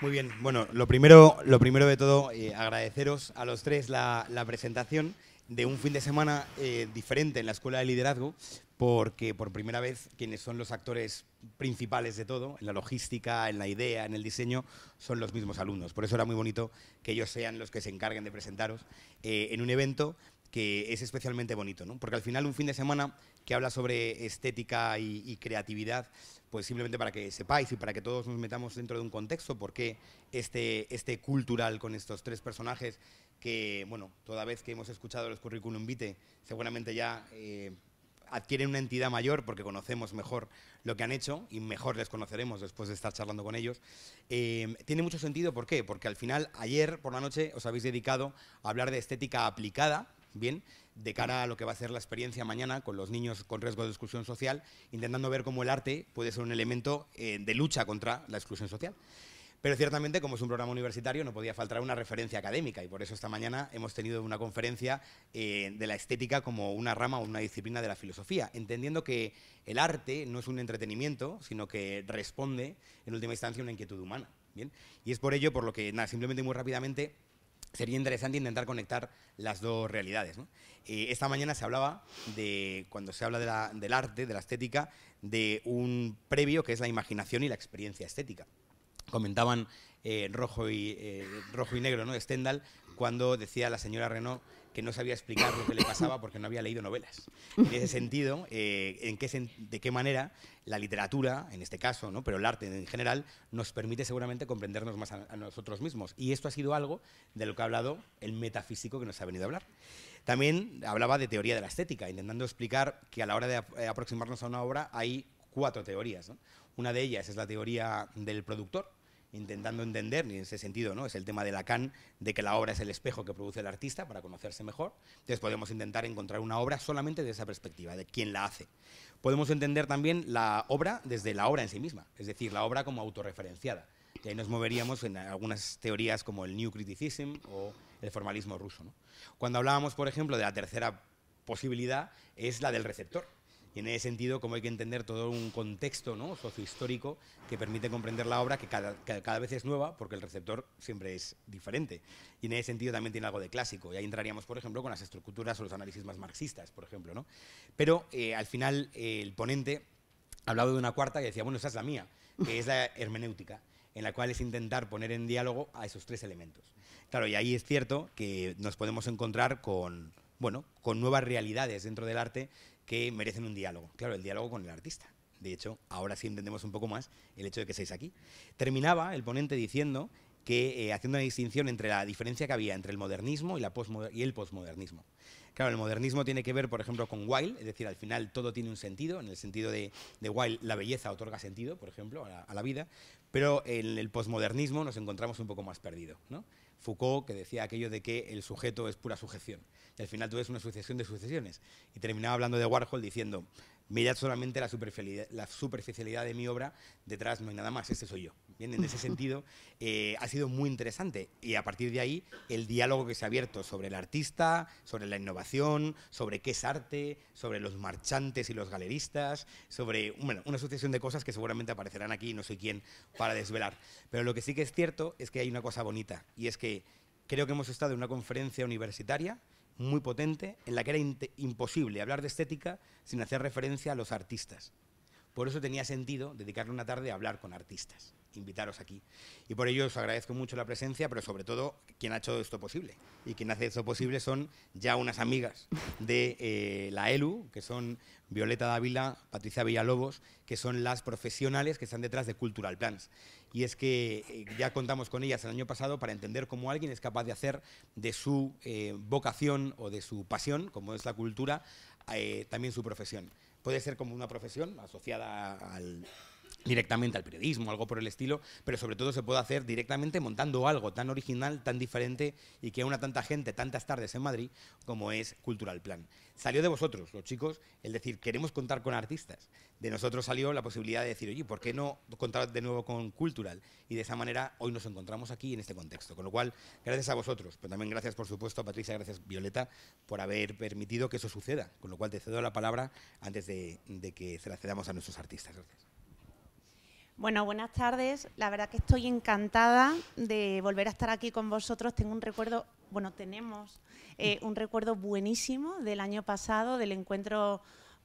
Muy bien, bueno, lo primero, lo primero de todo, eh, agradeceros a los tres la, presentación de un fin de semana eh, diferente en la Escuela de Liderazgo, porque por primera vez quienes son los actores principales de todo, en la logística, en la idea, en el diseño, son los mismos alumnos. Por eso era muy bonito que ellos sean los que se encarguen de presentaros eh, en un evento que es especialmente bonito, Porque al final un fin de semana que habla sobre estética y, creatividad, pues simplemente para que sepáis y para que todos nos metamos dentro de un contexto, porque este, este cultural con estos tres personajes que, bueno, toda vez que hemos escuchado los currículum vitae, seguramente ya... Eh, adquieren una entidad mayor porque conocemos mejor lo que han hecho y mejor les conoceremos después de estar charlando con ellos. Eh, tiene mucho sentido, ¿por qué? Porque al final, ayer por la noche os habéis dedicado a hablar de estética aplicada, bien de cara a lo que va a ser la experiencia mañana con los niños con riesgo de exclusión social, intentando ver cómo el arte puede ser un elemento eh, de lucha contra la exclusión social. Pero ciertamente, como es un programa universitario, no podía faltar una referencia académica y por eso esta mañana hemos tenido una conferencia eh, de la estética como una rama o una disciplina de la filosofía, entendiendo que el arte no es un entretenimiento, sino que responde, en última instancia, a una inquietud humana. ¿bien? Y es por ello, por lo que, nada, simplemente muy rápidamente, sería interesante intentar conectar las dos realidades. Eh, esta mañana se hablaba de, cuando se habla del arte, de la estética, de un previo que es la imaginación y la experiencia estética. Comentaban eh, rojo, y, eh, rojo y negro, ¿no? Stendhal, cuando decía la señora Renault que no sabía explicar lo que le pasaba porque no había leído novelas. En ese sentido, eh, ¿de qué manera la literatura, en este caso, ¿no? pero el arte en general, nos permite seguramente comprendernos más a, nosotros mismos? Y esto ha sido algo de lo que ha hablado el metafísico que nos ha venido a hablar. También hablaba de teoría de la estética, intentando explicar que a la hora de eh, aproximarnos a una obra hay cuatro teorías. Una de ellas es la teoría del productor, intentando entender, y en ese sentido ¿no? es el tema de Lacan, de que la obra es el espejo que produce el artista para conocerse mejor. Entonces podemos intentar encontrar una obra solamente desde esa perspectiva, de quién la hace. Podemos entender también la obra desde la obra en sí misma, es decir, la obra como autorreferenciada. Y ahí nos moveríamos en algunas teorías como el New Criticism o el formalismo ruso. Cuando hablábamos, por ejemplo, de la tercera posibilidad, es la del receptor y en ese sentido, como hay que entender todo un contexto ¿no? sociohistórico que permite comprender la obra, que cada, cada, vez es nueva, porque el receptor siempre es diferente. Y en ese sentido también tiene algo de clásico. Y ahí entraríamos, por ejemplo, con las estructuras o los análisis más marxistas, por ejemplo. ¿no? Pero eh, al final, eh, el ponente hablaba de una cuarta y decía, bueno, esa es la mía, que es la hermenéutica en la cual es intentar poner en diálogo a esos tres elementos. Claro, y ahí es cierto que nos podemos encontrar con, bueno, con nuevas realidades dentro del arte que merecen un diálogo. Claro, el diálogo con el artista. De hecho, ahora sí entendemos un poco más el hecho de que seáis aquí. Terminaba el ponente diciendo que, eh, haciendo una distinción entre la diferencia que había entre el modernismo y, la y el posmodernismo. Claro, el modernismo tiene que ver, por ejemplo, con Wilde, es decir, al final todo tiene un sentido, en el sentido de, de Wilde la belleza otorga sentido, por ejemplo, a la, vida, pero en el posmodernismo nos encontramos un poco más perdidos, ¿no? Foucault, que decía aquello de que el sujeto es pura sujeción. Y al final tú ves una sucesión de sucesiones. Y terminaba hablando de Warhol diciendo, mirad solamente la superficialidad, de mi obra, detrás no hay nada más, este soy yo. ¿bien? En ese sentido, eh, ha sido muy interesante y a partir de ahí el diálogo que se ha abierto sobre el artista, sobre la innovación, sobre qué es arte, sobre los marchantes y los galeristas, sobre bueno, una sucesión de cosas que seguramente aparecerán aquí, no soy quién para desvelar. Pero lo que sí que es cierto es que hay una cosa bonita y es que creo que hemos estado en una conferencia universitaria muy potente en la que era imposible hablar de estética sin hacer referencia a los artistas. Por eso tenía sentido dedicarle una tarde a hablar con artistas, invitaros aquí. Y por ello os agradezco mucho la presencia, pero sobre todo quien ha hecho esto posible. Y quien hace esto posible son ya unas amigas de eh, la ELU, que son Violeta Dávila, Patricia Villalobos, que son las profesionales que están detrás de Cultural Plans y es que eh, ya contamos con ellas el año pasado para entender cómo alguien es capaz de hacer de su eh, vocación o de su pasión, como es la cultura, eh, también su profesión. Puede ser como una profesión asociada directamente al periodismo, algo por el estilo, pero sobre todo se puede hacer directamente montando algo tan original, tan diferente y que una tanta gente tantas tardes en Madrid como es Cultural Plan salió de vosotros, los chicos, el decir, queremos contar con artistas. De nosotros salió la posibilidad de decir, oye, ¿por qué no contar de nuevo con Cultural? Y de esa manera hoy nos encontramos aquí en este contexto. Con lo cual, gracias a vosotros, pero también gracias, por supuesto, a Patricia, gracias, Violeta, por haber permitido que eso suceda. Con lo cual, te cedo la palabra antes de, que se la cedamos a nuestros artistas. Gracias. Bueno, buenas tardes. La verdad que estoy encantada de volver a estar aquí con vosotros. Tengo un recuerdo bueno, tenemos eh, un recuerdo buenísimo del año pasado, del encuentro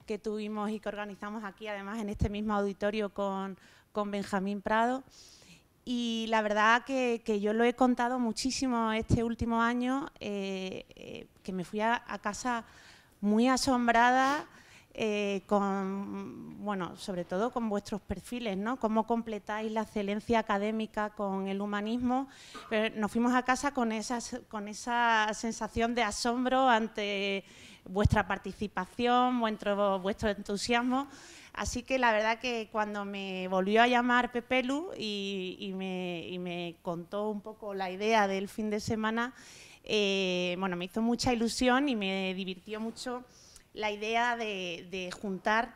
que tuvimos y que organizamos aquí, además, en este mismo auditorio con, Benjamín Prado. Y la verdad que, yo lo he contado muchísimo este último año, eh, eh, que me fui a casa muy asombrada, eh, con, bueno, sobre todo con vuestros perfiles, ¿no? Cómo completáis la excelencia académica con el humanismo. nos fuimos a casa con, esa sensación de asombro ante vuestra participación, vuestro, entusiasmo. Así que la verdad que cuando me volvió a llamar Pepelu y, me, contó un poco la idea del fin de semana, eh, bueno, me hizo mucha ilusión y me divirtió mucho la idea de, juntar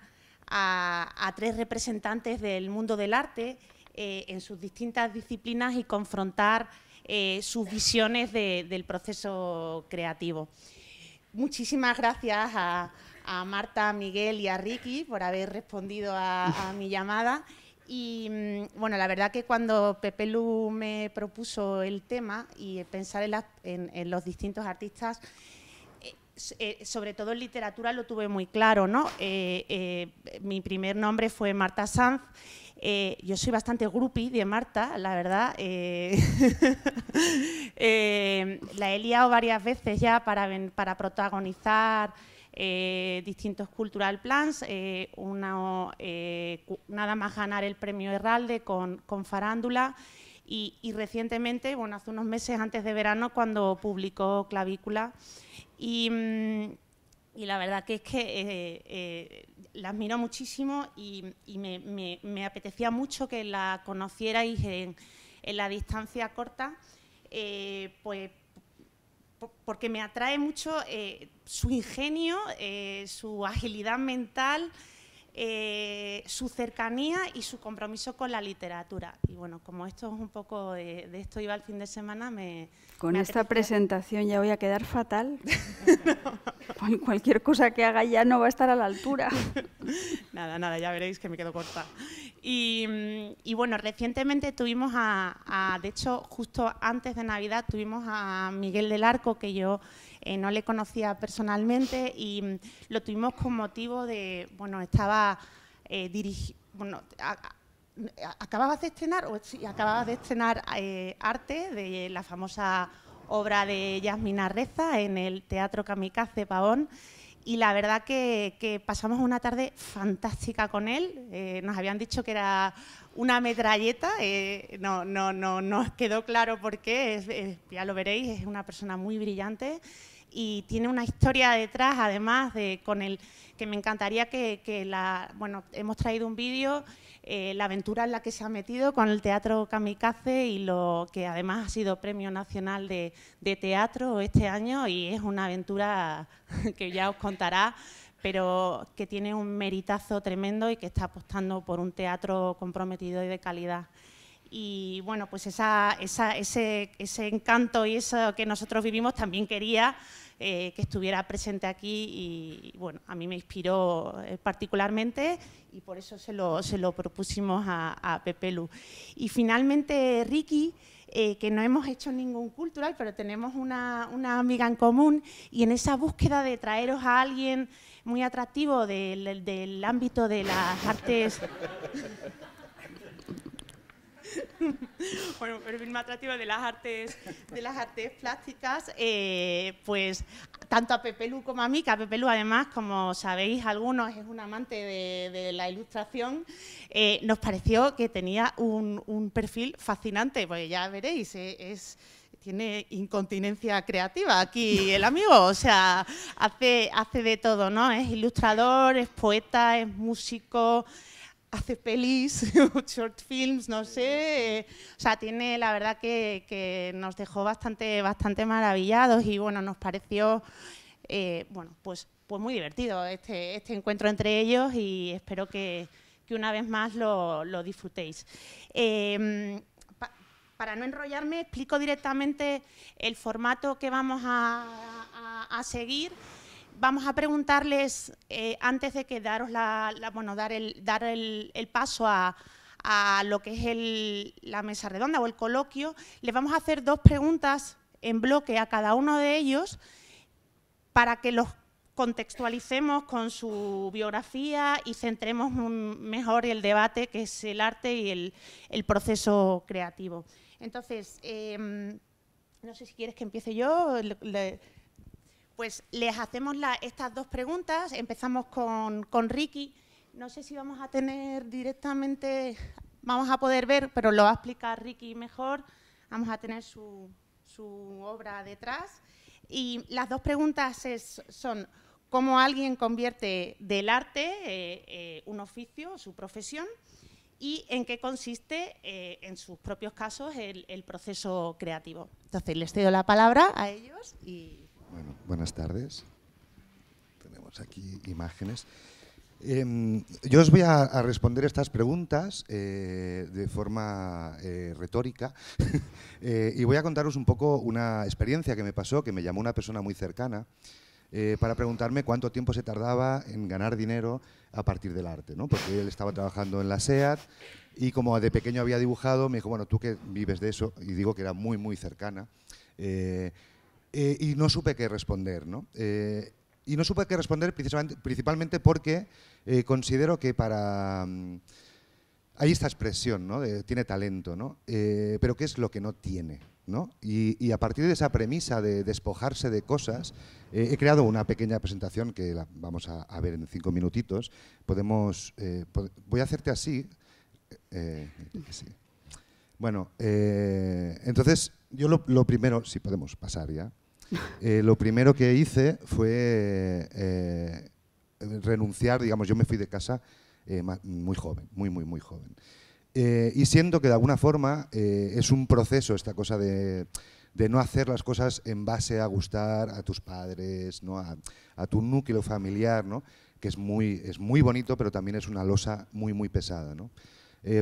a, tres representantes del mundo del arte eh, en sus distintas disciplinas y confrontar eh, sus visiones del proceso creativo. Muchísimas gracias a, Marta, Miguel y a Ricky por haber respondido a, mi llamada. Y mm, bueno, la verdad que cuando Pepe Lu me propuso el tema y pensar en los distintos artistas, eh, sobre todo en literatura lo tuve muy claro, ¿no? Eh, eh, mi primer nombre fue Marta Sanz. yo soy bastante grupi de Marta, la verdad. la he liado varias veces ya para, protagonizar distintos cultural plans. nada más ganar el premio Herralde con, Farándula. Y, y recientemente, bueno, hace unos meses antes de verano, cuando publicó Clavícula, Mm, y, la verdad que es que eh, eh, la admiro muchísimo y, me, apetecía mucho que la conocierais en, la distancia corta, eh, pues, porque me atrae mucho su ingenio, su agilidad mental, eh, su cercanía y su compromiso con la literatura. Y bueno, como esto es un poco de, esto iba el fin de semana, me... Con esta presentación ya voy a quedar fatal. Cualquier cosa que haga ya no va a estar a la altura. nada, nada, ya veréis que me quedo corta. Y, mm, bueno, recientemente tuvimos a, de hecho, justo antes de Navidad tuvimos a Miguel del Arco, que yo eh, no le conocía personalmente y mm, lo tuvimos con motivo de, bueno, estaba eh, dirigido, bueno, acababas de estrenar, o sí, acababas de estrenar eh, arte de la famosa obra de Yasmina Reza en el Teatro Kamikaze Pavón y la verdad que, pasamos una tarde fantástica con él. Eh, nos habían dicho que era una metralleta, no, no, no nos quedó claro por qué, ya lo veréis, es una persona muy brillante y tiene una historia detrás, además, de, con el que me encantaría que, la, bueno, hemos traído un vídeo, eh, la aventura en la que se ha metido con el Teatro Kamikaze y lo que además ha sido Premio Nacional de, Teatro este año y es una aventura que ya os contará pero que tiene un meritazo tremendo y que está apostando por un teatro comprometido y de calidad y bueno, pues ese, ese encanto y eso que nosotros vivimos también quería eh, que estuviera presente aquí y, bueno, a mí me inspiró eh, particularmente y por eso se lo, se lo propusimos a, a Pepe Lu. Y finalmente, Ricky, eh, que no hemos hecho ningún cultural, pero tenemos una, amiga en común y en esa búsqueda de traeros a alguien muy atractivo del, del ámbito de las artes... bueno, perfil más atractivo de las artes, de las artes plásticas, eh, pues tanto a Pepe Lu como a mí, que a Pepe Lu además, como sabéis algunos, es un amante de, la ilustración, eh, nos pareció que tenía un, perfil fascinante, porque ya veréis, eh, es tiene incontinencia creativa aquí el amigo, o sea, hace, hace de todo, ¿no? Es ilustrador, es poeta, es músico, hace pelis, short films, no sé. Eh, o sea, tiene, la verdad que, nos dejó bastante, bastante maravillados y bueno, nos pareció, eh, bueno, pues, pues muy divertido este, este, encuentro entre ellos y espero que, una vez más lo, disfrutéis. Em, para no enrollarme, explico directamente el formato que vamos a, a seguir vamos a preguntarles, eh, antes de que daros la, dar, el, paso a, lo que es la mesa redonda o el coloquio, les vamos a hacer dos preguntas en bloque a cada uno de ellos para que los contextualicemos con su biografía y centremos mejor el debate que es el arte y el, proceso creativo. Entonces, em, no sé si quieres que empiece yo. Pues les hacemos estas dos preguntas. Empezamos con, Ricky. No sé si vamos a tener directamente, vamos a poder ver, pero lo va a explicar Ricky mejor. Vamos a tener su, obra detrás. Y las dos preguntas son, ¿cómo alguien convierte del arte eh, eh, un oficio, su profesión? y en qué consiste, eh, en sus propios casos, el, proceso creativo. Entonces, les cedo la palabra a ellos y bueno, buenas tardes. Tenemos aquí imágenes. Em, yo os voy a, responder estas preguntas eh, de forma eh, retórica eh, y voy a contaros un poco una experiencia que me pasó, que me llamó una persona muy cercana para preguntarme cuánto tiempo se tardaba en ganar dinero a partir del arte, ¿no? porque él estaba trabajando en la SEAT y como de pequeño había dibujado, me dijo, bueno, tú que vives de eso, y digo que era muy, muy cercana. Eh, y no supe qué responder, ¿no? Eh, y no supe qué responder principalmente, porque eh, considero que para... Mm, hay esta expresión, ¿no? tiene talento, ¿no? pero ¿qué es lo que no tiene? ¿no? Y, a partir de esa premisa de despojarse de cosas, he creado una pequeña presentación que la vamos a, ver en cinco minutitos. Podemos, voy a hacerte así. Bueno, entonces yo lo, primero, si podemos pasar ya. Eh, lo primero que hice fue eh, renunciar, digamos, yo me fui de casa eh, muy joven, muy, muy, muy joven. y siento que de alguna forma es un proceso esta cosa de, de, no hacer las cosas en base a gustar a tus padres, ¿no? a, tu núcleo familiar, ¿no? que es muy, es muy bonito, pero también es una losa muy, muy pesada. ¿no?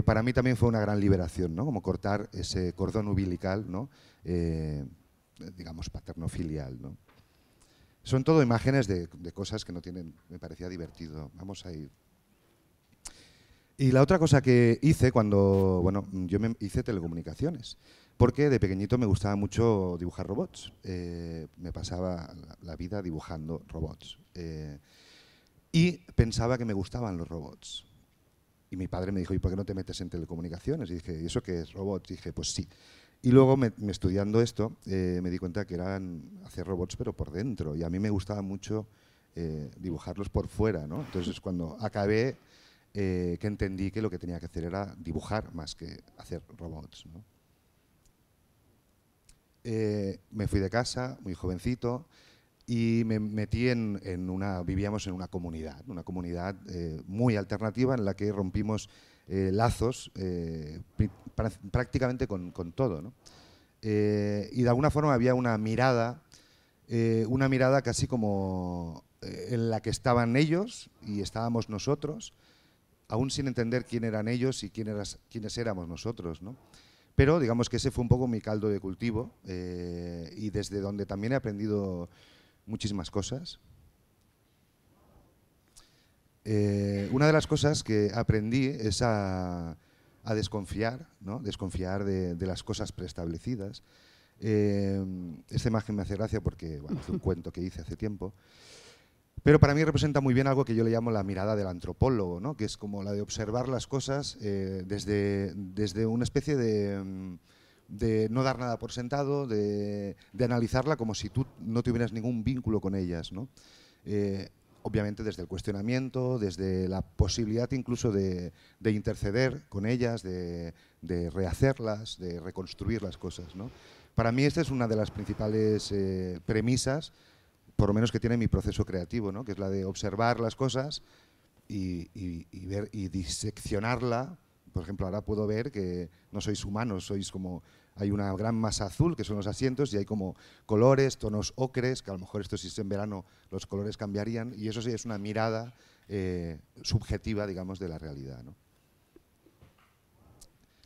para mí también fue una gran liberación, ¿no? como cortar ese cordón umbilical ¿no? digamos, paterno-filial. ¿no? Son todo imágenes de, cosas que no tienen, me parecía divertido. Vamos a ir. Y la otra cosa que hice cuando, bueno, yo me hice telecomunicaciones, porque de pequeñito me gustaba mucho dibujar robots. Eh, me pasaba la vida dibujando robots. Eh, y pensaba que me gustaban los robots. Y mi padre me dijo, ¿y por qué no te metes en telecomunicaciones? Y dije, ¿y eso qué es robots? Y dije, pues sí. Y luego, estudiando esto, eh, me di cuenta que eran hacer robots, pero por dentro. Y a mí me gustaba mucho eh, dibujarlos por fuera, Entonces, cuando acabé, eh, que entendí que lo que tenía que hacer era dibujar más que hacer robots, me fui de casa, muy jovencito, y me metí en, en una, vivíamos en una comunidad, una comunidad muy alternativa en la que rompimos lazos prácticamente con, todo. Eh, y de alguna forma había una mirada, eh, una mirada casi como eh, en la que estaban ellos y estábamos nosotros, aún sin entender quién eran ellos y quién quiénes éramos nosotros. Pero digamos que ese fue un poco mi caldo de cultivo y desde donde también he aprendido muchísimas cosas. una de las cosas que aprendí es a a desconfiar, ¿no? desconfiar de, las cosas preestablecidas. Eh, esta imagen me hace gracia porque bueno, es un cuento que hice hace tiempo. Pero para mí representa muy bien algo que yo le llamo la mirada del antropólogo, ¿no? que es como la de observar las cosas eh, desde, desde una especie mm, de, no dar nada por sentado, de, analizarla como si tú no tuvieras ningún vínculo con ellas. ¿no? Eh, obviamente desde el cuestionamiento, desde la posibilidad incluso de, interceder con ellas, de, rehacerlas, de reconstruir las cosas. Para mí esta es una de las principales eh, premisas, por lo menos que tiene mi proceso creativo, ¿no? que es la de observar las cosas y, y, y diseccionarla. Por ejemplo, ahora puedo ver que no sois humanos, sois como hay una gran masa azul, que son los asientos, y hay como colores, tonos ocres, que a lo mejor esto si es en verano los colores cambiarían, y eso sí es una mirada eh, subjetiva, digamos, de la realidad.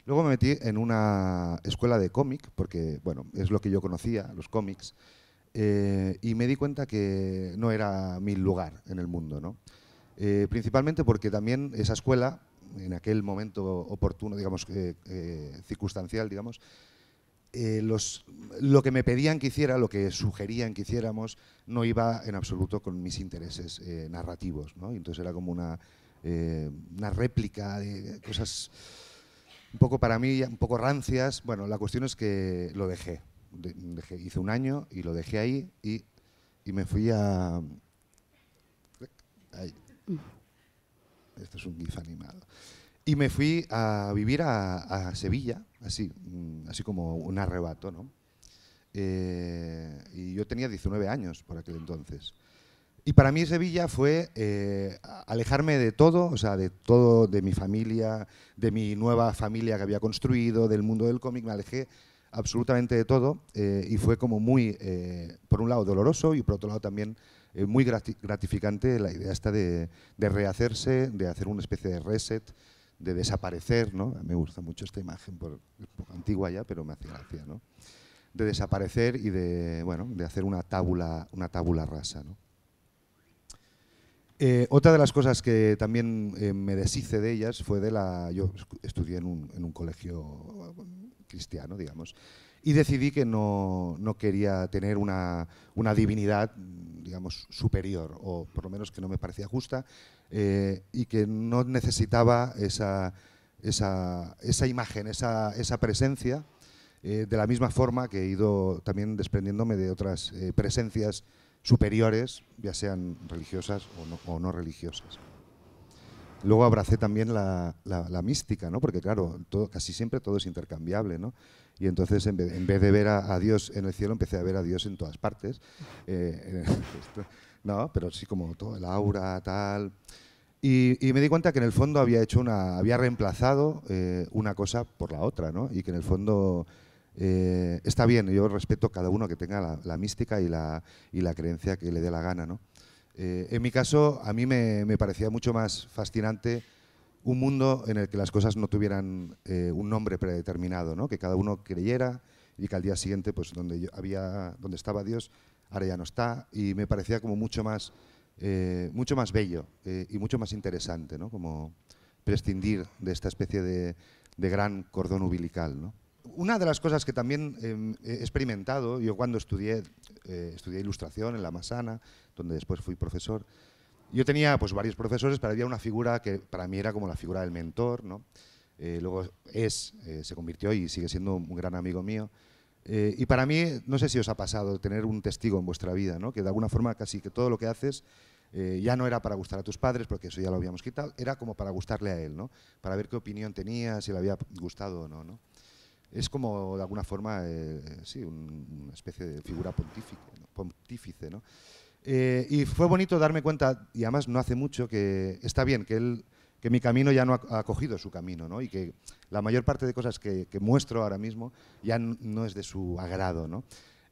Luego me metí en una escuela de cómic, porque bueno, es lo que yo conocía, los cómics, eh, y me di cuenta que no era mi lugar en el mundo, ¿no? Eh, principalmente porque también esa escuela, en aquel momento oportuno, digamos, circunstancial, digamos, eh, lo que me pedían que hiciera, lo que sugerían que hiciéramos, no iba en absoluto con mis intereses eh, narrativos. entonces era como eh, una, réplica de cosas un poco para mí, un poco rancias. Bueno, la cuestión es que lo dejé. hice un año y lo dejé ahí y, me fui a... Esto es un gif animado. Y me fui a vivir a, Sevilla, así, mm, así como un arrebato, ¿no? Eh, y yo tenía 19 años por aquel entonces. Y para mí Sevilla fue eh, alejarme de todo, o sea, de todo, de mi familia, de mi nueva familia que había construido, del mundo del cómic, me alejé absolutamente de todo eh, y fue como muy, por un lado, doloroso y por otro lado también muy gratificante la idea esta de, de rehacerse, de hacer una especie de reset, de desaparecer, ¿no? Me gusta mucho esta imagen, por, antigua ya, pero me hace gracia, ¿no? De desaparecer y de, bueno, de hacer una tábula, una tábula rasa, ¿no? Eh, otra de las cosas que también eh, me deshice de ellas fue de la... Yo estudié en un, colegio cristiano, digamos, y decidí que no, quería tener una, una divinidad digamos, superior, o por lo menos que no me parecía justa, eh, y que no necesitaba esa, imagen, esa, presencia, eh, de la misma forma que he ido también desprendiéndome de otras eh, presencias superiores, ya sean religiosas o no, religiosas. Luego abracé también la, mística, ¿no? porque claro, casi siempre todo es intercambiable. ¿no? Y entonces, en vez, de ver a, Dios en el cielo, empecé a ver a Dios en todas partes. Eh, eh, no, pero sí como todo el aura, tal. Y, me di cuenta que en el fondo había hecho una, había reemplazado eh, una cosa por la otra, ¿no? Y que en el fondo está bien, yo respeto cada uno que tenga la, mística y la, y la, creencia que le dé la gana, ¿no? en mi caso, a mí me, me parecía mucho más fascinante un mundo en el que las cosas no tuvieran eh, un nombre predeterminado, que cada uno creyera y que al día siguiente, pues donde, había, donde estaba Dios, ahora ya no está, y me parecía como mucho más, eh, mucho más bello eh, y mucho más interesante, ¿no? como prescindir de esta especie de, gran cordón umbilical. Una de las cosas que también em, he experimentado, yo cuando estudié, estudié ilustración en la Masana, donde después fui profesor, yo tenía pues, varios profesores, pero había una figura que para mí era como la figura del mentor. ¿no? Eh, luego es, eh, se convirtió y sigue siendo un gran amigo mío. Eh, y para mí, no sé si os ha pasado tener un testigo en vuestra vida, ¿no? que de alguna forma casi que todo lo que haces ya no era para gustar a tus padres, porque eso ya lo habíamos quitado, era como para gustarle a él, ¿no? para ver qué opinión tenía, si le había gustado o no. ¿no? Es como de alguna forma, sí, una especie de figura pontífice. pontífice ¿no? Eh, y fue bonito darme cuenta, y además no hace mucho, que está bien, que, él, que mi camino ya no ha, cogido su camino, ¿no? Y que la mayor parte de cosas que, que muestro ahora mismo ya no es de su agrado, ¿no?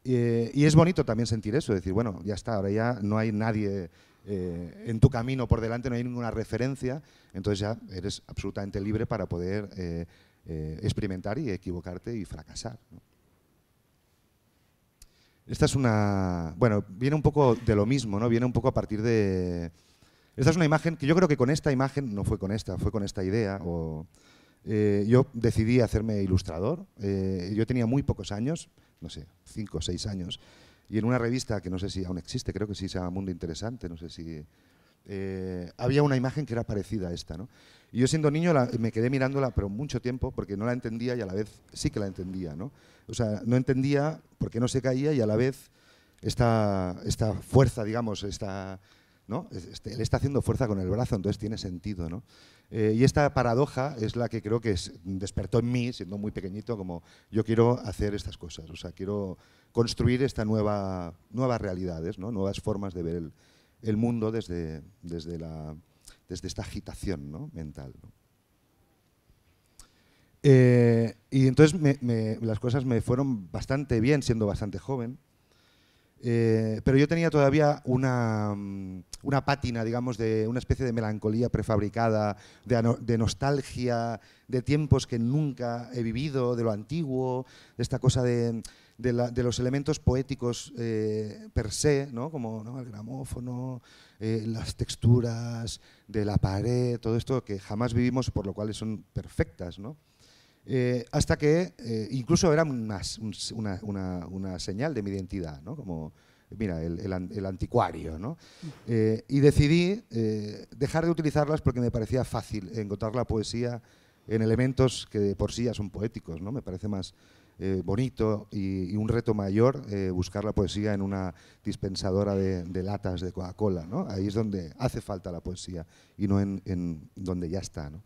Eh, y es bonito también sentir eso, decir, bueno, ya está, ahora ya no hay nadie eh, en tu camino por delante, no hay ninguna referencia, entonces ya eres absolutamente libre para poder experimentar y equivocarte y fracasar. Esta es una. Bueno, viene un poco de lo mismo, ¿no? Viene un poco a partir de. Esta es una imagen que yo creo que con esta imagen, no fue con esta, fue con esta idea. O, eh, yo decidí hacerme ilustrador. Eh, yo tenía muy pocos años, no sé, cinco o seis años. Y en una revista que no sé si aún existe, creo que sí se llama Mundo Interesante, no sé si. Eh, había una imagen que era parecida a esta, ¿no? Y yo siendo niño me quedé mirándola, pero mucho tiempo, porque no la entendía y a la vez sí que la entendía, ¿no? o sea, no entendía por qué no se caía y a la vez esta, fuerza, digamos, esta, ¿no? él este, está haciendo fuerza con el brazo, entonces tiene sentido. ¿no? Eh, y esta paradoja es la que creo que despertó en mí, siendo muy pequeñito, como yo quiero hacer estas cosas, o sea, quiero construir estas nuevas realidades, ¿no? nuevas formas de ver el, mundo desde, esta agitación mental. Eh, y entonces las cosas me fueron bastante bien siendo bastante joven. Eh, pero yo tenía todavía una, mm, una, pátina, digamos, de una especie de melancolía prefabricada, de, nostalgia, de tiempos que nunca he vivido, de lo antiguo, de esta cosa de, de, los elementos poéticos eh, per se, ¿no? como el gramófono, las texturas de la pared, todo esto que jamás vivimos, por lo cual son perfectas. ¿no? Eh, hasta que eh, incluso era una, señal de mi identidad, ¿no? como mira, el, anticuario. ¿no? Eh, y decidí dejar de utilizarlas porque me parecía fácil encontrar la poesía en elementos que de por sí ya son poéticos, ¿no? me parece más bonito y, un reto mayor buscar la poesía en una dispensadora de, latas de Coca-Cola. ¿no? Ahí es donde hace falta la poesía y no en, en donde ya está. ¿no?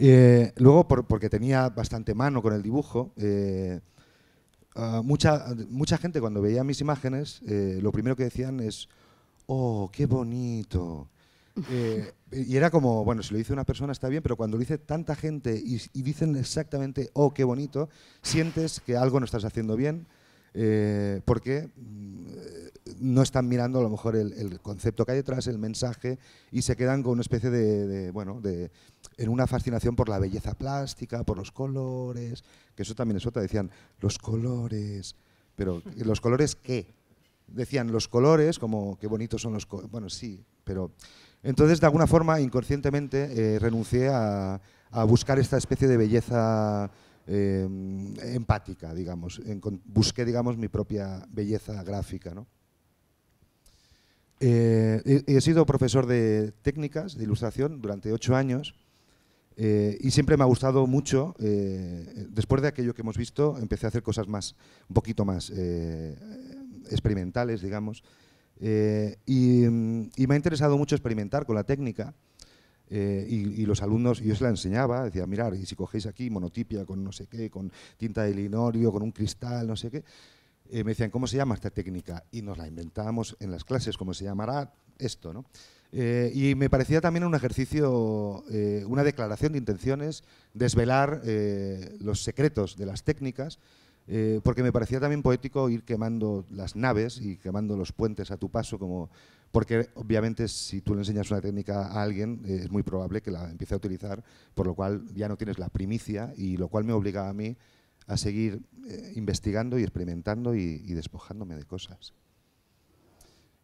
Eh, luego, porque tenía bastante mano con el dibujo, eh, ah, mucha, gente cuando veía mis imágenes, eh, lo primero que decían es, oh, qué bonito. y era como, bueno, si lo dice una persona está bien, pero cuando lo dice tanta gente y dicen exactamente, oh, qué bonito, sientes que algo no estás haciendo bien, eh, porque mm, no están mirando a lo mejor el, concepto que hay detrás, el mensaje, y se quedan con una especie de, bueno, en una fascinación por la belleza plástica, por los colores, que eso también es otra, decían, los colores, pero ¿los colores qué? Decían los colores, como qué bonitos son los colores, bueno, sí, pero... Entonces, de alguna forma, inconscientemente, eh, renuncié a, a buscar esta especie de belleza Em, empática, digamos. busqué, digamos, mi propia belleza gráfica. Eh, he, sido profesor de técnicas de ilustración durante ocho años eh, y siempre me ha gustado mucho. Eh, después de aquello que hemos visto, empecé a hacer cosas más, un poquito más experimentales, digamos. y me ha interesado mucho experimentar con la técnica. Eh, y, los alumnos, yo se la enseñaba, decía, mirar, y si cogéis aquí monotipia con no sé qué, con tinta de linorio, con un cristal, no sé qué, eh, me decían, ¿cómo se llama esta técnica? Y nos la inventábamos en las clases, ¿cómo se llamará esto? Eh, y me parecía también un ejercicio, una declaración de intenciones, desvelar los secretos de las técnicas, porque me parecía también poético ir quemando las naves y quemando los puentes a tu paso, como porque obviamente si tú le enseñas una técnica a alguien eh, es muy probable que la empiece a utilizar, por lo cual ya no tienes la primicia y lo cual me obliga a mí a seguir eh, investigando y experimentando y, despojándome de cosas.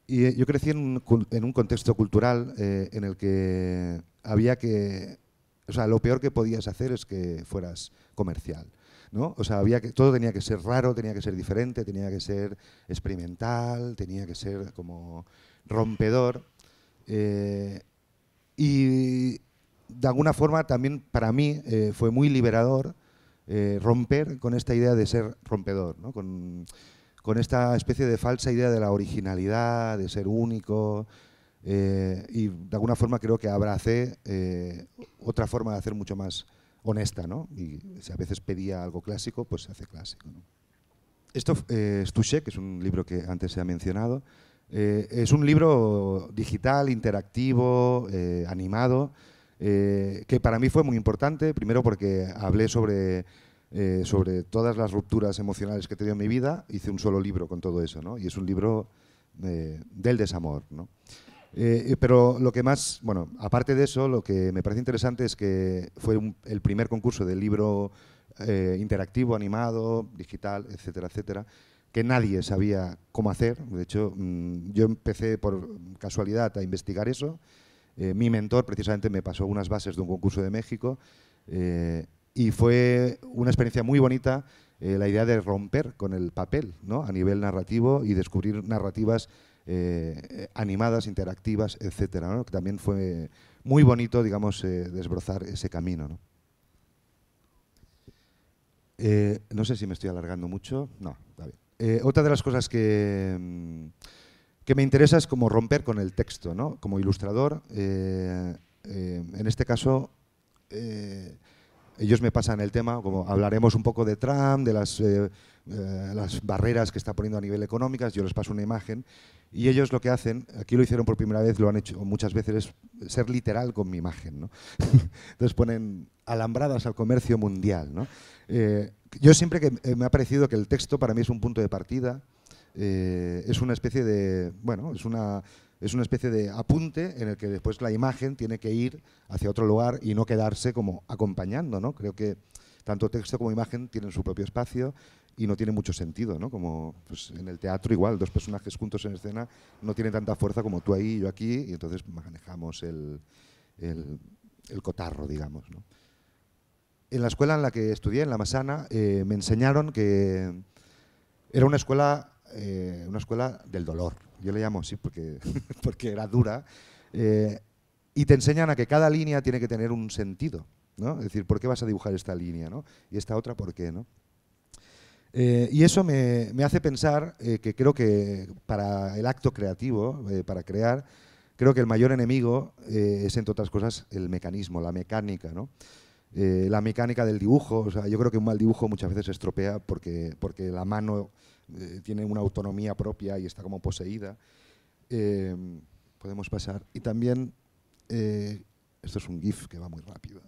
Y eh, yo crecí en un, contexto cultural en el que había que, o sea, lo peor que podías hacer es que fueras comercial. ¿No? O sea, había que, todo tenía que ser raro, tenía que ser diferente, tenía que ser experimental, tenía que ser como rompedor. Eh, y de alguna forma también para mí eh, fue muy liberador eh, romper con esta idea de ser rompedor, ¿no? con, esta especie de falsa idea de la originalidad, de ser único. y de alguna forma creo que abracé otra forma de hacer mucho más honesta, ¿no? Y si a veces pedía algo clásico, pues se hace clásico. Esto es que es un libro que antes se ha mencionado, eh, es un libro digital, interactivo, eh, animado, eh, que para mí fue muy importante, primero porque hablé sobre, todas las rupturas emocionales que he tenido en mi vida, hice un solo libro con todo eso, ¿no? y es un libro del desamor. pero lo que más, bueno, aparte de eso, lo que me parece interesante es que fue el primer concurso de libro interactivo, animado, digital, etcétera, etcétera, que nadie sabía cómo hacer. De hecho, mm, yo empecé por casualidad a investigar eso. Eh, mi mentor precisamente me pasó unas bases de un concurso de México eh, y fue una experiencia muy bonita eh, la idea de romper con el papel ¿no? a nivel narrativo y descubrir narrativas animadas, interactivas, etc. también fue muy bonito, digamos, desbrozar ese camino. ¿no? no sé si me estoy alargando mucho. No, está bien. Eh, otra de las cosas mm, que, me interesa es como romper con el texto, ¿no? Como ilustrador, eh, eh, en este caso, ellos me pasan el tema, como hablaremos un poco de Trump, de las, las barreras que está poniendo a nivel económico, yo les paso una imagen, y ellos lo que hacen, aquí lo hicieron por primera vez, lo han hecho muchas veces, es ser literal con mi imagen, ¿no? Entonces ponen alambradas al comercio mundial, ¿no? yo siempre que eh, me ha parecido que el texto para mí es un punto de partida, eh, es una especie de, bueno, es una, es una especie de apunte en el que después la imagen tiene que ir hacia otro lugar y no quedarse como acompañando, ¿no? Creo que tanto texto como imagen tienen su propio espacio y no tiene mucho sentido, ¿no? Como pues, en el teatro igual, dos personajes juntos en escena no tienen tanta fuerza como tú ahí y yo aquí y entonces manejamos el, el, el cotarro, digamos, ¿no? en la escuela en la que estudié, en la Masana, eh, me enseñaron que era una escuela, eh, una escuela del dolor. Yo le llamo así porque, porque era dura. Eh, y te enseñan a que cada línea tiene que tener un sentido. ¿no? Es decir, ¿por qué vas a dibujar esta línea? ¿no? Y esta otra, ¿por qué? ¿no? y eso me, me hace pensar que creo que para el acto creativo, para crear, creo que el mayor enemigo es, entre otras cosas, el mecanismo, la mecánica. ¿no? Eh, la mecánica del dibujo. O sea, yo creo que un mal dibujo muchas veces se estropea porque, porque la mano eh, tiene una autonomía propia y está como poseída. Eh, podemos pasar. Y también, esto es un GIF que va muy rápido.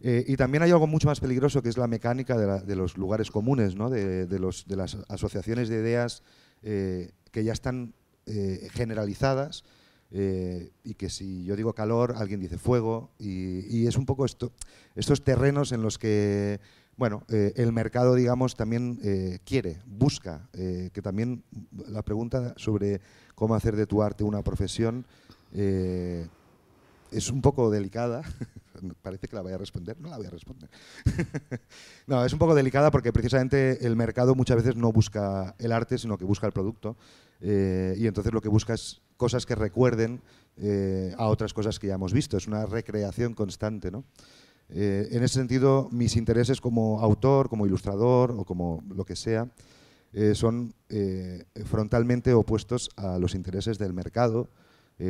y también hay algo mucho más peligroso que es la mecánica de, los lugares comunes, ¿no? de, de, las asociaciones de ideas que ya están generalizadas eh, y que si yo digo calor, alguien dice fuego, y, es un poco estos terrenos en los que bueno, eh, el mercado, digamos, también eh, quiere, busca, que también la pregunta sobre cómo hacer de tu arte una profesión es un poco delicada. Parece que la voy a responder, no la voy a responder. no, es un poco delicada porque precisamente el mercado muchas veces no busca el arte, sino que busca el producto. y entonces lo que busca es cosas que recuerden eh, a otras cosas que ya hemos visto. Es una recreación constante. ¿no? Eh, en ese sentido, mis intereses como autor, como ilustrador o como lo que sea, eh, son frontalmente opuestos a los intereses del mercado,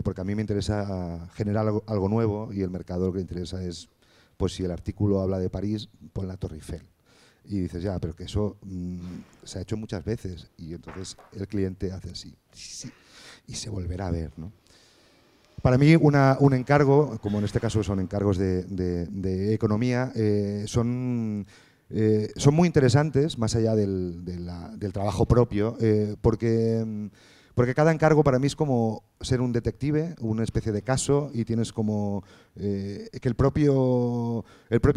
porque a mí me interesa generar algo, nuevo y el mercado lo que interesa es, pues si el artículo habla de París, pon la Torre Eiffel. Y dices, ya, pero que eso mm, se ha hecho muchas veces y entonces el cliente hace así. sí y se volverá a ver. ¿no? Para mí un encargo, como en este caso son encargos de, economía, eh, eh, son, muy interesantes, más allá del, trabajo propio, eh, porque... cada encargo para mí es como ser un detective, una especie de caso, y tienes como que el propio,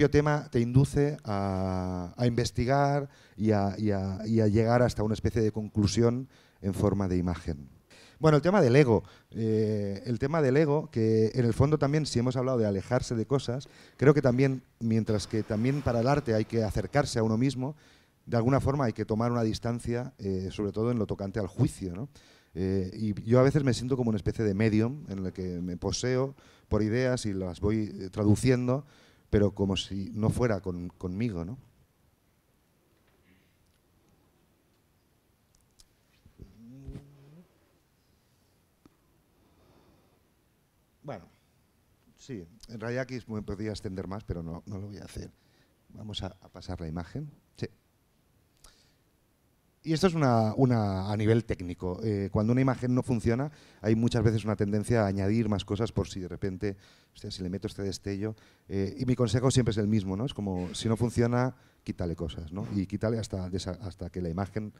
tema te induce a, investigar y a llegar hasta una especie de conclusión en forma de imagen. Bueno, el tema del ego. Eh, el tema del ego, que en el fondo también, si hemos hablado de alejarse de cosas, creo que también, mientras que también para el arte hay que acercarse a uno mismo, de alguna forma hay que tomar una distancia, eh, sobre todo en lo tocante al juicio, ¿no? Eh, y yo a veces me siento como una especie de medium en el que me poseo por ideas y las voy traduciendo, pero como si no fuera conmigo, ¿no? Sí, en realidad aquí me podría extender más, pero no, lo voy a hacer. Vamos a, pasar la imagen. Y esto es una, una a nivel técnico. Eh, cuando una imagen no funciona, hay muchas veces una tendencia a añadir más cosas por si de repente, sea, si le meto este destello. Eh, y mi consejo siempre es el mismo, ¿no? Es como, si no funciona, quítale cosas, ¿no? Y quítale hasta, hasta que la imagen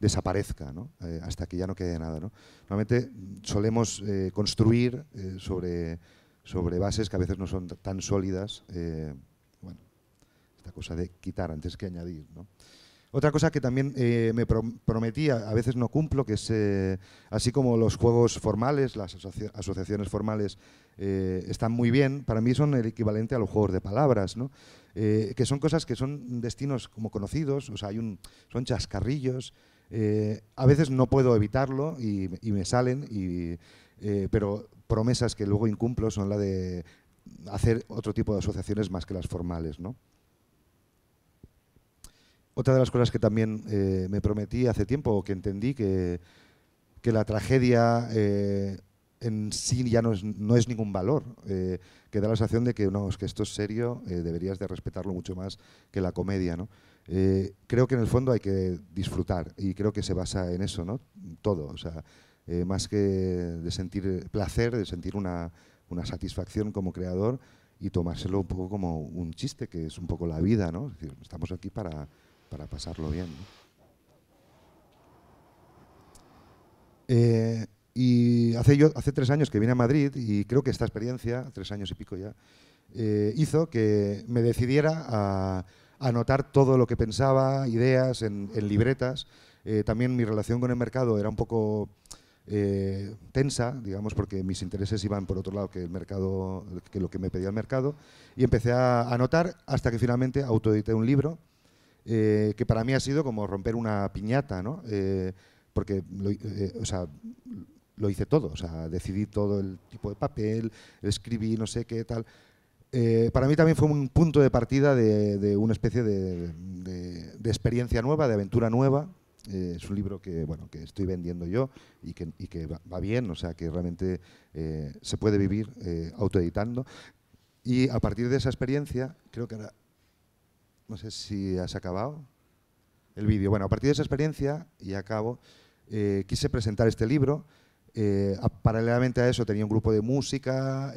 desaparezca, ¿no? Eh, hasta que ya no quede nada. ¿no? Normalmente solemos construir sobre sobre bases que a veces no son tan sólidas. Eh, bueno, esta cosa de quitar antes que añadir. Otra cosa que también eh, me prometía, a veces no cumplo, que es eh, así como los juegos formales, las asociaciones formales están muy bien, para mí son el equivalente a los juegos de palabras, que son cosas que son destinos como conocidos, o sea, hay un, son chascarrillos, a veces no puedo evitarlo y, me salen, pero promesas que luego incumplo son la de hacer otro tipo de asociaciones más que las formales. ¿no? Otra de las cosas que también eh, me prometí hace tiempo, que entendí, que, que la tragedia eh, en sí ya no es, ningún valor, eh, que da la sensación de que no, es que esto es serio, deberías de respetarlo mucho más que la comedia. ¿no? creo que en el fondo hay que disfrutar y creo que se basa en eso, ¿no? Todo. O sea, eh, más que de sentir placer, de sentir una, una, satisfacción como creador y tomárselo un poco como un chiste, que es un poco la vida, ¿no? Es decir, estamos aquí para, para pasarlo bien. Eh, y hace, yo, hace tres años que vine a Madrid y creo que esta experiencia, tres años y pico ya, eh, hizo que me decidiera a anotar todo lo que pensaba, ideas en, libretas. también mi relación con el mercado era un poco eh, tensa, digamos, porque mis intereses iban por otro lado que el mercado, que lo que me pedía el mercado, y empecé a anotar hasta que finalmente autoedité un libro eh, que para mí ha sido como romper una piñata, ¿no? Eh, porque lo, o sea, lo hice todo, o sea, decidí todo el tipo de papel, escribí no sé qué tal. para mí también fue un punto de partida de, una especie de, experiencia nueva, de aventura nueva, eh, es un libro que, bueno, que estoy vendiendo yo y que, y que va, bien, o sea que realmente eh, se puede vivir eh, autoeditando. Y a partir de esa experiencia, creo que ahora, no sé si has acabado el vídeo. Bueno, a partir de esa experiencia, y acabo, quise presentar este libro. paralelamente a eso tenía un grupo de música,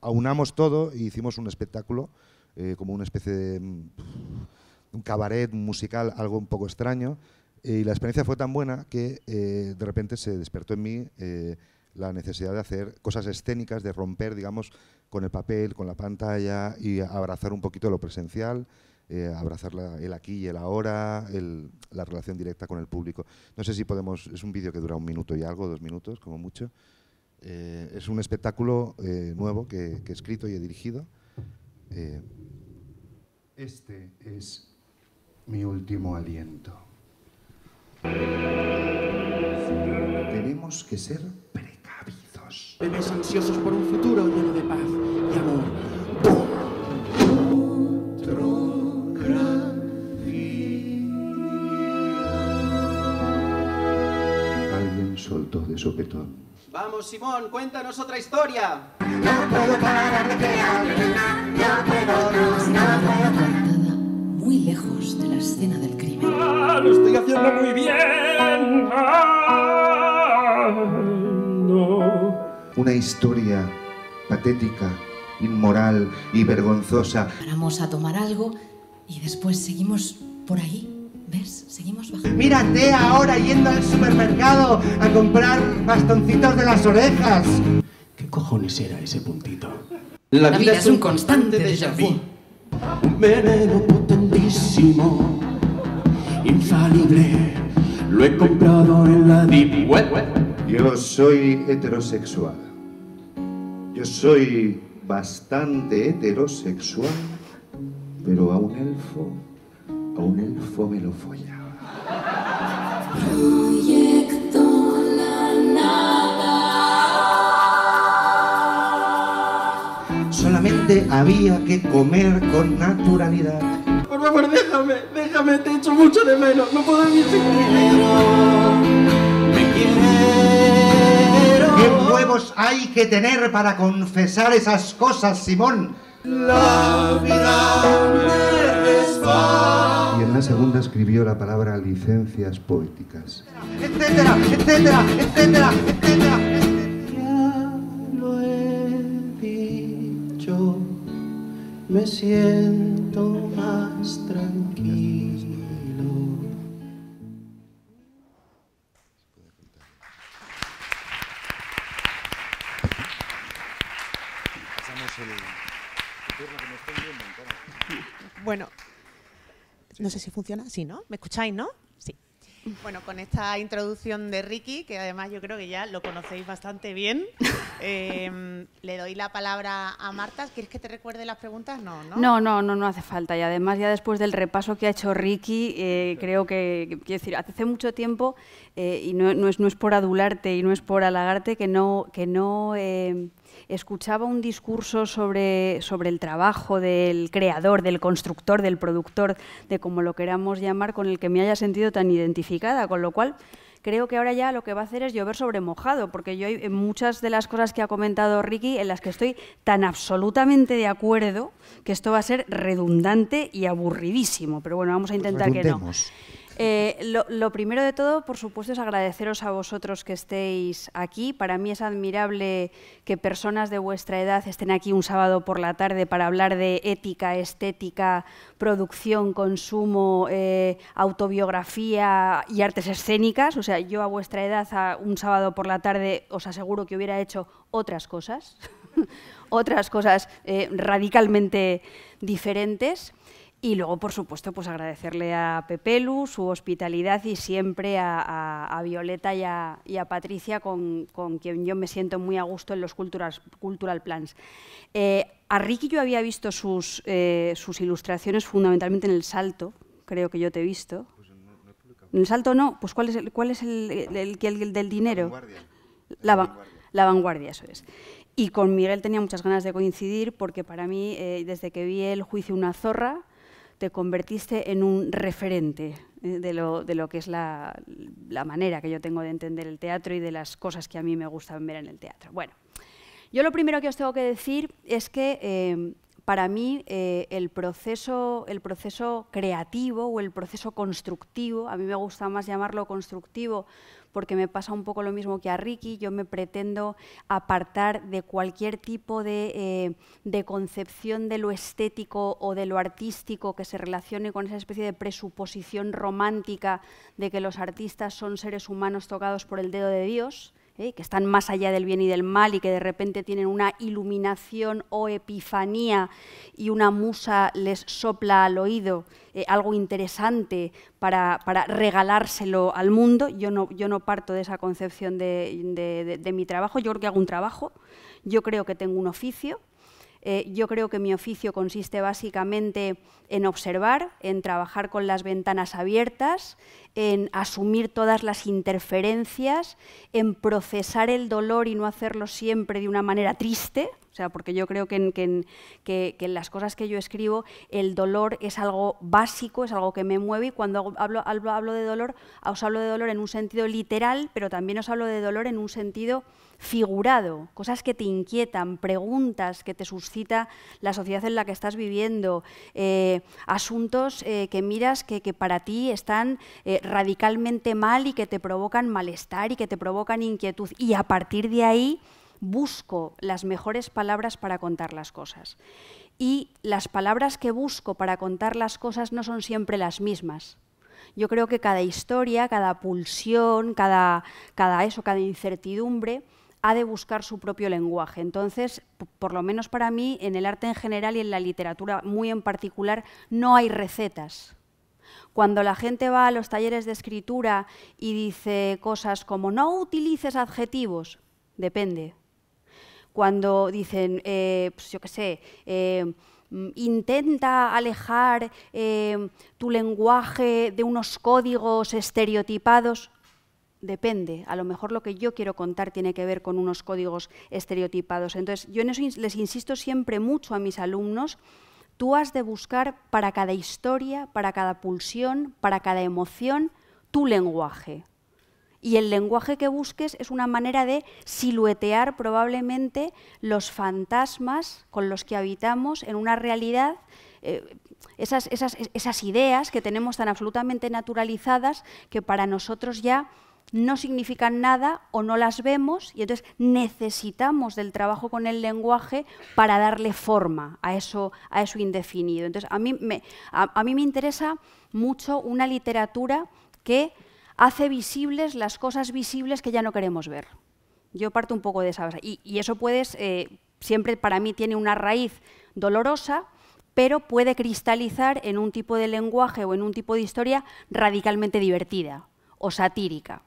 aunamos todo y hicimos un espectáculo, como una especie de mm, un cabaret musical, algo un poco extraño, eh, y la experiencia fue tan buena que eh, de repente se despertó en mí eh, la necesidad de hacer cosas escénicas, de romper, digamos, con el papel, con la pantalla y abrazar un poquito lo presencial, abrazar el aquí y el ahora, la relación directa con el público. No sé si podemos, es un vídeo que dura un minuto y algo, dos minutos como mucho. es un espectáculo nuevo que, he escrito y he dirigido. este es mi último aliento. Tenemos que ser precavidos. Bebés ansiosos por un futuro lleno de paz y amor. Alguien soltó de sopetón. Vamos, Simón, cuéntanos otra historia. No puedo parar de crear, no puedo, no, muy lejos de la escena del crimen. Ah, lo estoy haciendo muy bien. Ah, Una historia patética, inmoral y vergonzosa. Paramos a tomar algo y después seguimos por ahí. ¿Ves? Seguimos bajando. Mírate ahora yendo al supermercado a comprar bastoncitos de las orejas. ¿Qué cojones era ese puntito? La, vida, es un constante déjà vu. Veneno infalible, lo he comprado en la web. Yo soy heterosexual. Yo soy bastante heterosexual, pero a un elfo, a un elfo me lo follaba. Proyecto la nada. Solamente había que comer con naturalidad me te echo mucho de menos, no puedo vivir sin ti. ¿Qué huevos hay que tener para confesar esas cosas, Simón? La vida me resbala. Y en la segunda escribió la palabra licencias poéticas. Etcétera, etcétera, etcétera, etcétera, etcétera. me siento más tranquilo. Bueno, no sé si funciona. Sí, ¿no? ¿Me escucháis, no? Bueno, con esta introducción de Ricky, que además yo creo que ya lo conocéis bastante bien, em, le doy la palabra a Marta. ¿Quieres que te recuerde las preguntas? No, no, no, no, no, hace falta. Y además ya después del repaso que ha hecho Ricky, eh, creo que, quiero decir, hace mucho tiempo, eh, y no, es, no es por adularte y no es por halagarte, que no... Que no eh, escuchaba un discurso sobre, sobre el trabajo del creador, del constructor, del productor, de como lo queramos llamar, con el que me haya sentido tan identificada, con lo cual creo que ahora ya lo que va a hacer es llover sobre mojado, porque yo hay eh, muchas de las cosas que ha comentado Ricky, en las que estoy tan absolutamente de acuerdo, que esto va a ser redundante y aburridísimo. Pero bueno, vamos a intentar que no. Eh, lo, primero de todo, por supuesto, es agradeceros a vosotros que estéis aquí. Para mí es admirable que personas de vuestra edad estén aquí un sábado por la tarde para hablar de ética, estética, producción, consumo, eh, autobiografía y artes escénicas. O sea, yo a vuestra edad, un sábado por la tarde, os aseguro que hubiera hecho otras cosas, otras cosas eh, radicalmente diferentes. Y luego, por supuesto, pues agradecerle a Pepelu su hospitalidad y siempre a, Violeta y a, Patricia, con, quien yo me siento muy a gusto en los cultural, cultural plans. Eh, a Ricky yo había visto sus, eh, sus ilustraciones fundamentalmente en El Salto, creo que yo te he visto. ¿En El Salto no? Pues ¿cuál es el, cuál es el, el, del dinero? La vanguardia. La, vanguardia, eso es. Y con Miguel tenía muchas ganas de coincidir porque para mí, eh, desde que vi el juicio Una Zorra, te convertiste en un referente eh, de lo, que es la, manera que yo tengo de entender el teatro y de las cosas que a mí me gustan ver en el teatro. Bueno, yo lo primero que os tengo que decir es que em, para mí eh, el, proceso, el proceso creativo o el proceso constructivo, a mí me gusta más llamarlo constructivo porque me pasa un poco lo mismo que a Ricky, yo me pretendo apartar de cualquier tipo eh, de, concepción de lo estético o de lo artístico que se relacione con esa especie de presuposición romántica de que los artistas son seres humanos tocados por el dedo de Dios ¿eh? que están más allá del bien y del mal y que de repente tienen una iluminación o epifanía y una musa les sopla al oído eh, algo interesante para, regalárselo al mundo. Yo no, parto de esa concepción de, de mi trabajo, yo creo que hago un trabajo, yo creo que tengo un oficio eh, yo creo que mi oficio consiste básicamente en observar, en trabajar con las ventanas abiertas, en asumir todas las interferencias, en procesar el dolor y no hacerlo siempre de una manera triste, o sea, porque yo creo que en, las cosas que yo escribo el dolor es algo básico, es algo que me mueve y cuando hablo, hablo, hablo de dolor, os hablo de dolor en un sentido literal, pero también os hablo de dolor en un sentido figurado, cosas que te inquietan, preguntas que te suscita la sociedad en la que estás viviendo, eh, asuntos eh, que miras que, para ti están eh, radicalmente mal y que te provocan malestar y que te provocan inquietud. Y a partir de ahí busco las mejores palabras para contar las cosas. Y las palabras que busco para contar las cosas no son siempre las mismas. Yo creo que cada historia, cada pulsión, cada eso, cada incertidumbre, ha de buscar su propio lenguaje. Entonces, por lo menos para mí, en el arte en general y en la literatura muy en particular, no hay recetas. Cuando la gente va a los talleres de escritura y dice cosas como no utilices adjetivos, depende. Cuando dicen, eh, pues yo qué sé, eh, mm, intenta alejar eh, tu lenguaje de unos códigos estereotipados, depende. A lo mejor lo que yo quiero contar tiene que ver con unos códigos estereotipados. Entonces, yo en eso les insisto siempre mucho a mis alumnos. Tú has de buscar para cada historia, para cada pulsión, para cada emoción, tu lenguaje. Y el lenguaje que busques es una manera de siluetear probablemente los fantasmas con los que habitamos en una realidad eh, esas, ideas que tenemos tan absolutamente naturalizadas que para nosotros ya no significan nada o no las vemos y entonces necesitamos del trabajo con el lenguaje para darle forma a eso, a eso indefinido. Entonces, a mí, me, interesa mucho una literatura que hace visibles las cosas visibles que ya no queremos ver. Yo parto un poco de esa base. Y, eso puede eh, siempre para mí tiene una raíz dolorosa, pero puede cristalizar en un tipo de lenguaje o en un tipo de historia radicalmente divertida o satírica.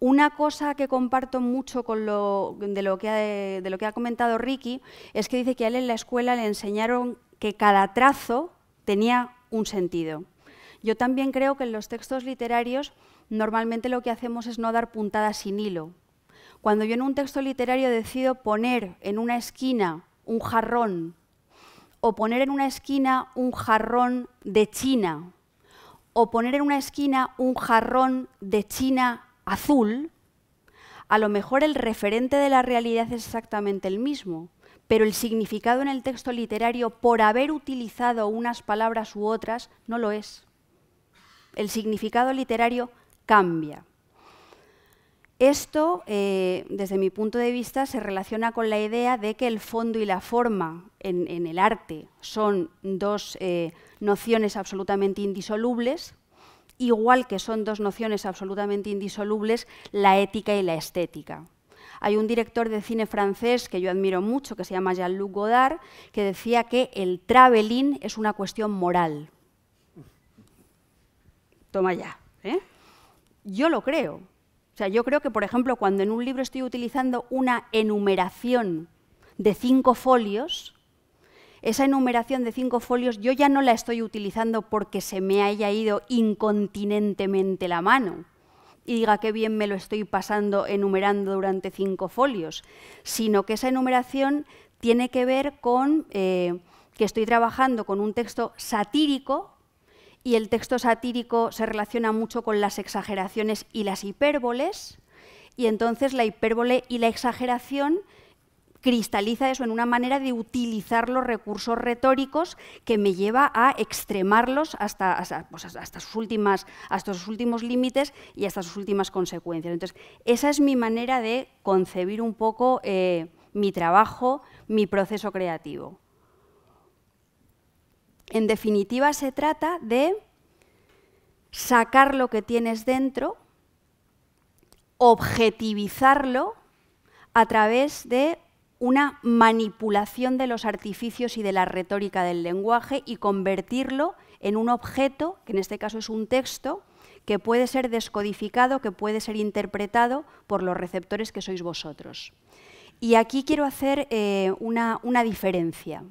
Una cosa que comparto mucho con lo, de, lo que ha, comentado Ricky es que dice que a él en la escuela le enseñaron que cada trazo tenía un sentido. Yo también creo que en los textos literarios normalmente lo que hacemos es no dar puntadas sin hilo. Cuando yo en un texto literario decido poner en una esquina un jarrón o poner en una esquina un jarrón de China o poner en una esquina un jarrón de China azul, a lo mejor el referente de la realidad es exactamente el mismo, pero el significado en el texto literario, por haber utilizado unas palabras u otras, no lo es. El significado literario cambia. Esto, eh, desde mi punto de vista, se relaciona con la idea de que el fondo y la forma en, el arte son dos eh, nociones absolutamente indisolubles, igual que son dos nociones absolutamente indisolubles, la ética y la estética. Hay un director de cine francés que yo admiro mucho, que se llama Jean-Luc Godard, que decía que el travelling es una cuestión moral. Toma ya. ¿eh? Yo lo creo. O sea, yo creo que, por ejemplo, cuando en un libro estoy utilizando una enumeración de cinco folios, esa enumeración de cinco folios yo ya no la estoy utilizando porque se me haya ido incontinentemente la mano y diga que bien me lo estoy pasando enumerando durante cinco folios, sino que esa enumeración tiene que ver con eh, que estoy trabajando con un texto satírico y el texto satírico se relaciona mucho con las exageraciones y las hipérboles, y entonces la hipérbole y la exageración cristaliza eso en una manera de utilizar los recursos retóricos que me lleva a extremarlos hasta, pues, sus, últimas, hasta últimos límites y hasta sus últimas consecuencias. Entonces, esa es mi manera de concebir un poco eh, mi trabajo, mi proceso creativo. En definitiva, se trata de sacar lo que tienes dentro, objetivizarlo a través de una manipulación de los artificios y de la retórica del lenguaje y convertirlo en un objeto, que en este caso es un texto, que puede ser descodificado, que puede ser interpretado por los receptores que sois vosotros. Y aquí quiero hacer eh, una, diferencia.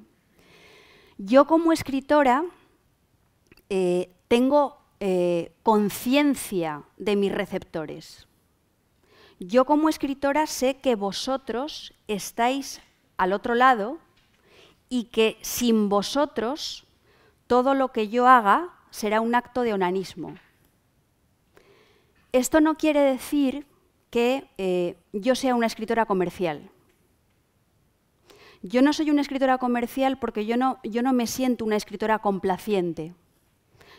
Yo como escritora eh, tengo eh, conciencia de mis receptores. Yo como escritora sé que vosotros estáis al otro lado y que sin vosotros todo lo que yo haga será un acto de onanismo. Esto no quiere decir que eh, yo sea una escritora comercial. Yo no soy una escritora comercial porque yo no me siento una escritora complaciente.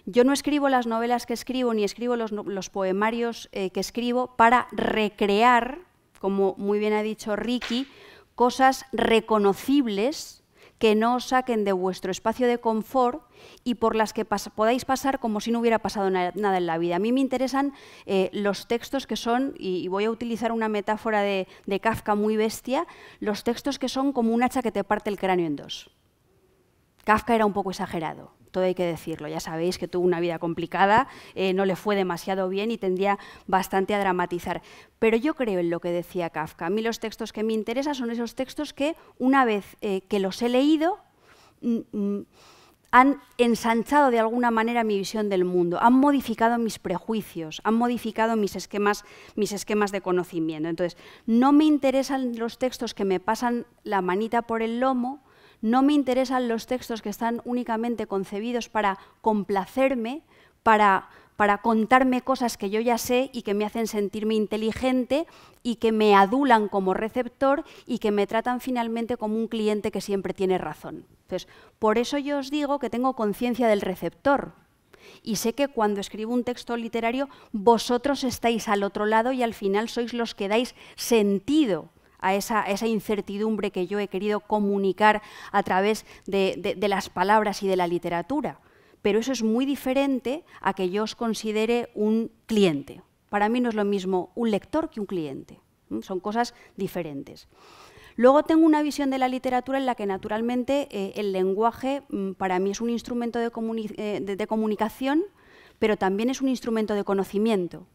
Yo no escribo las novelas que escribo ni escribo los, poemarios eh, que escribo para recrear, como muy bien ha dicho Ricky, cosas reconocibles que no os saquen de vuestro espacio de confort y por las que podáis pasar como si no hubiera pasado nada en la vida. A mí me interesan eh, los textos que son, y, voy a utilizar una metáfora de, de, Kafka muy bestia, los textos que son como un hacha que te parte el cráneo en dos. Kafka era un poco exagerado todo hay que decirlo. Ya sabéis que tuvo una vida complicada, eh, no le fue demasiado bien y tendía bastante a dramatizar. Pero yo creo en lo que decía Kafka. A mí los textos que me interesan son esos textos que, una vez eh, que los he leído, mm, mm, han ensanchado de alguna manera mi visión del mundo, han modificado mis prejuicios, han modificado mis esquemas, mis esquemas de conocimiento. Entonces, no me interesan los textos que me pasan la manita por el lomo, no me interesan los textos que están únicamente concebidos para complacerme, para, contarme cosas que yo ya sé y que me hacen sentirme inteligente y que me adulan como receptor y que me tratan finalmente como un cliente que siempre tiene razón. Entonces, por eso yo os digo que tengo conciencia del receptor, y sé que cuando escribo un texto literario vosotros estáis al otro lado y al final sois los que dais sentido a esa, incertidumbre que yo he querido comunicar a través de, las palabras y de la literatura. Pero eso es muy diferente a que yo os considere un cliente. Para mí no es lo mismo un lector que un cliente. Son cosas diferentes. Luego tengo una visión de la literatura en la que naturalmente eh, el lenguaje mm, para mí es un instrumento eh, de, comunicación, pero también es un instrumento de conocimiento.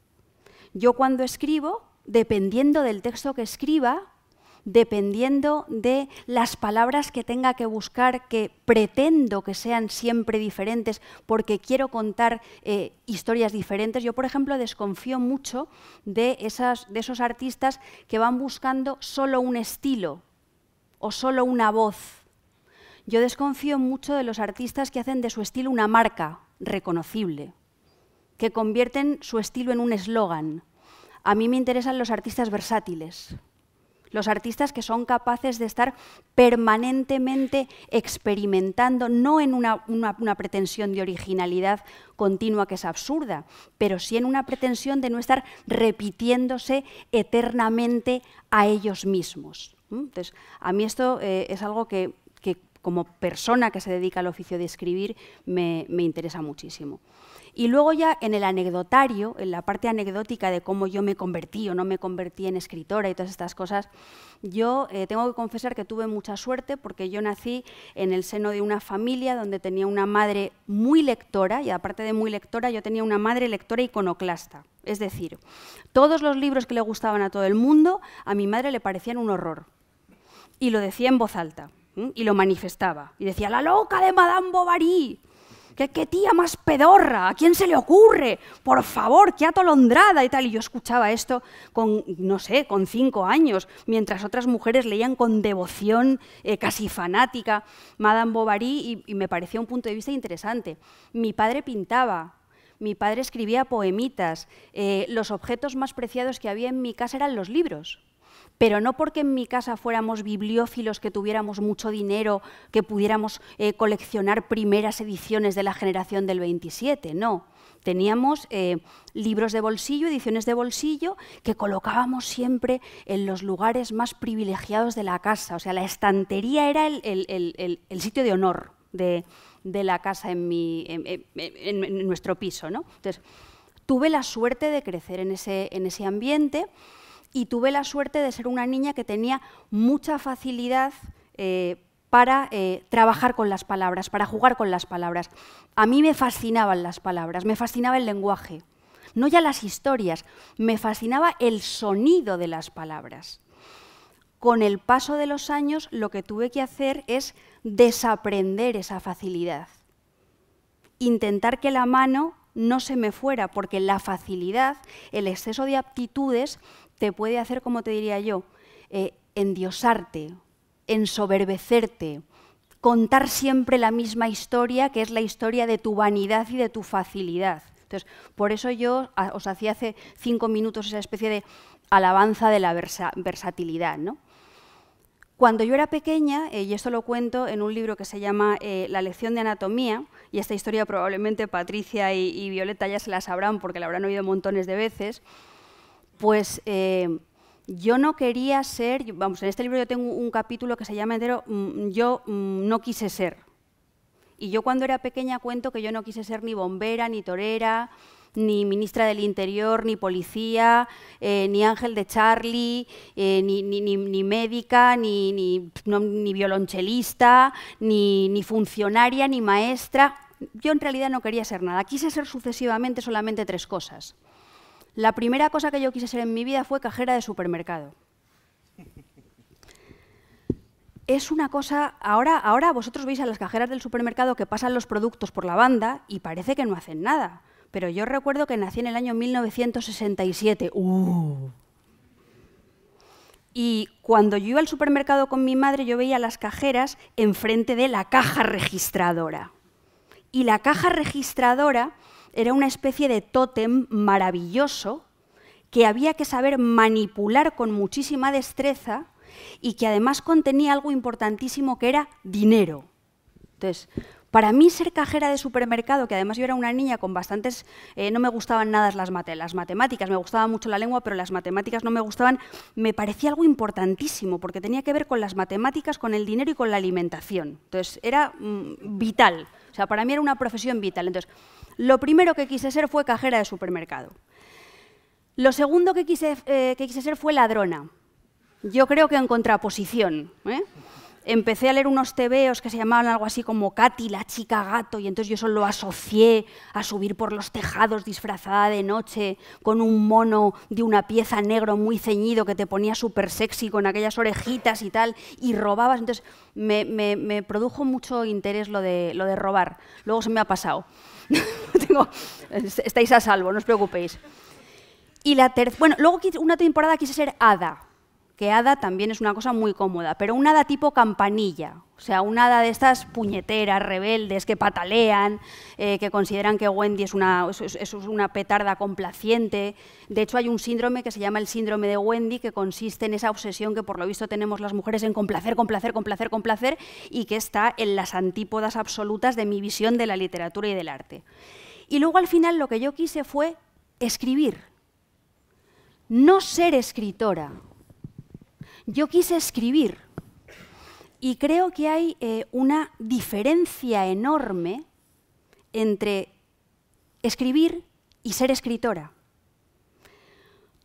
Yo cuando escribo, dependiendo del texto que escriba, dependiendo de las palabras que tenga que buscar, que pretendo que sean siempre diferentes porque quiero contar eh, historias diferentes. Yo, por ejemplo, desconfío mucho de, de esos artistas que van buscando solo un estilo o solo una voz. Yo desconfío mucho de los artistas que hacen de su estilo una marca reconocible, que convierten su estilo en un eslogan. A mí me interesan los artistas versátiles los artistas que son capaces de estar permanentemente experimentando, no en una, pretensión de originalidad continua que es absurda, pero sí en una pretensión de no estar repitiéndose eternamente a ellos mismos. Entonces, a mí esto eh, es algo que, como persona que se dedica al oficio de escribir me interesa muchísimo. Y luego ya en el anecdotario, en la parte anecdótica de cómo yo me convertí o no me convertí en escritora y todas estas cosas, yo eh, tengo que confesar que tuve mucha suerte porque yo nací en el seno de una familia donde tenía una madre muy lectora y aparte de muy lectora, yo tenía una madre lectora iconoclasta. Es decir, todos los libros que le gustaban a todo el mundo, a mi madre le parecían un horror. Y lo decía en voz alta y lo manifestaba. Y decía, la loca de Madame Bovary. ¿Qué, tía más pedorra? ¿A quién se le ocurre? Por favor, qué atolondrada y tal. Y yo escuchaba esto con, no sé, con cinco años, mientras otras mujeres leían con devoción eh, casi fanática Madame Bovary y, me parecía un punto de vista interesante. Mi padre pintaba, mi padre escribía poemitas, eh, los objetos más preciados que había en mi casa eran los libros pero no porque en mi casa fuéramos bibliófilos, que tuviéramos mucho dinero, que pudiéramos eh, coleccionar primeras ediciones de la generación del 27, no. Teníamos eh, libros de bolsillo, ediciones de bolsillo, que colocábamos siempre en los lugares más privilegiados de la casa. O sea, la estantería era el, sitio de honor de, la casa en, nuestro piso. Entonces, tuve la suerte de crecer en ese, ese ambiente y tuve la suerte de ser una niña que tenía mucha facilidad eh, para eh, trabajar con las palabras, para jugar con las palabras. A mí me fascinaban las palabras, me fascinaba el lenguaje, no ya las historias, me fascinaba el sonido de las palabras. Con el paso de los años lo que tuve que hacer es desaprender esa facilidad, intentar que la mano no se me fuera, porque la facilidad, el exceso de aptitudes, te puede hacer, como te diría yo, eh, endiosarte, ensoberbecerte, contar siempre la misma historia, que es la historia de tu vanidad y de tu facilidad. Entonces, por eso yo ah, os hacía hace cinco minutos esa especie de alabanza de la versatilidad. Cuando yo era pequeña, eh, y esto lo cuento en un libro que se llama eh, La lección de anatomía, y esta historia probablemente Patricia y, y Violeta ya se la sabrán porque la habrán oído montones de veces, pues eh, yo no quería ser, vamos, en este libro yo tengo un capítulo que se llama mm, Yo mm, no quise ser. Y yo cuando era pequeña cuento que yo no quise ser ni bombera, ni torera, ni ministra del Interior, ni policía, eh, ni ángel de Charlie, eh, ni, médica, ni, violonchelista, ni funcionaria, ni maestra. Yo en realidad no quería ser nada. Quise ser sucesivamente solamente tres cosas. La primera cosa que yo quise ser en mi vida fue cajera de supermercado. Es una cosa, ahora, ahora vosotros veis a las cajeras del supermercado que pasan los productos por la banda y parece que no hacen nada. Pero yo recuerdo que nací en el año 1967. Uh. Y cuando yo iba al supermercado con mi madre, yo veía las cajeras enfrente de la caja registradora. Y la caja registradora era una especie de tótem maravilloso que había que saber manipular con muchísima destreza y que además contenía algo importantísimo que era dinero. Entonces, para mí ser cajera de supermercado, que además yo era una niña con bastantes, eh, no me gustaban nada las, las matemáticas, me gustaba mucho la lengua, pero las matemáticas no me gustaban, me parecía algo importantísimo, porque tenía que ver con las matemáticas, con el dinero y con la alimentación. Entonces, era mm, vital, o sea, para mí era una profesión vital. Entonces, lo primero que quise ser fue cajera de supermercado. Lo segundo que quise, eh, ser fue ladrona. Yo creo que en contraposición. ¿eh? Empecé a leer unos tebeos que se llamaban algo así como Katy, la chica gato, y entonces yo eso lo asocié a subir por los tejados disfrazada de noche con un mono de una pieza negro muy ceñido que te ponía súper sexy con aquellas orejitas y tal, y robabas. Entonces me, produjo mucho interés lo de robar. Luego se me ha pasado. Tengo, estáis a salvo, no os preocupéis. Y la bueno, luego una temporada quise ser hada, que hada también es una cosa muy cómoda, pero un hada tipo campanilla, o sea, un hada de estas puñeteras, rebeldes, que patalean, eh, que consideran que Wendy es una, es una petarda complaciente. De hecho, hay un síndrome que se llama el síndrome de Wendy, que consiste en esa obsesión que por lo visto tenemos las mujeres en complacer, complacer, complacer, complacer, y que está en las antípodas absolutas de mi visión de la literatura y del arte. Y luego al final lo que yo quise fue escribir, no ser escritora yo quise escribir y creo que hay eh, una diferencia enorme entre escribir y ser escritora.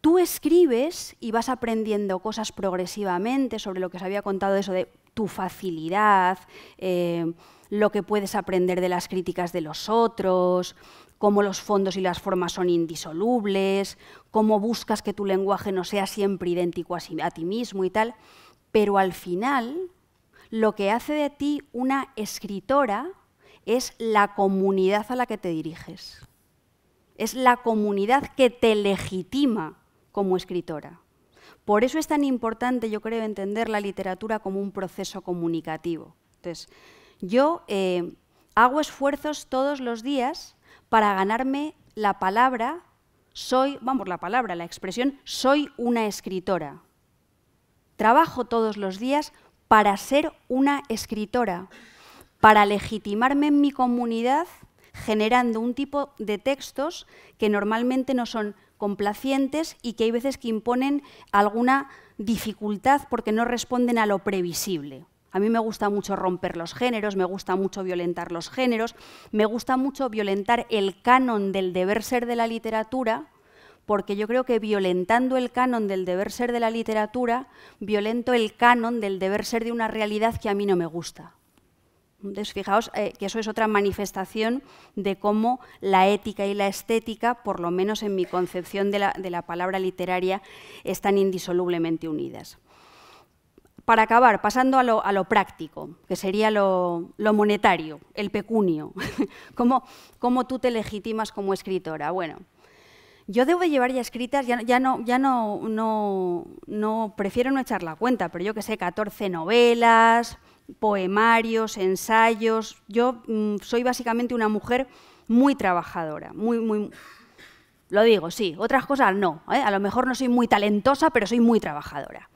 Tú escribes y vas aprendiendo cosas progresivamente sobre lo que se había contado, eso de tu facilidad, eh, lo que puedes aprender de las críticas de los otros, cómo los fondos y las formas son indisolubles, cómo buscas que tu lenguaje no sea siempre idéntico a, ti mismo y tal, pero al final lo que hace de ti una escritora es la comunidad a la que te diriges. Es la comunidad que te legitima como escritora. Por eso es tan importante, yo creo, entender la literatura como un proceso comunicativo. Entonces, yo eh, hago esfuerzos todos los días para ganarme la palabra, soy, vamos, la palabra, la expresión, soy una escritora. Trabajo todos los días para ser una escritora, para legitimarme en mi comunidad generando un tipo de textos que normalmente no son complacientes y que hay veces que imponen alguna dificultad porque no responden a lo previsible. A mí me gusta mucho romper los géneros, me gusta mucho violentar los géneros, me gusta mucho violentar el canon del deber ser de la literatura, porque yo creo que violentando el canon del deber ser de la literatura, violento el canon del deber ser de una realidad que a mí no me gusta. Entonces, fijaos eh, que eso es otra manifestación de cómo la ética y la estética, por lo menos en mi concepción de la palabra literaria, están indisolublemente unidas para acabar, pasando a lo, práctico, que sería lo, monetario, el pecunio, ¿Cómo, tú te legitimas como escritora? Bueno, yo debo llevar ya escritas, ya, no, ya no, no, prefiero no echar la cuenta, pero yo que sé, 14 novelas, poemarios, ensayos. Yo mm, soy básicamente una mujer muy trabajadora, muy, muy, lo digo, sí. Otras cosas no. ¿eh? A lo mejor no soy muy talentosa, pero soy muy trabajadora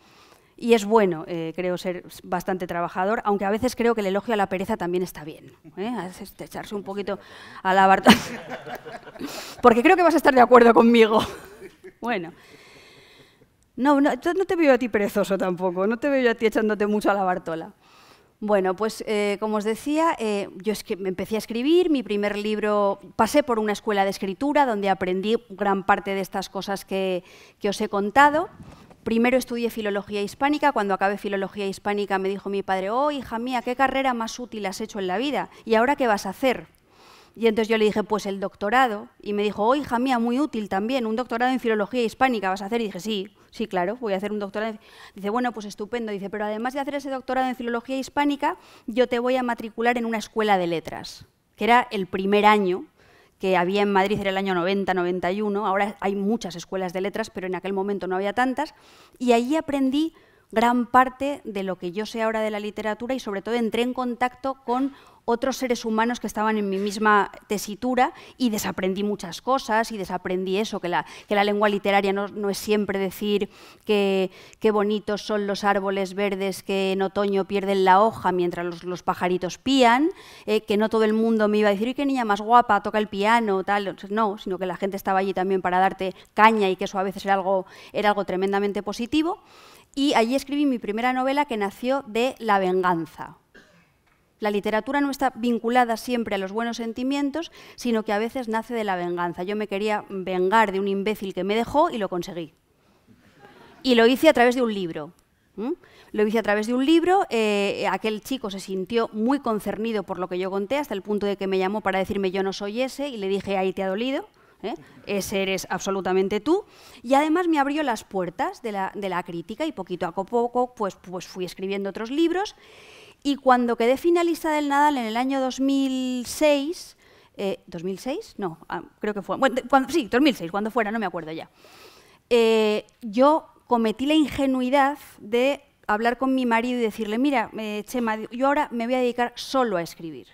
y es bueno, eh, creo, ser bastante trabajador, aunque a veces creo que el elogio a la pereza también está bien. ¿eh? Echarse un poquito a la Bartola... Porque creo que vas a estar de acuerdo conmigo. bueno. No, no, no te veo a ti perezoso tampoco, no te veo a ti echándote mucho a la bartola. Bueno, pues eh, como os decía, eh, yo es que me empecé a escribir, mi primer libro, pasé por una escuela de escritura donde aprendí gran parte de estas cosas que, que os he contado. Primero estudié filología hispánica, cuando acabé filología hispánica me dijo mi padre, oh hija mía, ¿qué carrera más útil has hecho en la vida? ¿Y ahora qué vas a hacer? Y entonces yo le dije, pues el doctorado. Y me dijo, oh hija mía, muy útil también, un doctorado en filología hispánica vas a hacer. Y dije, sí, sí, claro, voy a hacer un doctorado. Dice, bueno, pues estupendo. Dice, pero además de hacer ese doctorado en filología hispánica, yo te voy a matricular en una escuela de letras, que era el primer año que había en Madrid en el año 90-91, ahora hay muchas escuelas de letras, pero en aquel momento no había tantas, y allí aprendí gran parte de lo que yo sé ahora de la literatura y sobre todo entré en contacto con otros seres humanos que estaban en mi misma tesitura y desaprendí muchas cosas y desaprendí eso, que la, lengua literaria no, es siempre decir que, bonitos son los árboles verdes que en otoño pierden la hoja mientras los, pajaritos pían, eh, que no todo el mundo me iba a decir, que qué niña más guapa, toca el piano! tal No, sino que la gente estaba allí también para darte caña y que eso a veces era algo, era algo tremendamente positivo. Y allí escribí mi primera novela que nació de la venganza, la literatura no está vinculada siempre a los buenos sentimientos, sino que a veces nace de la venganza. Yo me quería vengar de un imbécil que me dejó y lo conseguí. Y lo hice a través de un libro. Lo hice a través de un libro, eh, aquel chico se sintió muy concernido por lo que yo conté, hasta el punto de que me llamó para decirme yo no soy ese, y le dije, ahí te ha dolido, ¿eh? ese eres absolutamente tú. Y además me abrió las puertas de la, crítica y poquito a poco pues, pues fui escribiendo otros libros. Y cuando quedé finalista del Nadal en el año 2006, ¿2006? Eh, no, ah, creo que fue. sí, 2006, cuando fuera, no me acuerdo ya. Eh, yo cometí la ingenuidad de hablar con mi marido y decirle, mira, eh, Chema, yo ahora me voy a dedicar solo a escribir.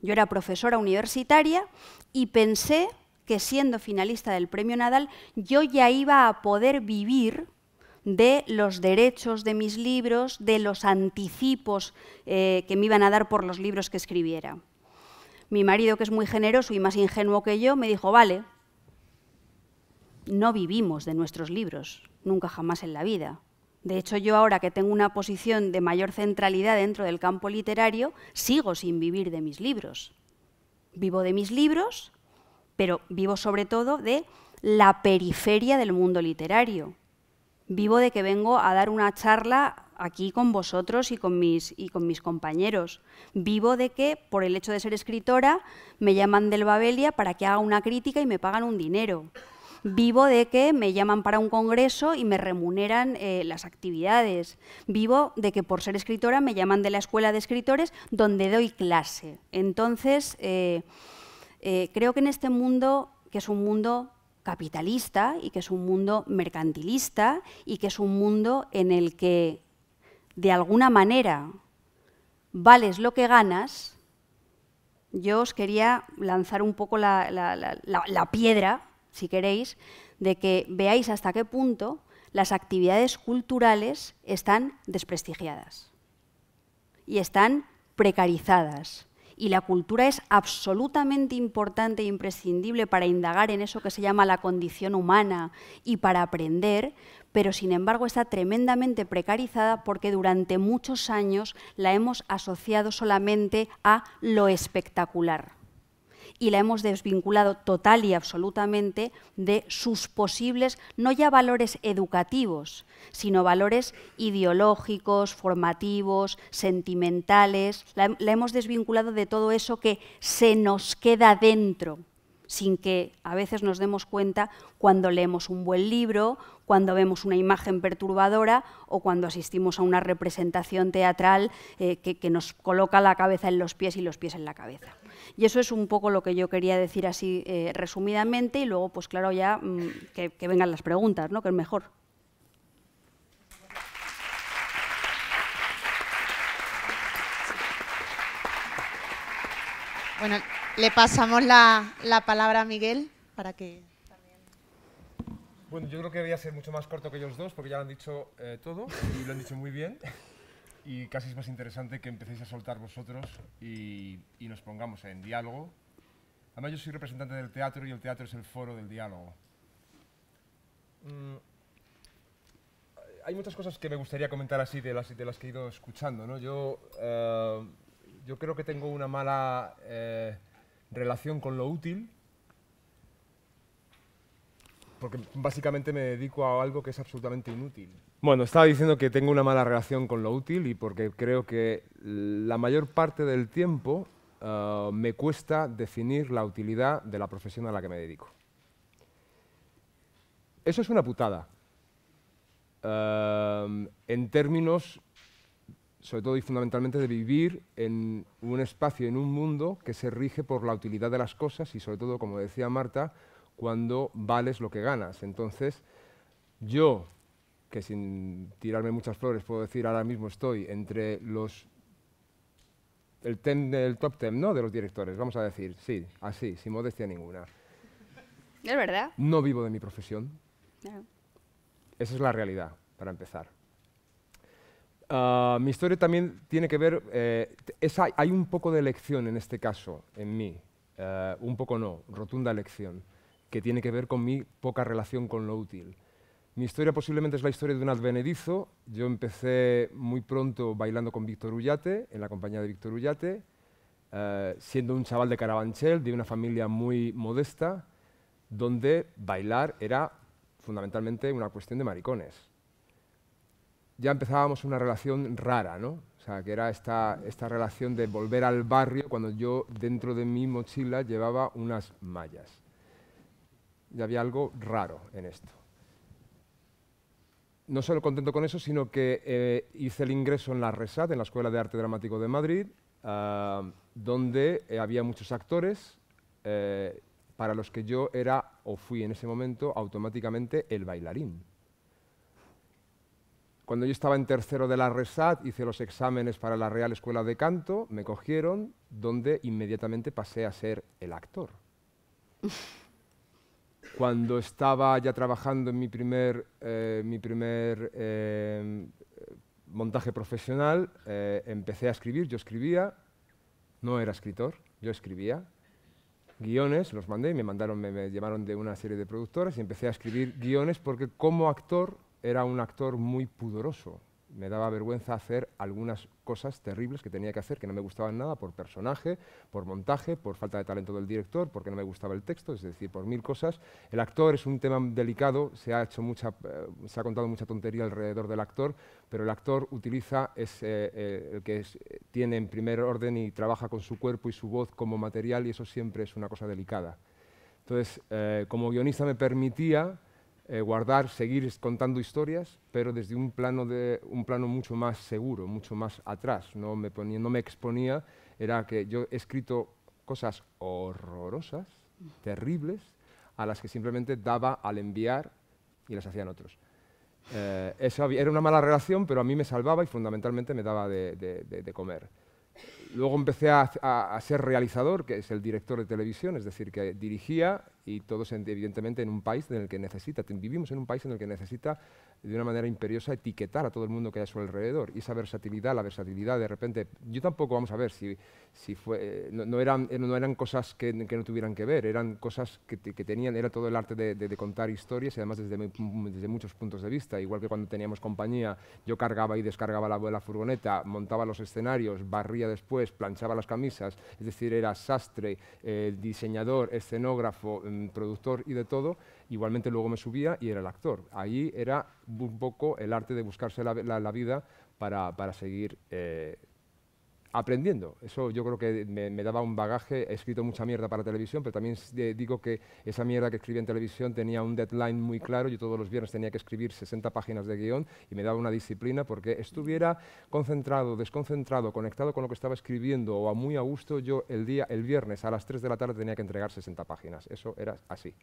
Yo era profesora universitaria y pensé que siendo finalista del Premio Nadal yo ya iba a poder vivir de los derechos de mis libros, de los anticipos eh, que me iban a dar por los libros que escribiera. Mi marido, que es muy generoso y más ingenuo que yo, me dijo, vale, no vivimos de nuestros libros, nunca jamás en la vida. De hecho, yo ahora que tengo una posición de mayor centralidad dentro del campo literario, sigo sin vivir de mis libros. Vivo de mis libros, pero vivo sobre todo de la periferia del mundo literario vivo de que vengo a dar una charla aquí con vosotros y con mis, y con mis compañeros. Vivo de que, por el hecho de ser escritora, me llaman del Babelia para que haga una crítica y me pagan un dinero. Vivo de que me llaman para un congreso y me remuneran eh, las actividades. Vivo de que por ser escritora me llaman de la escuela de escritores donde doy clase. Entonces, eh, eh, creo que en este mundo, que es un mundo capitalista y que es un mundo mercantilista y que es un mundo en el que, de alguna manera, vales lo que ganas, yo os quería lanzar un poco la, piedra, si queréis, de que veáis hasta qué punto las actividades culturales están desprestigiadas y están precarizadas y la cultura es absolutamente importante e imprescindible para indagar en eso que se llama la condición humana y para aprender, pero sin embargo está tremendamente precarizada porque durante muchos años la hemos asociado solamente a lo espectacular y la hemos desvinculado total y absolutamente de sus posibles, no ya valores educativos, sino valores ideológicos, formativos, sentimentales. La, hemos desvinculado de todo eso que se nos queda dentro sin que a veces nos demos cuenta cuando leemos un buen libro, cuando vemos una imagen perturbadora o cuando asistimos a una representación teatral eh, que, nos coloca la cabeza en los pies y los pies en la cabeza. Y eso es un poco lo que yo quería decir así eh, resumidamente y luego, pues claro, ya mm, que, vengan las preguntas, ¿no? que es mejor. Bueno, le pasamos la, palabra a Miguel para que... también... Bueno, yo creo que voy a ser mucho más corto que ellos dos, porque ya lo han dicho eh, todo y lo han dicho muy bien. Y casi es más interesante que empecéis a soltar vosotros y, nos pongamos en diálogo. Además, yo soy representante del teatro y el teatro es el foro del diálogo. Mm, hay muchas cosas que me gustaría comentar así de las, de las que he ido escuchando. Yo, eh, yo creo que tengo una mala... Eh, relación con lo útil, porque básicamente me dedico a algo que es absolutamente inútil. Bueno, estaba diciendo que tengo una mala relación con lo útil y porque creo que la mayor parte del tiempo ah, me cuesta definir la utilidad de la profesión a la que me dedico. Eso es una putada. Ah, en términos sobre todo y fundamentalmente de vivir en un espacio, en un mundo que se rige por la utilidad de las cosas y sobre todo, como decía Marta, cuando vales lo que ganas. Entonces, yo, que sin tirarme muchas flores puedo decir ahora mismo estoy entre los... El, top ten, ¿no? De los directores, vamos a decir, sí, así, sin modestia ninguna. ¿Es verdad? No vivo de mi profesión. Esa es la realidad, para empezar. Ah, mi historia también tiene que ver, eh, hay un poco de elección en este caso, en mí, eh, un poco no, rotunda elección, que tiene que ver con mi poca relación con lo útil. Mi historia posiblemente es la historia de un advenedizo. Yo empecé muy pronto bailando con Víctor Ullate, en la compañía de Víctor Ullate, eh, siendo un chaval de Carabanchel, de una familia muy modesta, donde bailar era fundamentalmente una cuestión de maricones ya empezábamos una relación rara, ¿no? O sea, que era esta, relación de volver al barrio cuando yo dentro de mi mochila llevaba unas mallas. Ya había algo raro en esto. No solo contento con eso, sino que eh, hice el ingreso en la RESAT, en la Escuela de Arte Dramático de Madrid, ah, donde eh, había muchos actores eh, para los que yo era o fui en ese momento automáticamente el bailarín cuando yo estaba en tercero de la RESAT, hice los exámenes para la Real Escuela de Canto, me cogieron, donde inmediatamente pasé a ser el actor. Cuando estaba ya trabajando en mi primer, eh, mi primer em, montaje profesional, eh, empecé a escribir, yo escribía, no era escritor, yo escribía guiones, los mandé, me mandaron, me, llevaron de una serie de productoras y empecé a escribir guiones porque como actor era un actor muy pudoroso. Me daba vergüenza hacer algunas cosas terribles que tenía que hacer, que no me gustaban nada, por personaje, por montaje, por falta de talento del director, porque no me gustaba el texto, es decir, por mil cosas. El actor es un tema delicado, se ha, hecho mucha, eh, se ha contado mucha tontería alrededor del actor, pero el actor utiliza, es eh, el que eh, tiene en primer orden y trabaja con su cuerpo y su voz como material, y eso siempre es una cosa delicada. Entonces, como guionista me permitía eh, guardar, seguir contando historias, pero desde un plano, de, un plano mucho más seguro, mucho más atrás. No me, exponía, era que yo he escrito cosas horrorosas, terribles, a las que simplemente daba al enviar y las hacían otros. Eh, eso era una mala relación, pero a mí me salvaba y fundamentalmente me daba de, comer. Luego empecé a, ser realizador, que es el director de televisión, es decir, que dirigía y todos evidentemente en un país en el que necesita, vivimos en un país en el que necesita de una manera imperiosa etiquetar a todo el mundo que hay a su alrededor y esa versatilidad, la versatilidad de repente, yo tampoco, vamos a ver, si, si fue, eh, no, eran, eh, no eran cosas que, que, no tuvieran que ver, eran cosas que, que tenían, era todo el arte de, contar historias y además desde, mm, desde, muchos puntos de vista, igual que cuando teníamos compañía, yo cargaba y descargaba la, la furgoneta, montaba los escenarios, barría después, planchaba las camisas, es decir, era sastre, eh, diseñador, escenógrafo, productor y de todo, igualmente luego me subía y era el actor. Ahí era un poco el arte de buscarse la, vida para, seguir... Eh, aprendiendo. Eso yo creo que me, daba un bagaje. He escrito mucha mierda para televisión, pero también digo que esa mierda que escribí en televisión tenía un deadline muy claro. Yo todos los viernes tenía que escribir 60 páginas de guión y me daba una disciplina porque estuviera concentrado, desconcentrado, conectado con lo que estaba escribiendo o a muy a gusto, yo el, día, el viernes a las 3 de la tarde tenía que entregar 60 páginas. Eso era así.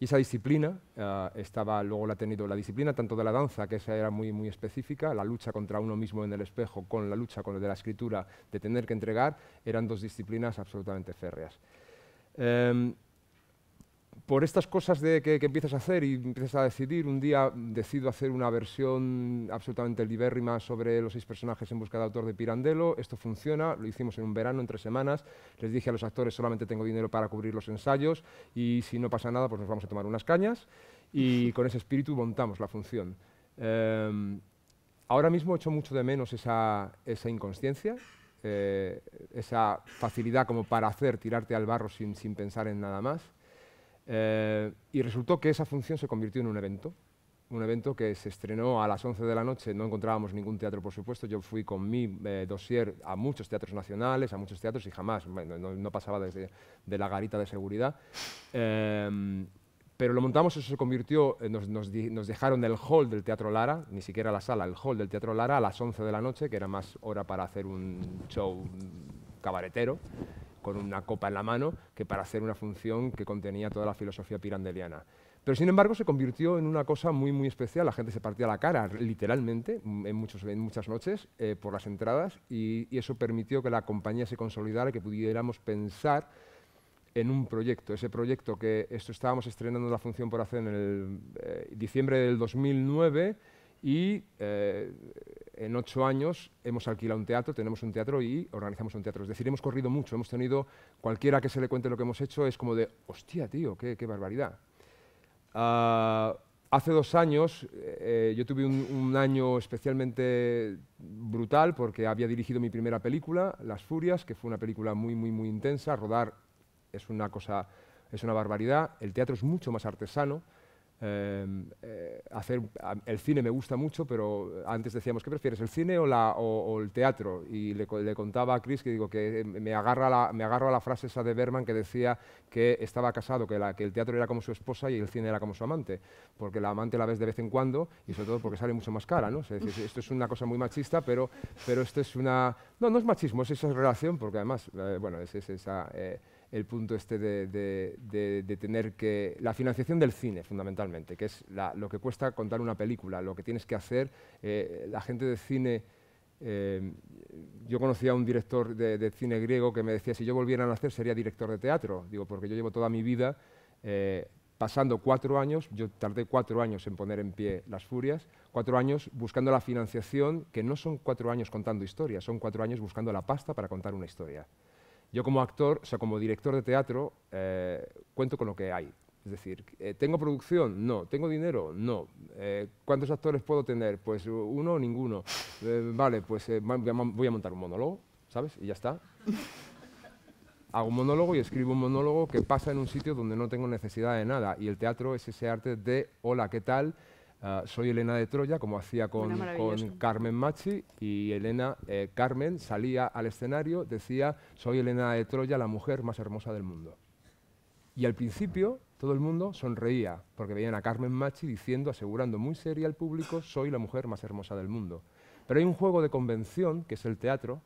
Y esa disciplina ah, estaba, luego la ha tenido la disciplina tanto de la danza, que esa era muy, muy específica, la lucha contra uno mismo en el espejo, con la lucha con de la escritura, de tener que entregar, eran dos disciplinas absolutamente férreas. Em, por estas cosas de que, empiezas a hacer y empiezas a decidir, un día decido hacer una versión absolutamente libérrima sobre los seis personajes en busca de autor de Pirandello, esto funciona, lo hicimos en un verano, en tres semanas, les dije a los actores solamente tengo dinero para cubrir los ensayos y si no pasa nada pues nos vamos a tomar unas cañas y con ese espíritu montamos la función. Em, ahora mismo echo mucho de menos esa, inconsciencia, eh, esa facilidad como para hacer, tirarte al barro sin pensar en nada más. Eh, y resultó que esa función se convirtió en un evento, un evento que se estrenó a las 11 de la noche, no encontrábamos ningún teatro, por supuesto, yo fui con mi eh, dossier a muchos teatros nacionales, a muchos teatros y jamás, no, pasaba desde, de la garita de seguridad. Em, pero lo montamos, eso se convirtió, eh, nos, nos, nos, dejaron el hall del Teatro Lara, ni siquiera la sala, el hall del Teatro Lara a las 11 de la noche, que era más hora para hacer un show mm, cabaretero con una copa en la mano que para hacer una función que contenía toda la filosofía pirandeliana. Pero sin embargo se convirtió en una cosa muy, muy especial. La gente se partía la cara, literalmente, en, muchos, muchas noches, eh, por las entradas, y, eso permitió que la compañía se consolidara, que pudiéramos pensar en un proyecto. Ese proyecto que esto estábamos estrenando la función por hacer en el eh, diciembre del 2009 y eh, en ocho años hemos alquilado un teatro, tenemos un teatro y organizamos un teatro. Es decir, hemos corrido mucho, hemos tenido, cualquiera que se le cuente lo que hemos hecho es como de, hostia, tío, qué, barbaridad. Ah, hace dos años eh, yo tuve un, un, año especialmente brutal porque había dirigido mi primera película, Las Furias, que fue una película muy, muy, muy intensa. Rodar es una cosa, es una barbaridad. El teatro es mucho más artesano. Em, eh, hacer, el cine me gusta mucho, pero antes decíamos, ¿qué prefieres, el cine o, la, o, el teatro? Y le, le, contaba a Chris que digo que eh, me, agarra la, me agarro a la frase esa de Berman que decía que estaba casado, que, la, que el teatro era como su esposa y el cine era como su amante, porque la amante la ves de vez en cuando y sobre todo porque sale mucho más cara, ¿no? esto es una cosa muy machista, pero, pero esto es una... No, no es machismo, es esa relación, porque además, eh, bueno, es, esa el punto este de, tener que... La financiación del cine, fundamentalmente, que es lo que cuesta contar una película, lo que tienes que hacer. Eh, la gente de cine... Eh, yo conocía a un director de, cine griego que me decía, si yo volviera a nacer sería director de teatro. Digo, porque yo llevo toda mi vida eh, pasando cuatro años, yo tardé cuatro años en poner en pie Las Furias, cuatro años buscando la financiación, que no son cuatro años contando historias, son cuatro años buscando la pasta para contar una historia. Yo como actor, o sea, como director de teatro, eh, cuento con lo que hay. Es decir, eh, ¿tengo producción? No. ¿Tengo dinero? No. Eh, ¿Cuántos actores puedo tener? Pues uno o ninguno. vale, pues voy a montar un monólogo, ¿sabes? Y ya está. Hago un monólogo y escribo un monólogo que pasa en un sitio donde no tengo necesidad de nada. Y el teatro es ese arte de, hola, ¿qué tal? Ah, soy Elena de Troya, como hacía con, Carmen Machi, y Elena, eh, Carmen salía al escenario, decía, soy Elena de Troya, la mujer más hermosa del mundo. Y al principio todo el mundo sonreía, porque veían a Carmen Machi diciendo, asegurando muy seria al público, soy la mujer más hermosa del mundo. Pero hay un juego de convención, que es el teatro,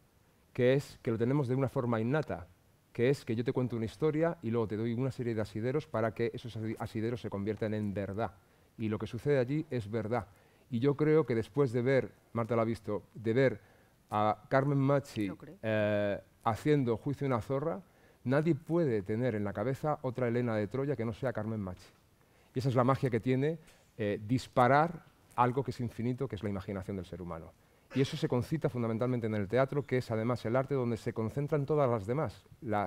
que es que lo tenemos de una forma innata, que es que yo te cuento una historia y luego te doy una serie de asideros para que esos asideros se conviertan en verdad y lo que sucede allí es verdad. Y yo creo que después de ver, Marta lo ha visto, de ver a Carmen Machi eh, haciendo juicio a una zorra, nadie puede tener en la cabeza otra Elena de Troya que no sea Carmen Machi. Y esa es la magia que tiene eh, disparar algo que es infinito, que es la imaginación del ser humano. Y eso se concita fundamentalmente en el teatro, que es además el arte donde se concentran todas las demás.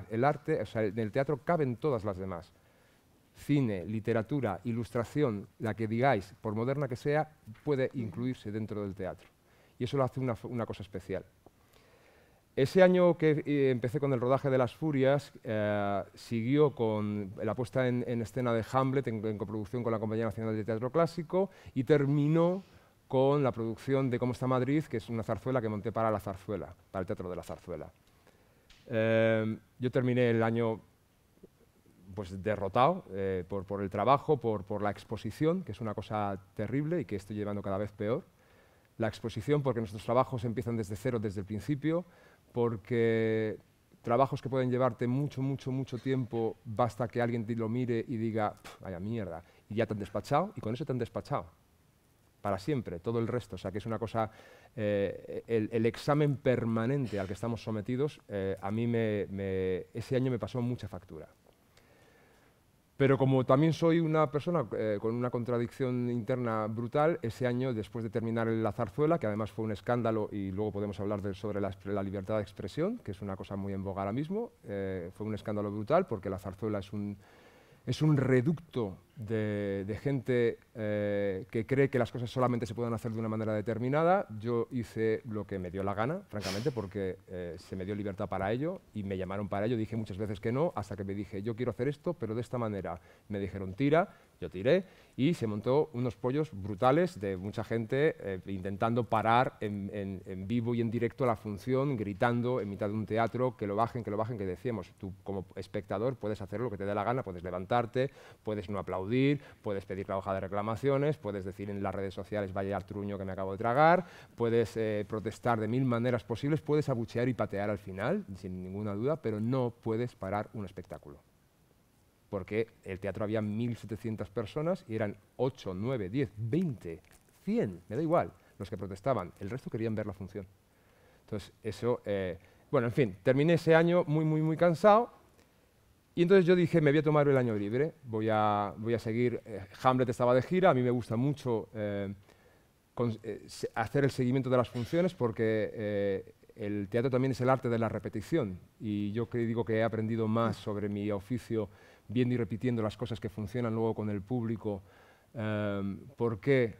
el arte, o en el teatro caben todas las demás cine, literatura, ilustración, la que digáis, por moderna que sea, puede incluirse dentro del teatro. Y eso lo hace una, cosa especial. Ese año que eh, empecé con el rodaje de Las Furias, eh, siguió con la puesta en, escena de Hamlet en, coproducción con la Compañía Nacional de Teatro Clásico y terminó con la producción de Cómo está Madrid, que es una zarzuela que monté para la zarzuela, para el Teatro de la Zarzuela. Eh, yo terminé el año pues, derrotado eh, por, el trabajo, por, la exposición, que es una cosa terrible y que estoy llevando cada vez peor. La exposición porque nuestros trabajos empiezan desde cero, desde el principio, porque trabajos que pueden llevarte mucho, mucho, mucho tiempo, basta que alguien te lo mire y diga, vaya mierda, y ya te han despachado, y con eso te han despachado para siempre, todo el resto. O sea, que es una cosa, eh, el, examen permanente al que estamos sometidos, eh, a mí ese año me pasó mucha factura. Pero como también soy una persona eh, con una contradicción interna brutal, ese año, después de terminar La Zarzuela, que además fue un escándalo, y luego podemos hablar sobre la, libertad de expresión, que es una cosa muy en boga ahora mismo, eh, fue un escándalo brutal porque La Zarzuela es un, es un reducto de, gente eh, que cree que las cosas solamente se pueden hacer de una manera determinada. Yo hice lo que me dio la gana, francamente, porque eh, se me dio libertad para ello y me llamaron para ello. Dije muchas veces que no, hasta que me dije, yo quiero hacer esto, pero de esta manera. Me dijeron, tira, yo tiré y se montó unos pollos brutales de mucha gente eh, intentando parar en, vivo y en directo la función, gritando en mitad de un teatro, que lo bajen, que lo bajen, que decíamos, tú como espectador puedes hacer lo que te dé la gana, puedes levantarte, puedes no aplaudir, puedes pedir la hoja de reclamaciones, puedes decir en las redes sociales vaya al truño que me acabo de tragar, puedes eh, protestar de mil maneras posibles, puedes abuchear y patear al final, sin ninguna duda, pero no puedes parar un espectáculo porque el teatro había 1.700 personas y eran 8, 9, 10, 20, 100, me da igual, los que protestaban, el resto querían ver la función. Entonces, eso, eh, bueno, en fin, terminé ese año muy, muy, muy cansado y entonces yo dije, me voy a tomar el año libre, voy a, voy a seguir, eh, Hamlet estaba de gira, a mí me gusta mucho eh, hacer el seguimiento de las funciones porque el teatro también es el arte de la repetición y yo digo que he aprendido más sobre mi oficio viendo y repitiendo las cosas que funcionan luego con el público, em, por qué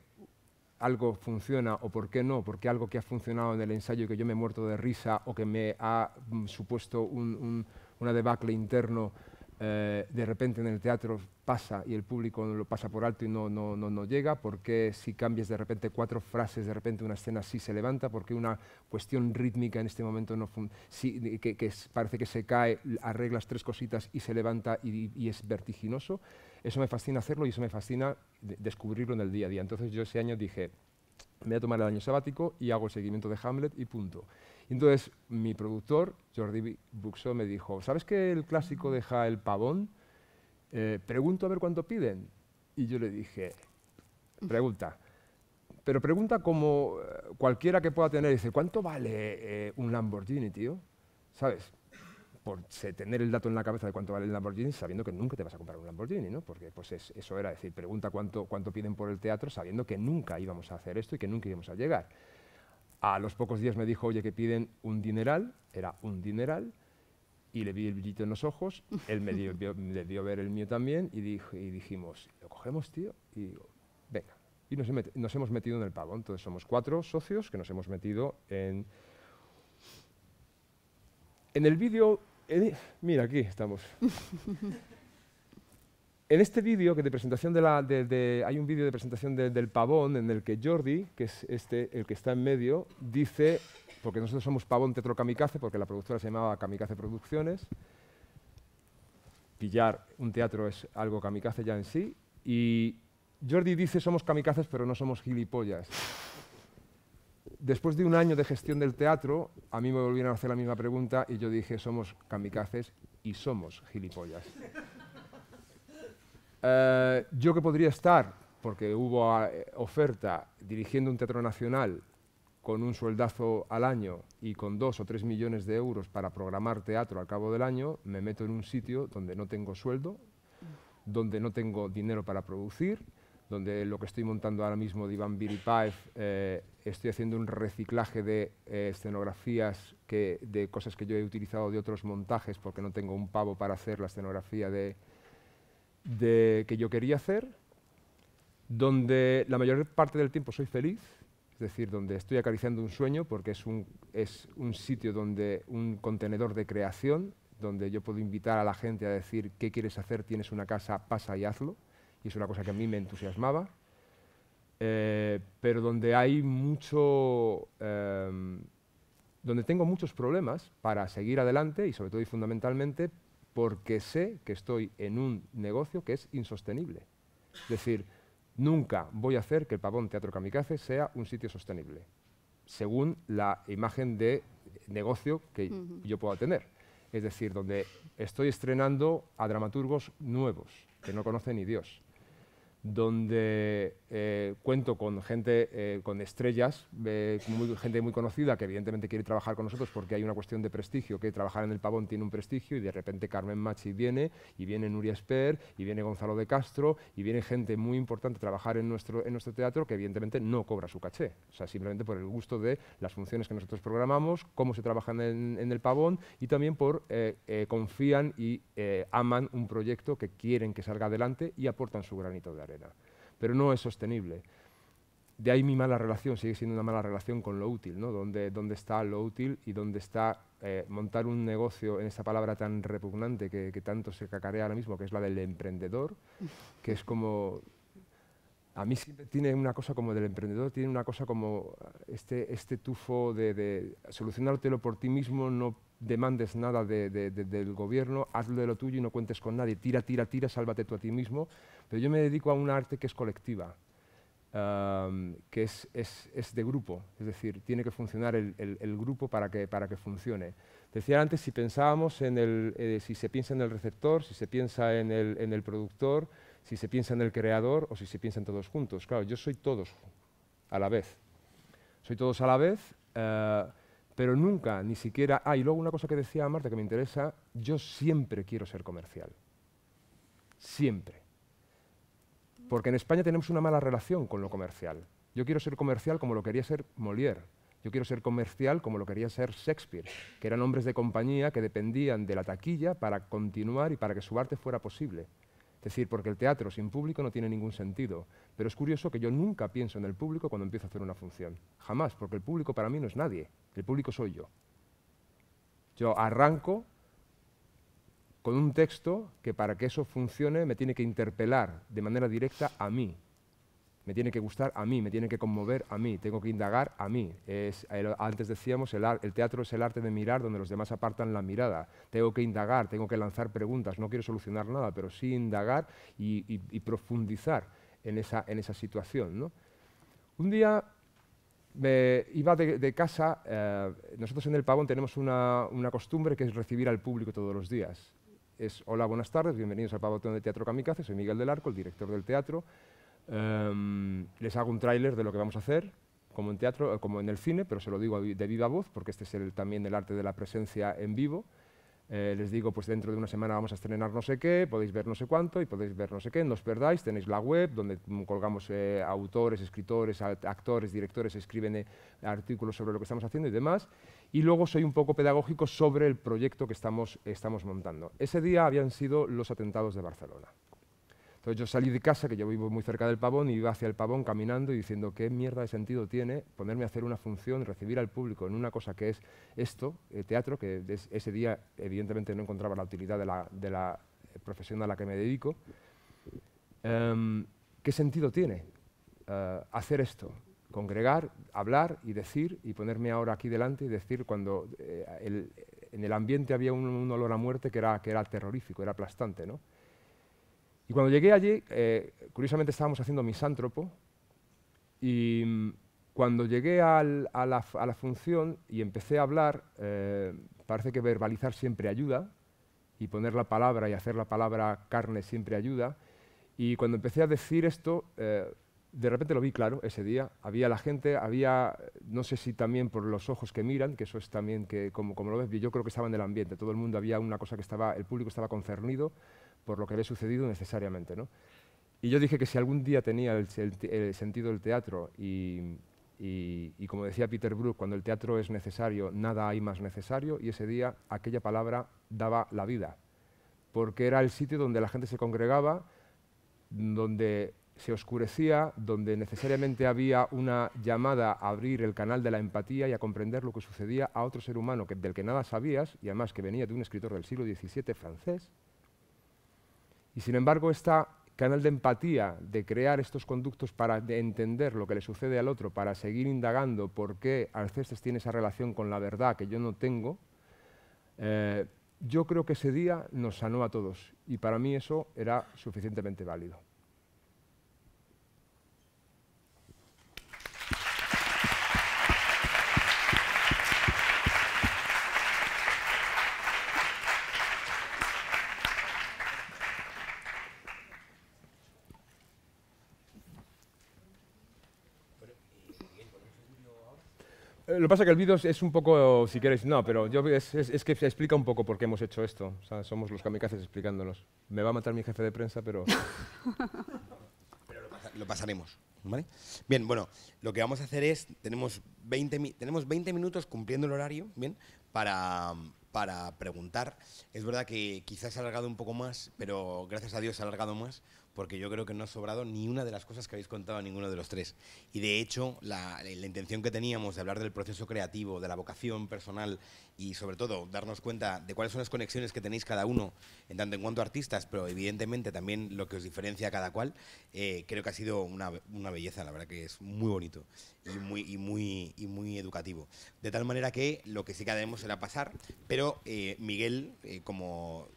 algo funciona o por qué no, por qué algo que ha funcionado en el ensayo que yo me he muerto de risa o que me ha mm, supuesto una debacle interno eh, de repente en el teatro pasa y el público lo pasa por alto y no, llega, porque si cambias de repente cuatro frases, de repente una escena sí se levanta, porque una cuestión rítmica en este momento que, parece que se cae, arreglas tres cositas y se levanta y, es vertiginoso. Eso me fascina hacerlo y eso me fascina descubrirlo en el día a día. Entonces yo ese año dije, me voy a tomar el año sabático y hago el seguimiento de Hamlet y punto. Entonces, mi productor, Jordi Buxo, me dijo, ¿sabes que el clásico deja el pavón? Eh, pregunto a ver cuánto piden. Y yo le dije, pregunta. Pero pregunta como eh, cualquiera que pueda tener, dice, ¿cuánto vale eh, un Lamborghini, tío? ¿Sabes? por tener el dato en la cabeza de cuánto vale el Lamborghini, sabiendo que nunca te vas a comprar un Lamborghini, ¿no? Porque pues eso era decir, pregunta cuánto, cuánto piden por el teatro, sabiendo que nunca íbamos a hacer esto y que nunca íbamos a llegar. A los pocos días me dijo, oye, que piden un dineral, era un dineral, y le vi el brillito en los ojos, él me dio, le ver el mío también, y, dijimos, lo cogemos, tío, y digo, venga. Y nos, hemos metido en el pago. Entonces somos cuatro socios que nos hemos metido en... En el vídeo, mira, aquí estamos. En este vídeo que de presentación de la, hay un vídeo de presentación del pavón en el que Jordi, que es este, el que está en medio, dice, porque nosotros somos pavón kamikaze, porque la productora se llamaba Kamikaze Producciones, pillar un teatro es algo kamikaze ya en sí, y Jordi dice somos kamikazes pero no somos gilipollas. Después de un año de gestión del teatro, a mí me volvieron a hacer la misma pregunta y yo dije somos kamikazes y somos gilipollas. Eh, yo que podría estar, porque hubo ah, eh, oferta dirigiendo un teatro nacional con un sueldazo al año y con dos o tres millones de euros para programar teatro al cabo del año, me meto en un sitio donde no tengo sueldo, donde no tengo dinero para producir, donde lo que estoy montando ahora mismo de Iván Biripaev, eh, estoy haciendo un reciclaje de escenografías, que, de cosas que yo he utilizado de otros montajes, porque no tengo un pavo para hacer la escenografía de, de, que yo quería hacer, donde la mayor parte del tiempo soy feliz, es decir, donde estoy acariciando un sueño, porque es un, es un sitio donde un contenedor de creación, donde yo puedo invitar a la gente a decir, ¿qué quieres hacer? Tienes una casa, pasa y hazlo. Y es una cosa que a mí me entusiasmaba. Eh, pero donde hay mucho... Eh, donde tengo muchos problemas para seguir adelante y sobre todo y fundamentalmente porque sé que estoy en un negocio que es insostenible. Es decir, nunca voy a hacer que el Pavón Teatro Kamikaze sea un sitio sostenible, según la imagen de negocio que yo pueda tener. Es decir, donde estoy estrenando a dramaturgos nuevos, que no conocen ni Dios, donde eh, cuento con gente, eh, con estrellas, eh, muy, gente muy conocida que evidentemente quiere trabajar con nosotros porque hay una cuestión de prestigio, que trabajar en el Pavón tiene un prestigio y de repente Carmen Machi viene, y viene Nuria Esper, y viene Gonzalo de Castro, y viene gente muy importante trabajar en nuestro, teatro que evidentemente no cobra su caché, o sea, simplemente por el gusto de las funciones que nosotros programamos, cómo se trabajan en el Pavón y también por confían y aman un proyecto que quieren que salga adelante y aportan su granito de arena pero no es sostenible. De ahí mi mala relación, sigue siendo una mala relación con lo útil, ¿no? ¿Dónde, dónde está lo útil y dónde está eh, montar un negocio en esta palabra tan repugnante que, que tanto se cacarea ahora mismo, que es la del emprendedor, que es como a mí siempre tiene una cosa como del emprendedor, tiene una cosa como este, este tufo de, de solucionártelo por ti mismo, no demandes nada del gobierno, hazlo de lo tuyo y no cuentes con nadie. Tira, tira, tira, sálvate tú a ti mismo. Pero yo me dedico a un arte que es colectiva, que es, de grupo. Es decir, tiene que funcionar el, grupo para que, para que funcione. Decía antes, si pensábamos en el, eh, si se piensa en el receptor, si se piensa en el, productor, si se piensa en el creador o si se piensa en todos juntos. Claro, yo soy todos a la vez. Soy todos a la vez. Eh, pero nunca, ni siquiera... Ah, y luego una cosa que decía Marta que me interesa, yo siempre quiero ser comercial. Siempre. Porque en España tenemos una mala relación con lo comercial. Yo quiero ser comercial como lo quería ser Molière. Yo quiero ser comercial como lo quería ser Shakespeare, que eran hombres de compañía que dependían de la taquilla para continuar y para que su arte fuera posible. Es decir, porque el teatro sin público no tiene ningún sentido. Pero es curioso que yo nunca pienso en el público cuando empiezo a hacer una función. Jamás, porque el público para mí no es nadie. El público soy yo. Yo arranco con un texto que para que eso funcione me tiene que interpelar de manera directa a mí, me tiene que gustar a mí, me tiene que conmover a mí, tengo que indagar a mí. antes decíamos, el, el, teatro es el arte de mirar donde los demás apartan la mirada. Tengo que indagar, tengo que lanzar preguntas, no quiero solucionar nada, pero sí indagar y, profundizar en esa, situación. Un día me iba de, casa, eh, nosotros en El Pavón tenemos una, costumbre que es recibir al público todos los días. Es, hola, buenas tardes, bienvenidos al Pavotón de Teatro Kamikaze, soy Miguel del Arco, el director del teatro. Em, les hago un tráiler de lo que vamos a hacer, como en teatro, eh, como en el cine, pero se lo digo de viva voz, porque este es también el arte de la presencia en vivo. Eh, les digo, pues dentro de una semana vamos a estrenar no sé qué, podéis ver no sé cuánto y podéis ver no sé qué, no os perdáis, tenéis la web donde mm, colgamos eh, autores, escritores, actores, directores, escriben artículos sobre lo que estamos haciendo y demás. Y luego soy un poco pedagógico sobre el proyecto que estamos montando. Ese día habían sido los atentados de Barcelona. Entonces yo salí de casa, que yo vivo muy cerca del pavón, y iba hacia el pavón caminando y diciendo qué mierda de sentido tiene ponerme a hacer una función, recibir al público en una cosa que es esto, el eh, teatro, que ese día evidentemente no encontraba la utilidad de la, eh, profesión a la que me dedico. Em, ¿Qué sentido tiene eh, hacer esto? Congregar, hablar y decir, y ponerme ahora aquí delante y decir cuando en el ambiente había un, olor a muerte que era, que era terrorífico, era aplastante, ¿no? Y cuando llegué allí, eh, curiosamente estábamos haciendo misántropo y mm, cuando llegué a, la, función y empecé a hablar, eh, parece que verbalizar siempre ayuda y poner la palabra y hacer la palabra carne siempre ayuda. Y cuando empecé a decir esto, eh, de repente lo vi claro ese día. Había la gente, había, no sé si también por los ojos que miran, que eso es también que, como, como lo ves, yo creo que estaba en el ambiente. Todo el mundo había una cosa que estaba, el público estaba concernido por lo que había sucedido necesariamente. ¿no? Y yo dije que si algún día tenía el, sentido del teatro y, como decía Peter Brook, cuando el teatro es necesario, nada hay más necesario, y ese día aquella palabra daba la vida, porque era el sitio donde la gente se congregaba, donde se oscurecía, donde necesariamente había una llamada a abrir el canal de la empatía y a comprender lo que sucedía a otro ser humano que, del que nada sabías, y además que venía de un escritor del siglo XVII francés, y sin embargo, este canal de empatía, de crear estos conductos para entender lo que le sucede al otro, para seguir indagando por qué Alcestes tiene esa relación con la verdad que yo no tengo, eh, yo creo que ese día nos sanó a todos y para mí eso era suficientemente válido. Eh, lo que pasa es que el vídeo es un poco, si queréis, no, pero yo es, es, que se explica un poco por qué hemos hecho esto. somos los kamikazes explicándolos Me va a matar mi jefe de prensa, pero... pero lo, pasaremos, ¿vale? Bien, bueno, lo que vamos a hacer es, tenemos 20, tenemos 20 minutos cumpliendo el horario, ¿bien? Para, para preguntar. Es verdad que quizás se ha alargado un poco más, pero gracias a Dios se ha alargado más, porque yo creo que no ha sobrado ni una de las cosas que habéis contado a ninguno de los tres. Y de hecho, la, intención que teníamos de hablar del proceso creativo, de la vocación personal y sobre todo darnos cuenta de cuáles son las conexiones que tenéis cada uno, en tanto en cuanto artistas, pero evidentemente también lo que os diferencia a cada cual, eh, creo que ha sido una, belleza, la verdad que es muy bonito y muy, muy, y muy educativo. De tal manera que lo que sí que haremos será pasar, pero eh, Miguel, eh, como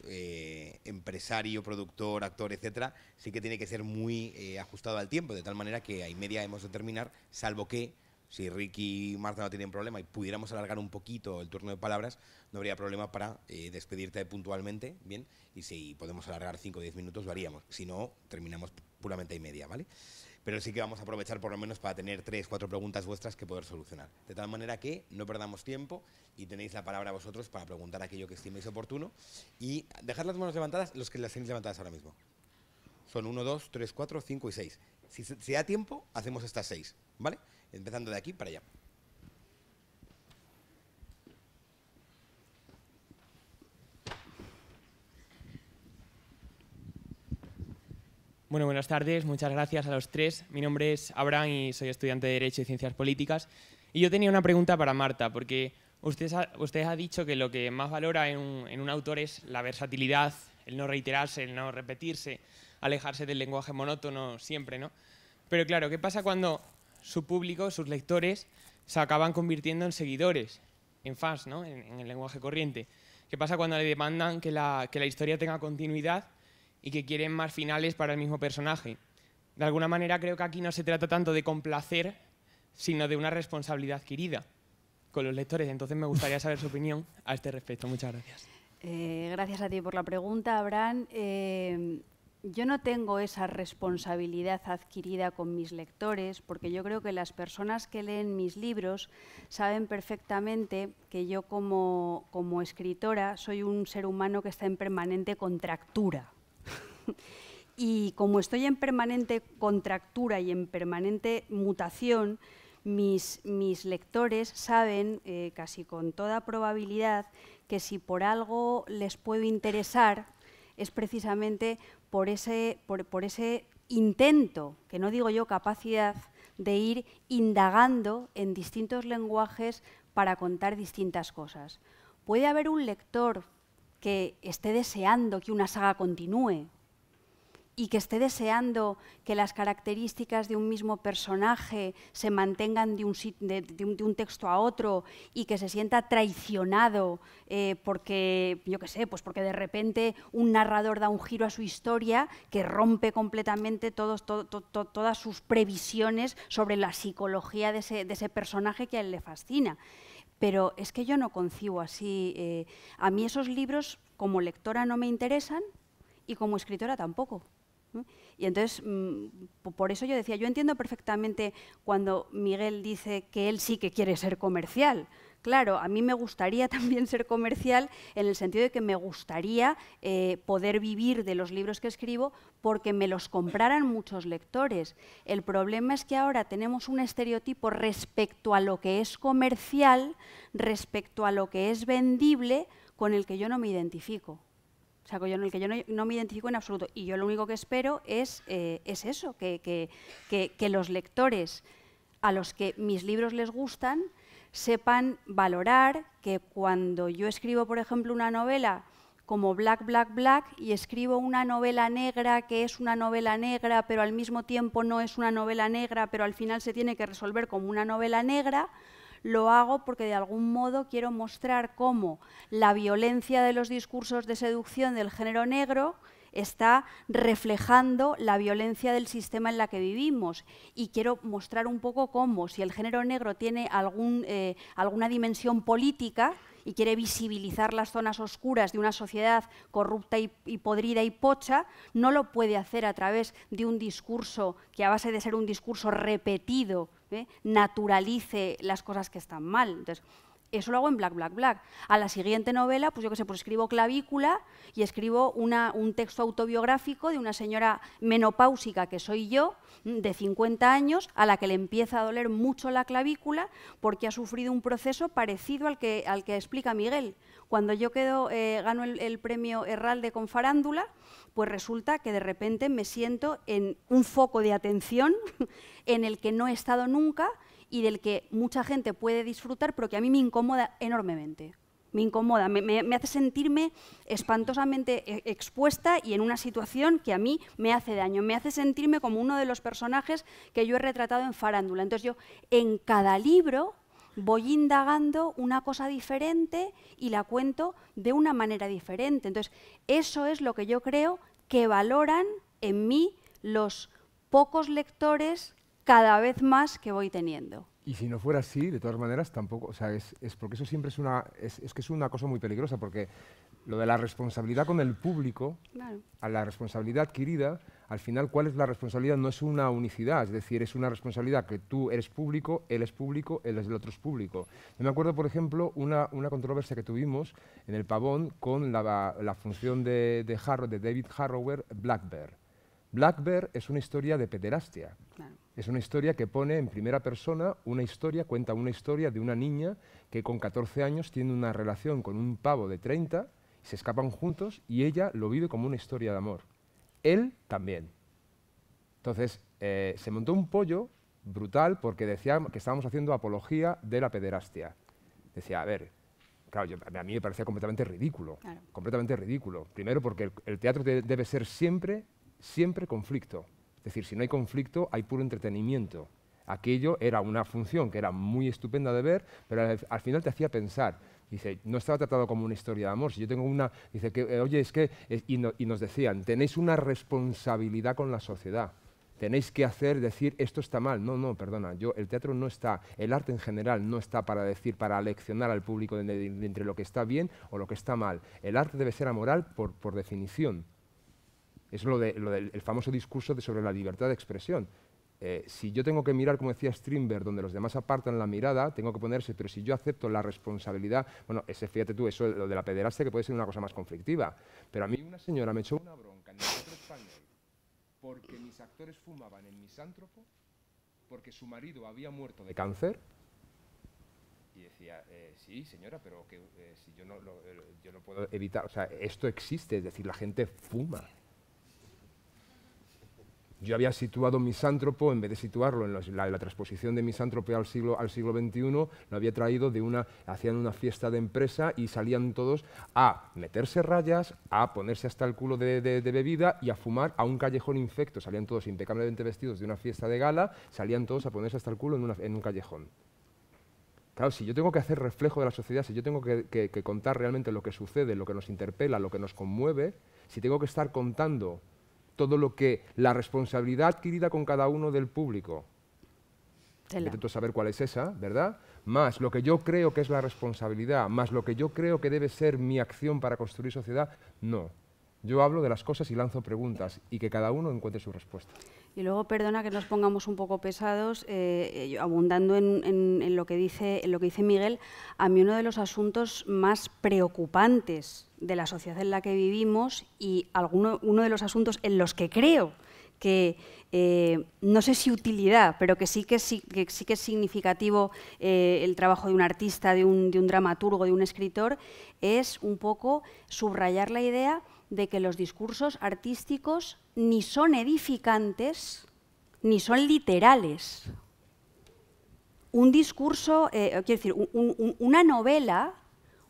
empresario, productor, actor, etcétera, sí que tiene que ser muy eh, ajustado al tiempo, de tal manera que a media hemos de terminar, salvo que si Ricky y Marta no tienen problema y pudiéramos alargar un poquito el turno de palabras, no habría problema para eh, despedirte puntualmente, ¿bien? Y si podemos alargar 5 o 10 minutos, varíamos Si no, terminamos puramente y media, ¿vale? Pero sí que vamos a aprovechar por lo menos para tener 3, 4 preguntas vuestras que poder solucionar. De tal manera que no perdamos tiempo y tenéis la palabra vosotros para preguntar aquello que estiméis oportuno y dejad las manos levantadas los que las tenéis levantadas ahora mismo son 1, 2, 3, 4, 5 y 6. Si se da tiempo, hacemos estas 6, ¿vale? Empezando de aquí para allá. Bueno, buenas tardes, muchas gracias a los tres. Mi nombre es Abraham y soy estudiante de Derecho y Ciencias Políticas. Y yo tenía una pregunta para Marta, porque usted ha, usted ha dicho que lo que más valora en un, autor es la versatilidad, el no reiterarse, el no repetirse alejarse del lenguaje monótono siempre, ¿no? Pero claro, ¿qué pasa cuando su público, sus lectores, se acaban convirtiendo en seguidores, en fans, ¿no? En, el lenguaje corriente? ¿Qué pasa cuando le demandan que la, que la historia tenga continuidad y que quieren más finales para el mismo personaje? De alguna manera creo que aquí no se trata tanto de complacer, sino de una responsabilidad adquirida con los lectores. Entonces me gustaría saber su opinión a este respecto. Muchas gracias. Eh, gracias a ti por la pregunta, Abraham. Eh, yo no tengo esa responsabilidad adquirida con mis lectores, porque yo creo que las personas que leen mis libros saben perfectamente que yo como, como escritora soy un ser humano que está en permanente contractura. y como estoy en permanente contractura y en permanente mutación, mis, mis lectores saben eh, casi con toda probabilidad que si por algo les puedo interesar es precisamente por ese, intento, que no digo yo capacidad, de ir indagando en distintos lenguajes para contar distintas cosas. Puede haber un lector que esté deseando que una saga continúe y que esté deseando que las características de un mismo personaje se mantengan de un, texto a otro y que se sienta traicionado eh, porque, yo qué sé, pues porque de repente un narrador da un giro a su historia que rompe completamente todos, todas sus previsiones sobre la psicología de ese, personaje que a él le fascina pero es que yo no concibo así. Eh, a mí esos libros como lectora no me interesan y como escritora tampoco. Y entonces, mm, por eso yo decía, yo entiendo perfectamente cuando Miguel dice que él sí que quiere ser comercial. Claro, a mí me gustaría también ser comercial en el sentido de que me gustaría eh, poder vivir de los libros que escribo porque me los compraran muchos lectores. El problema es que ahora tenemos un estereotipo respecto a lo que es comercial, respecto a lo que es vendible, con el que yo no me identifico. O sea, en el que yo no, me identifico en absoluto. Y yo lo único que espero es, eh, eso, que los lectores a los que mis libros les gustan sepan valorar que cuando yo escribo, por ejemplo, una novela como Black, Black, Black y escribo una novela negra que es una novela negra, pero al mismo tiempo no es una novela negra, pero al final se tiene que resolver como una novela negra, lo hago porque de algún modo quiero mostrar cómo la violencia de los discursos de seducción del género negro está reflejando la violencia del sistema en la que vivimos y quiero mostrar un poco cómo, si el género negro tiene eh, alguna dimensión política y quiere visibilizar las zonas oscuras de una sociedad corrupta y, podrida y pocha, no lo puede hacer a través de un discurso que a base de ser un discurso repetido ¿eh? naturalice las cosas que están mal. Eso lo hago en Black, Black, Black. A la siguiente novela, pues yo qué sé, pues escribo clavícula y escribo un texto autobiográfico de una señora menopáusica que soy yo, mm, de 50 años, a la que le empieza a doler mucho la clavícula porque ha sufrido un proceso parecido al que, al que explica Miguel. Cuando yo quedo, eh, gano el, el premio Herralde con Farándula, pues resulta que de repente me siento en un foco de atención en el que no he estado nunca y del que mucha gente puede disfrutar, pero que a mí me incomoda enormemente. Me incomoda, me, hace sentirme espantosamente eh, expuesta y en una situación que a mí me hace daño, me hace sentirme como uno de los personajes que yo he retratado en Farándula. Entonces yo en cada libro voy indagando una cosa diferente y la cuento de una manera diferente. Entonces, eso es lo que yo creo que valoran en mí los pocos lectores cada vez más que voy teniendo. Y si no fuera así, de todas maneras, tampoco, o sea, es, porque eso siempre es una, es, que es una cosa muy peligrosa, porque lo de la responsabilidad con el público, a la responsabilidad adquirida, al final, ¿cuál es la responsabilidad? No es una unicidad, es decir, es una responsabilidad que tú eres público, él es público, él es el otro es público. Yo me acuerdo, por ejemplo, una, controversia que tuvimos en el Pavón con la, función de, de, de David Harrower, Black Bear. Black Bear es una historia de pederastia. Claro es una historia que pone en primera persona una historia, cuenta una historia de una niña que con 14 años tiene una relación con un pavo de 30, se escapan juntos y ella lo vive como una historia de amor. Él también. Entonces, eh, se montó un pollo brutal porque decía que estábamos haciendo apología de la pederastia. Decía, a ver, claro, a mí me parecía completamente ridículo. Completamente ridículo. Primero porque el, teatro debe ser siempre, siempre conflicto decir, si no hay conflicto, hay puro entretenimiento. Aquello era una función que era muy estupenda de ver, pero al, final te hacía pensar. Dice, no estaba tratado como una historia de amor. Si yo tengo una, dice que, eh, oye, es que, eh, y, nos decían, tenéis una responsabilidad con la sociedad tenéis que hacer, decir, esto está mal. No, no, perdona, yo, el teatro no está, el arte en general no está para decir, para leccionar al público entre lo que está bien o lo que está mal. El arte debe ser amoral por, por definición. Es lo, de, del famoso discurso de sobre la libertad de expresión. Eh, si yo tengo que mirar, como decía Strindberg, donde los demás apartan la mirada, tengo que ponerse, pero si yo acepto la responsabilidad, bueno, ese, fíjate tú, eso lo de la pederastia que puede ser una cosa más conflictiva, pero a mí una señora me echó una bronca en el teatro español porque mis actores fumaban en misántropo, porque su marido había muerto de cáncer, y decía, eh, sí, señora, pero que eh, si yo no yo no puedo evitar, o sea, esto existe, es decir, la gente fuma. Yo había situado misántropo, en vez de situarlo en la, transposición de misántropo al siglo, al XXI, lo había traído de una, hacían una fiesta de empresa y salían todos a meterse rayas, a ponerse hasta el culo de, bebida y a fumar a un callejón infecto. Salían todos impecablemente vestidos de una fiesta de gala, salían todos a ponerse hasta el culo en, un callejón. Claro, si yo tengo que hacer reflejo de la sociedad, si yo tengo que, contar realmente lo que sucede, lo que nos interpela, lo que nos conmueve, si tengo que estar contando todo lo que la responsabilidad adquirida con cada uno del público. Intento saber cuál es esa, ¿verdad? Más lo que yo creo que es la responsabilidad, más lo que yo creo que debe ser mi acción para construir sociedad, no. Yo hablo de las cosas y lanzo preguntas y que cada uno encuentre su respuesta. Y luego, perdona que nos pongamos un poco pesados, eh, abundando en, lo que dice, Miguel, a mí uno de los asuntos más preocupantes de la sociedad en la que vivimos y uno de los asuntos en los que creo que eh, no sé si utilidad, pero que sí que, sí, que, sí que es significativo eh, el trabajo de un artista, de un, de un dramaturgo, de un escritor, es un poco subrayar la idea de que los discursos artísticos ni son edificantes, ni son literales. Un discurso, eh, eh, quiero decir, una novela,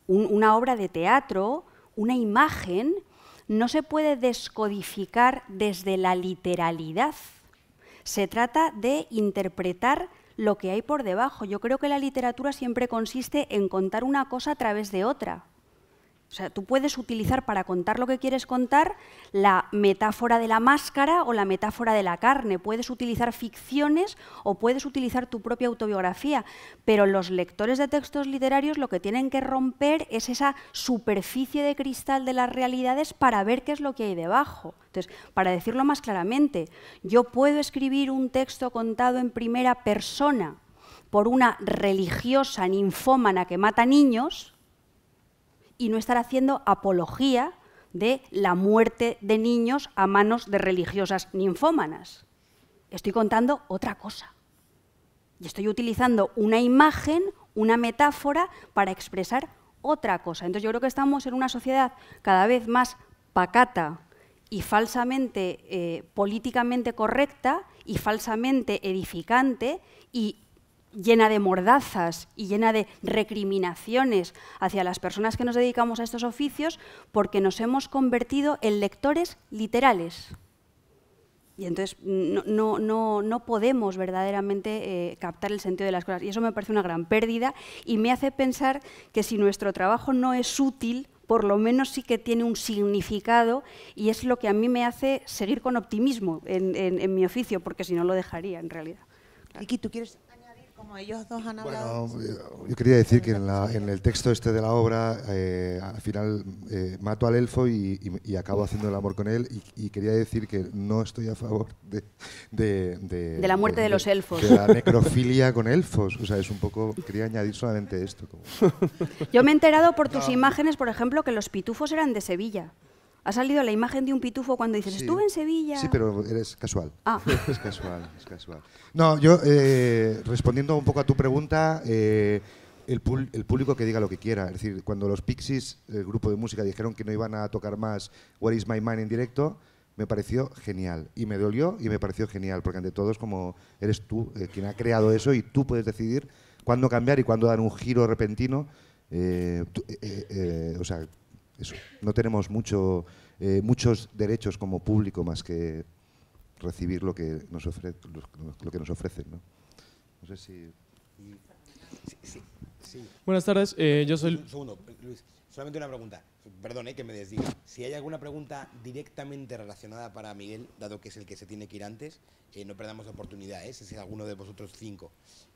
una obra de teatro, una imagen, no se puede descodificar desde la literalidad. Se trata de interpretar lo que hay por debajo. Yo creo que la literatura siempre consiste en contar una cosa a través de otra. O sea, tú puedes utilizar para contar lo que quieres contar la metáfora de la máscara o la metáfora de la carne. Puedes utilizar ficciones o puedes utilizar tu propia autobiografía, pero los lectores de textos literarios lo que tienen que romper es esa superficie de cristal de las realidades para ver qué es lo que hay debajo. Entonces, para decirlo más claramente, yo puedo escribir un texto contado en primera persona por una religiosa ninfómana que mata niños, y no estar haciendo apología de la muerte de niños a manos de religiosas ninfómanas. Estoy contando otra cosa. Y estoy utilizando una imagen, una metáfora, para expresar otra cosa. Entonces yo creo que estamos en una sociedad cada vez más pacata y falsamente eh, políticamente correcta y falsamente edificante y llena de mordazas y llena de recriminaciones hacia las personas que nos dedicamos a estos oficios porque nos hemos convertido en lectores literales. Y entonces no, podemos verdaderamente eh, captar el sentido de las cosas. Y eso me parece una gran pérdida y me hace pensar que si nuestro trabajo no es útil, por lo menos sí que tiene un significado y es lo que a mí me hace seguir con optimismo en, mi oficio, porque si no lo dejaría en realidad. ¿Aquí ¿tú quieres ellos yo quería decir que en, el texto este de la obra, eh, al final eh, mato al elfo y, acabo haciendo el amor con él. Y, quería decir que no estoy a favor de. De, la muerte de, los elfos. De la necrofilia con elfos. O sea, es un poco. Quería añadir solamente esto. Yo me he enterado por tus imágenes, por ejemplo, que los pitufos eran de Sevilla. Ha salido la imagen de un pitufo cuando dices, estuve en Sevilla. Sí, pero eres casual. Ah. es casual, es casual. No, yo, eh, respondiendo un poco a tu pregunta, eh, el, público que diga lo que quiera. Es decir, cuando los Pixies, el grupo de música, dijeron que no iban a tocar más What is My Mind en directo, me pareció genial. Y me dolió y me pareció genial, porque ante todo es como eres tú eh, quien ha creado eso y tú puedes decidir cuándo cambiar y cuándo dar un giro repentino. o sea, no tenemos mucho, eh, muchos derechos como público más que recibir lo que nos, lo, que nos ofrecen. ¿no? no sé si... Buenas tardes, eh, yo soy... Un Luis, solamente una pregunta. Perdón, eh, que me desdiga. Si hay alguna pregunta directamente relacionada para Miguel, dado que es el que se tiene que ir antes, no perdamos oportunidades, si es alguno de vosotros cinco.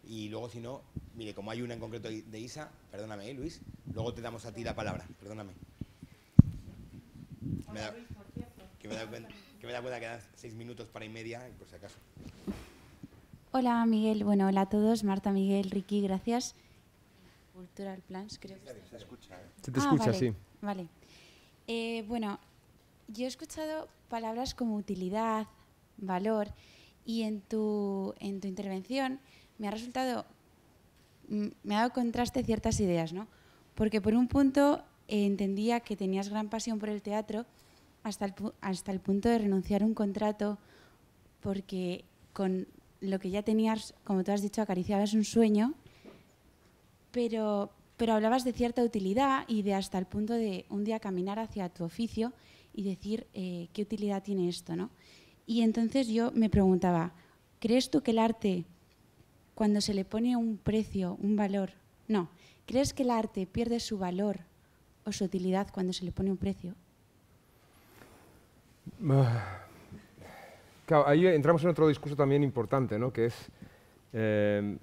Y luego, si no, mire, como hay una en concreto de Isa, perdóname, Luis, luego te damos a ti la palabra, perdóname que, me da cuenta, que me da seis minutos para y media, por si acaso. Hola Miguel, bueno, hola a todos. Marta, Miguel, Ricky, gracias. Cultural Plans, creo que. Se escucha, ¿eh? Se te escucha, ah, sí. Vale. Eh, bueno, yo he escuchado palabras como utilidad, valor, y en tu, en tu intervención me ha resultado. Mm, me ha dado contraste ciertas ideas, ¿no? Porque por un punto entendía que tenías gran pasión por el teatro hasta el, punto de renunciar a un contrato porque con lo que ya tenías, como tú has dicho, acariciabas un sueño, pero, pero hablabas de cierta utilidad y de hasta el punto de un día caminar hacia tu oficio y decir eh, qué utilidad tiene esto, ¿no? Y entonces yo me preguntaba, ¿crees tú que el arte, cuando se le pone un precio, un valor, no, ¿crees que el arte pierde su valor o su utilidad cuando se le pone un precio? Ah, ahí entramos en otro discurso también importante, ¿no? que es em,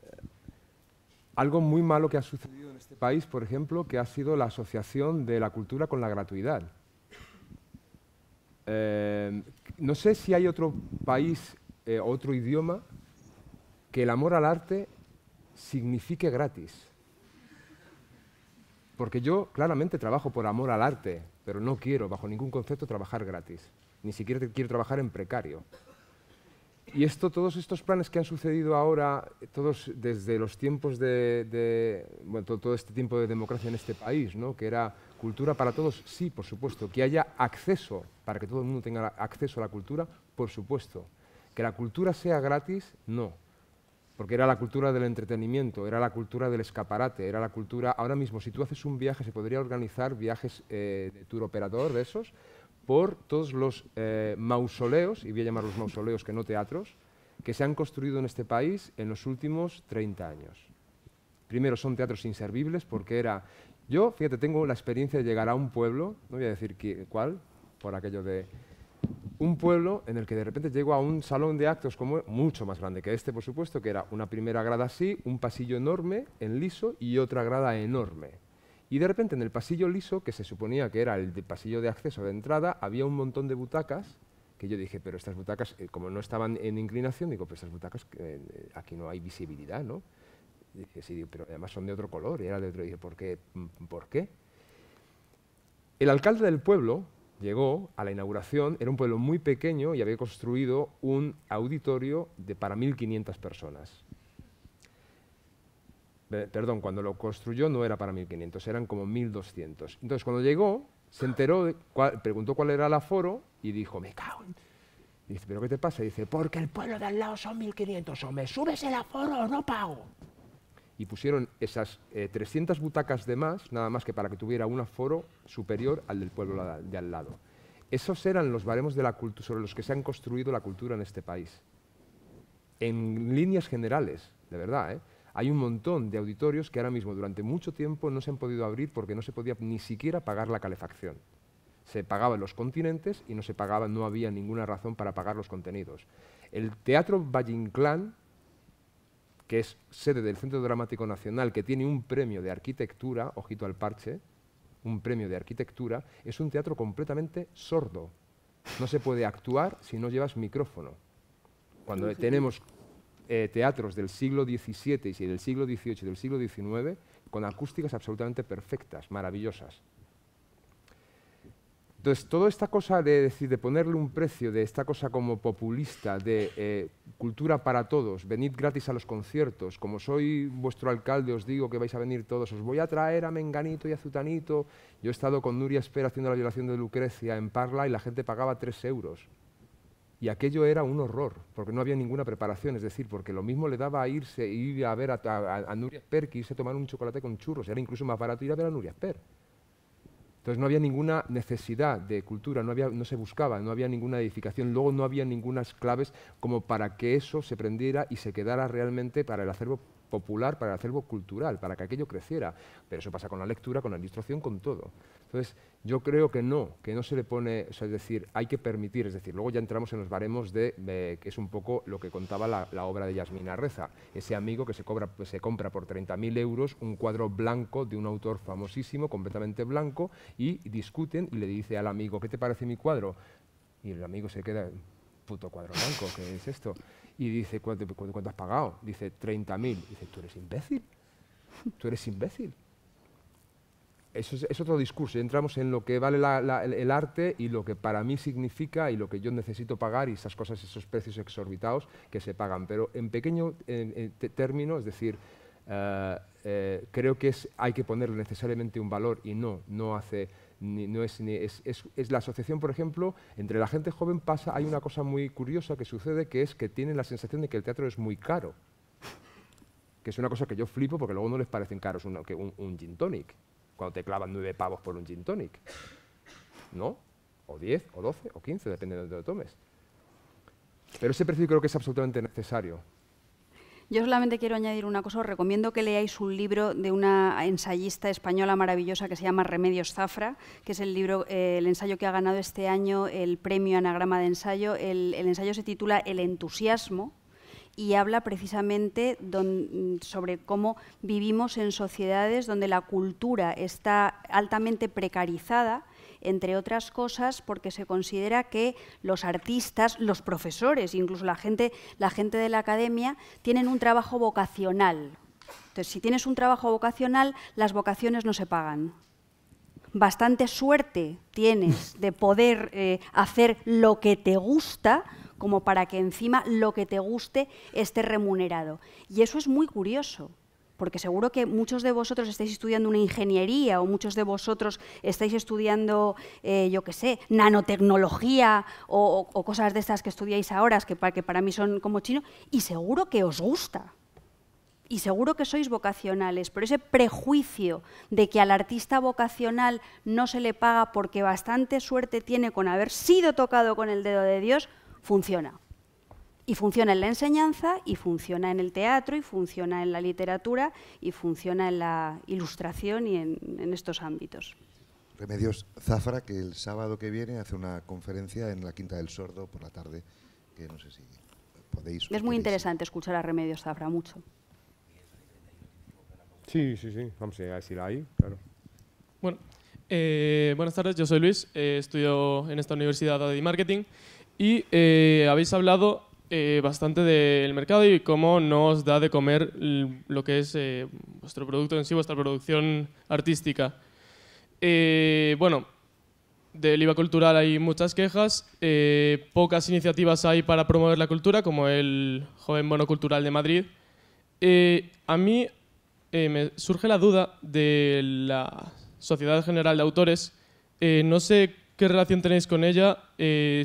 algo muy malo que ha sucedido en este país, por ejemplo, que ha sido la asociación de la cultura con la gratuidad. Em, no sé si hay otro país, eh, otro idioma, que el amor al arte signifique gratis. Porque yo claramente trabajo por amor al arte, pero no quiero bajo ningún concepto trabajar gratis. Ni siquiera quiero trabajar en precario. Y esto, todos estos planes que han sucedido ahora, todos desde los tiempos de, bueno, todo, todo, este tiempo de democracia en este país, ¿no? que era cultura para todos, sí, por supuesto, que haya acceso, para que todo el mundo tenga acceso a la cultura, por supuesto. Que la cultura sea gratis, no porque era la cultura del entretenimiento, era la cultura del escaparate, era la cultura... Ahora mismo, si tú haces un viaje, se podría organizar viajes eh, de tour operador de esos por todos los eh, mausoleos, y voy a llamarlos mausoleos que no teatros, que se han construido en este país en los últimos 30 años. Primero, son teatros inservibles porque era... Yo, fíjate, tengo la experiencia de llegar a un pueblo, no voy a decir cuál, por aquello de un pueblo en el que de repente llego a un salón de actos como mucho más grande que este, por supuesto, que era una primera grada así, un pasillo enorme en liso y otra grada enorme. Y de repente en el pasillo liso, que se suponía que era el de pasillo de acceso de entrada, había un montón de butacas que yo dije, pero estas butacas, eh, como no estaban en inclinación, digo, pero estas butacas, eh, eh, aquí no hay visibilidad, ¿no? dije, sí, pero además son de otro color, y era de otro, y dije, ¿por qué? ¿Por qué? El alcalde del pueblo, llegó a la inauguración, era un pueblo muy pequeño y había construido un auditorio de para 1.500 personas. perdón, cuando lo construyó no era para 1.500, eran como 1.200. Entonces, cuando llegó, se enteró, preguntó cuál era el aforo y dijo, me cago en... dice, ¿pero qué te pasa? dice, porque el pueblo de al lado son 1.500, o me subes el aforo o no pago y pusieron esas 300 eh, butacas de más, nada más que para que tuviera un aforo superior al del pueblo de al lado. Esos eran los baremos de la cultura sobre los que se han construido la cultura en este país. En líneas generales, de verdad, ¿eh? hay un montón de auditorios que ahora mismo durante mucho tiempo no se han podido abrir porque no se podía ni siquiera pagar la calefacción. Se pagaban los continentes y no se pagaban, no había ninguna razón para pagar los contenidos. El Teatro Valle que es sede del Centro Dramático Nacional, que tiene un premio de arquitectura, ojito al parche, un premio de arquitectura, es un teatro completamente sordo. No se puede actuar si no llevas micrófono. Cuando tenemos eh, teatros del siglo XVII y del siglo XVIII y del siglo XIX con acústicas absolutamente perfectas, maravillosas. Entonces, toda esta cosa de decir, de ponerle un precio, de esta cosa como populista, de eh, cultura para todos, venid gratis a los conciertos, como soy vuestro alcalde, os digo que vais a venir todos, os voy a traer a Menganito y a Zutanito. Yo he estado con Nuria Espera haciendo la violación de Lucrecia en Parla y la gente pagaba tres euros. Y aquello era un horror, porque no había ninguna preparación, es decir, porque lo mismo le daba a irse, ir a ver a, Nuria Esper que irse a tomar un chocolate con churros, era incluso más barato ir a ver a Nuria Esper. Entonces no había ninguna necesidad de cultura, no, no se buscaba, no había ninguna edificación, luego no había ningunas claves como para que eso se prendiera y se quedara realmente para el acervo popular, para el acervo cultural, para que aquello creciera. Pero eso pasa con la lectura, con la ilustración, con todo. Entonces, yo creo que no, que no se le pone, o es decir, hay que permitir, es decir, luego ya entramos en los baremos de, que es un poco lo que contaba la, obra de Yasmina Reza, ese amigo que se, cobra, se compra por 30.000 euros un cuadro blanco de un autor famosísimo, completamente blanco, y discuten y le dice al amigo, ¿qué te parece mi cuadro? Y el amigo se queda, puto cuadro blanco, ¿qué es esto? Y dice, ¿cuánto, has pagado? Dice, 30.000. Dice, tú eres imbécil. Tú eres imbécil. Eso es, otro discurso. entramos en lo que vale el, arte y lo que para mí significa y lo que yo necesito pagar y esas cosas, esos precios exorbitados que se pagan. Pero en pequeño término, es decir, eh, eh, creo que hay que ponerle necesariamente un valor y no, no hace es, la asociación, por ejemplo, entre la gente joven pasa, hay una cosa muy curiosa que sucede, que es que tienen la sensación de que el teatro es muy caro. Que es una cosa que yo flipo porque luego no les parecen caros que un, gin tonic, cuando te clavan nueve pavos por un gin tonic. ¿No? O diez, o doce, o quince, depende de dónde lo tomes. Pero ese precio creo que es absolutamente necesario. Yo solamente quiero añadir una cosa. Os recomiendo que leáis un libro de una ensayista española maravillosa que se llama Remedios Zafra, que es el libro, eh, el ensayo que ha ganado este año el premio Anagrama de Ensayo. el, ensayo se titula El entusiasmo y habla precisamente sobre cómo vivimos en sociedades donde la cultura está altamente precarizada entre otras cosas porque se considera que los artistas, los profesores, incluso la gente, la gente de la academia, tienen un trabajo vocacional. Entonces, si tienes un trabajo vocacional, las vocaciones no se pagan bastante suerte tienes de poder eh, hacer lo que te gusta como para que encima lo que te guste esté remunerado. Y eso es muy curioso, porque seguro que muchos de vosotros estáis estudiando una ingeniería o muchos de vosotros estáis estudiando, eh, yo qué sé, nanotecnología o, cosas de estas que estudiáis ahora, que para, que para mí son como chino, y seguro que os gusta. Y seguro que sois vocacionales, pero ese prejuicio de que al artista vocacional no se le paga porque bastante suerte tiene con haber sido tocado con el dedo de Dios, funciona. Y funciona en la enseñanza, y funciona en el teatro, y funciona en la literatura, y funciona en la ilustración y en, estos ámbitos. Remedios Zafra, que el sábado que viene hace una conferencia en la Quinta del Sordo por la tarde, que no sé si podéis... Es muy interesante escuchar a Remedios Zafra, mucho. Sí, sí, sí, vamos a decir ahí, claro. Bueno, eh, buenas tardes, yo soy Luis, eh, estudio en esta universidad de marketing y eh, habéis hablado eh, bastante del mercado y cómo no os da de comer lo que es eh, vuestro producto en sí, vuestra producción artística. Eh, bueno, del IVA cultural hay muchas quejas, pocas iniciativas hay para promover la cultura, como el Joven Cultural de Madrid. a mí me surge la duda de la Sociedad General de Autores. no sé qué relación tenéis con ella,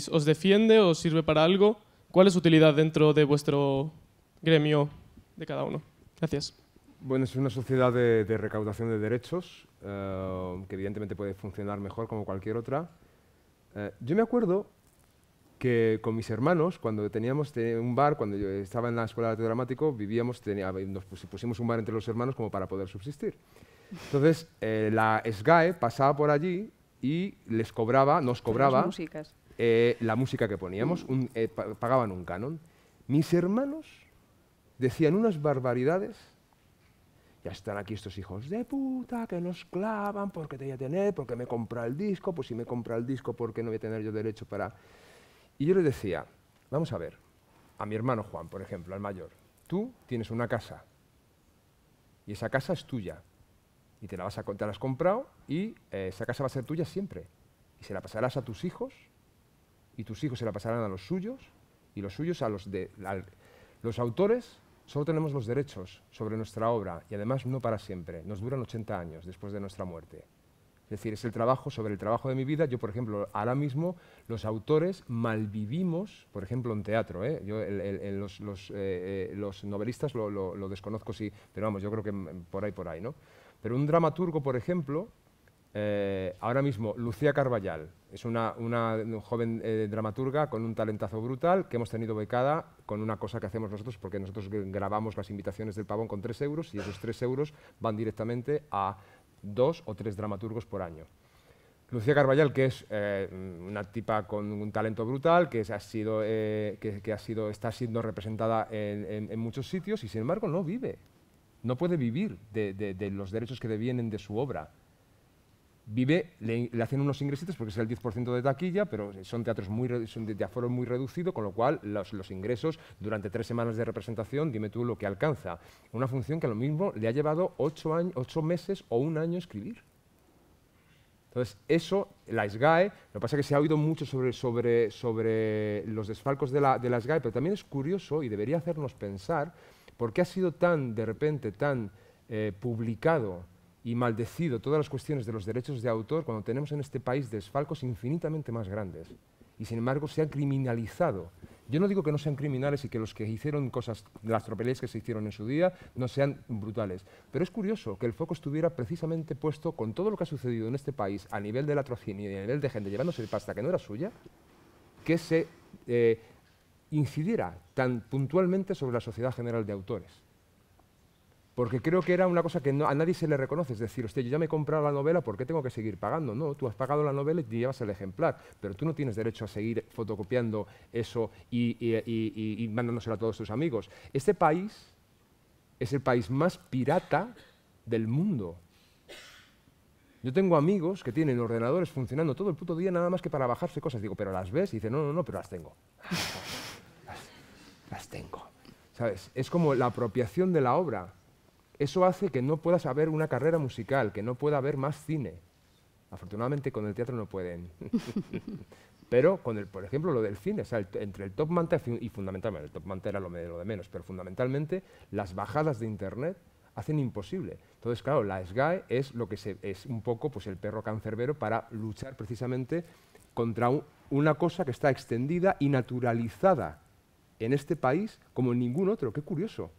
¿os defiende, o sirve para algo? ¿Cuál es su utilidad dentro de vuestro gremio de cada uno? Gracias. Bueno, es una sociedad de, recaudación de derechos, eh, que evidentemente puede funcionar mejor como cualquier otra. Eh, yo me acuerdo que con mis hermanos, cuando teníamos un bar, cuando yo estaba en la escuela de arte dramático, vivíamos, teníamos, nos pusimos un bar entre los hermanos como para poder subsistir. Entonces, eh, la SGAE pasaba por allí y les cobraba, nos cobraba... Eh, la música que poníamos, eh, pagaban un canon. Mis hermanos decían unas barbaridades. Ya están aquí estos hijos de puta que nos clavan porque te voy a tener, porque me compra el disco, pues si me compra el disco, ¿por qué no voy a tener yo derecho para...? Y yo le decía, vamos a ver, a mi hermano Juan, por ejemplo, al mayor, tú tienes una casa y esa casa es tuya y te la, vas a, has comprado y eh, esa casa va a ser tuya siempre y se la pasarás a tus hijos y tus hijos se la pasarán a los suyos y los suyos a los de... los autores solo tenemos los derechos sobre nuestra obra y además no para siempre, nos duran 80 años después de nuestra muerte. Es decir, es el trabajo sobre el trabajo de mi vida. Yo, por ejemplo, ahora mismo los autores malvivimos, por ejemplo, en teatro. ¿eh? Yo, eh, eh, los, novelistas lo, desconozco, sí, pero vamos, yo creo que por ahí, por ahí, ¿no? Pero un dramaturgo, por ejemplo, eh, ahora mismo, Lucía Carballal es una, joven eh, dramaturga con un talentazo brutal que hemos tenido becada con una cosa que hacemos nosotros, porque nosotros grabamos las invitaciones del pavón con tres euros y esos tres euros van directamente a dos o tres dramaturgos por año. Lucía Carballal, que es eh, una tipa con un talento brutal, que, ha sido, que, está siendo representada en, muchos sitios y sin embargo no vive, no puede vivir de, de los derechos que devienen de su obra vive, le, hacen unos ingresitos porque es el 10% de taquilla, pero son teatros muy, de, aforo muy reducido, con lo cual los, ingresos durante tres semanas de representación, dime tú lo que alcanza. Una función que a lo mismo le ha llevado ocho, meses o un año escribir. Entonces, eso, la SGAE, lo que pasa es que se ha oído mucho sobre, los desfalcos de la, de SGAE, pero también es curioso y debería hacernos pensar por qué ha sido tan, de repente, tan eh, publicado y maldecido todas las cuestiones de los derechos de autor cuando tenemos en este país desfalcos infinitamente más grandes. Y sin embargo se han criminalizado. Yo no digo que no sean criminales y que los que hicieron cosas, las tropelías que se hicieron en su día, no sean brutales. Pero es curioso que el foco estuviera precisamente puesto con todo lo que ha sucedido en este país a nivel de la latrocinio y a nivel de gente llevándose pasta que no era suya, que se eh, incidiera tan puntualmente sobre la sociedad general de autores porque creo que era una cosa que a nadie se le reconoce, es decir, usted, yo ya me he comprado la novela, ¿por qué tengo que seguir pagando? No, tú has pagado la novela y te llevas el ejemplar, pero tú no tienes derecho a seguir fotocopiando eso y, y, a todos tus amigos. Este país es el país más pirata del mundo. Yo tengo amigos que tienen ordenadores funcionando todo el puto día nada más que para bajarse cosas. Digo, pero las ves y dicen, no, no, no, pero las tengo. las, las tengo. ¿Sabes? Es como la apropiación de la obra. Eso hace que no puedas haber una carrera musical, que no pueda haber más cine. Afortunadamente con el teatro no pueden. pero, con el, por ejemplo, lo del cine, o sea, entre el top manta y fundamentalmente, el top manta era lo, de, menos, pero fundamentalmente las bajadas de Internet hacen imposible. Entonces, claro, la SGAE es lo que se, es un poco pues, el perro cancerbero para luchar precisamente contra una cosa que está extendida y naturalizada en este país como en ningún otro. Qué curioso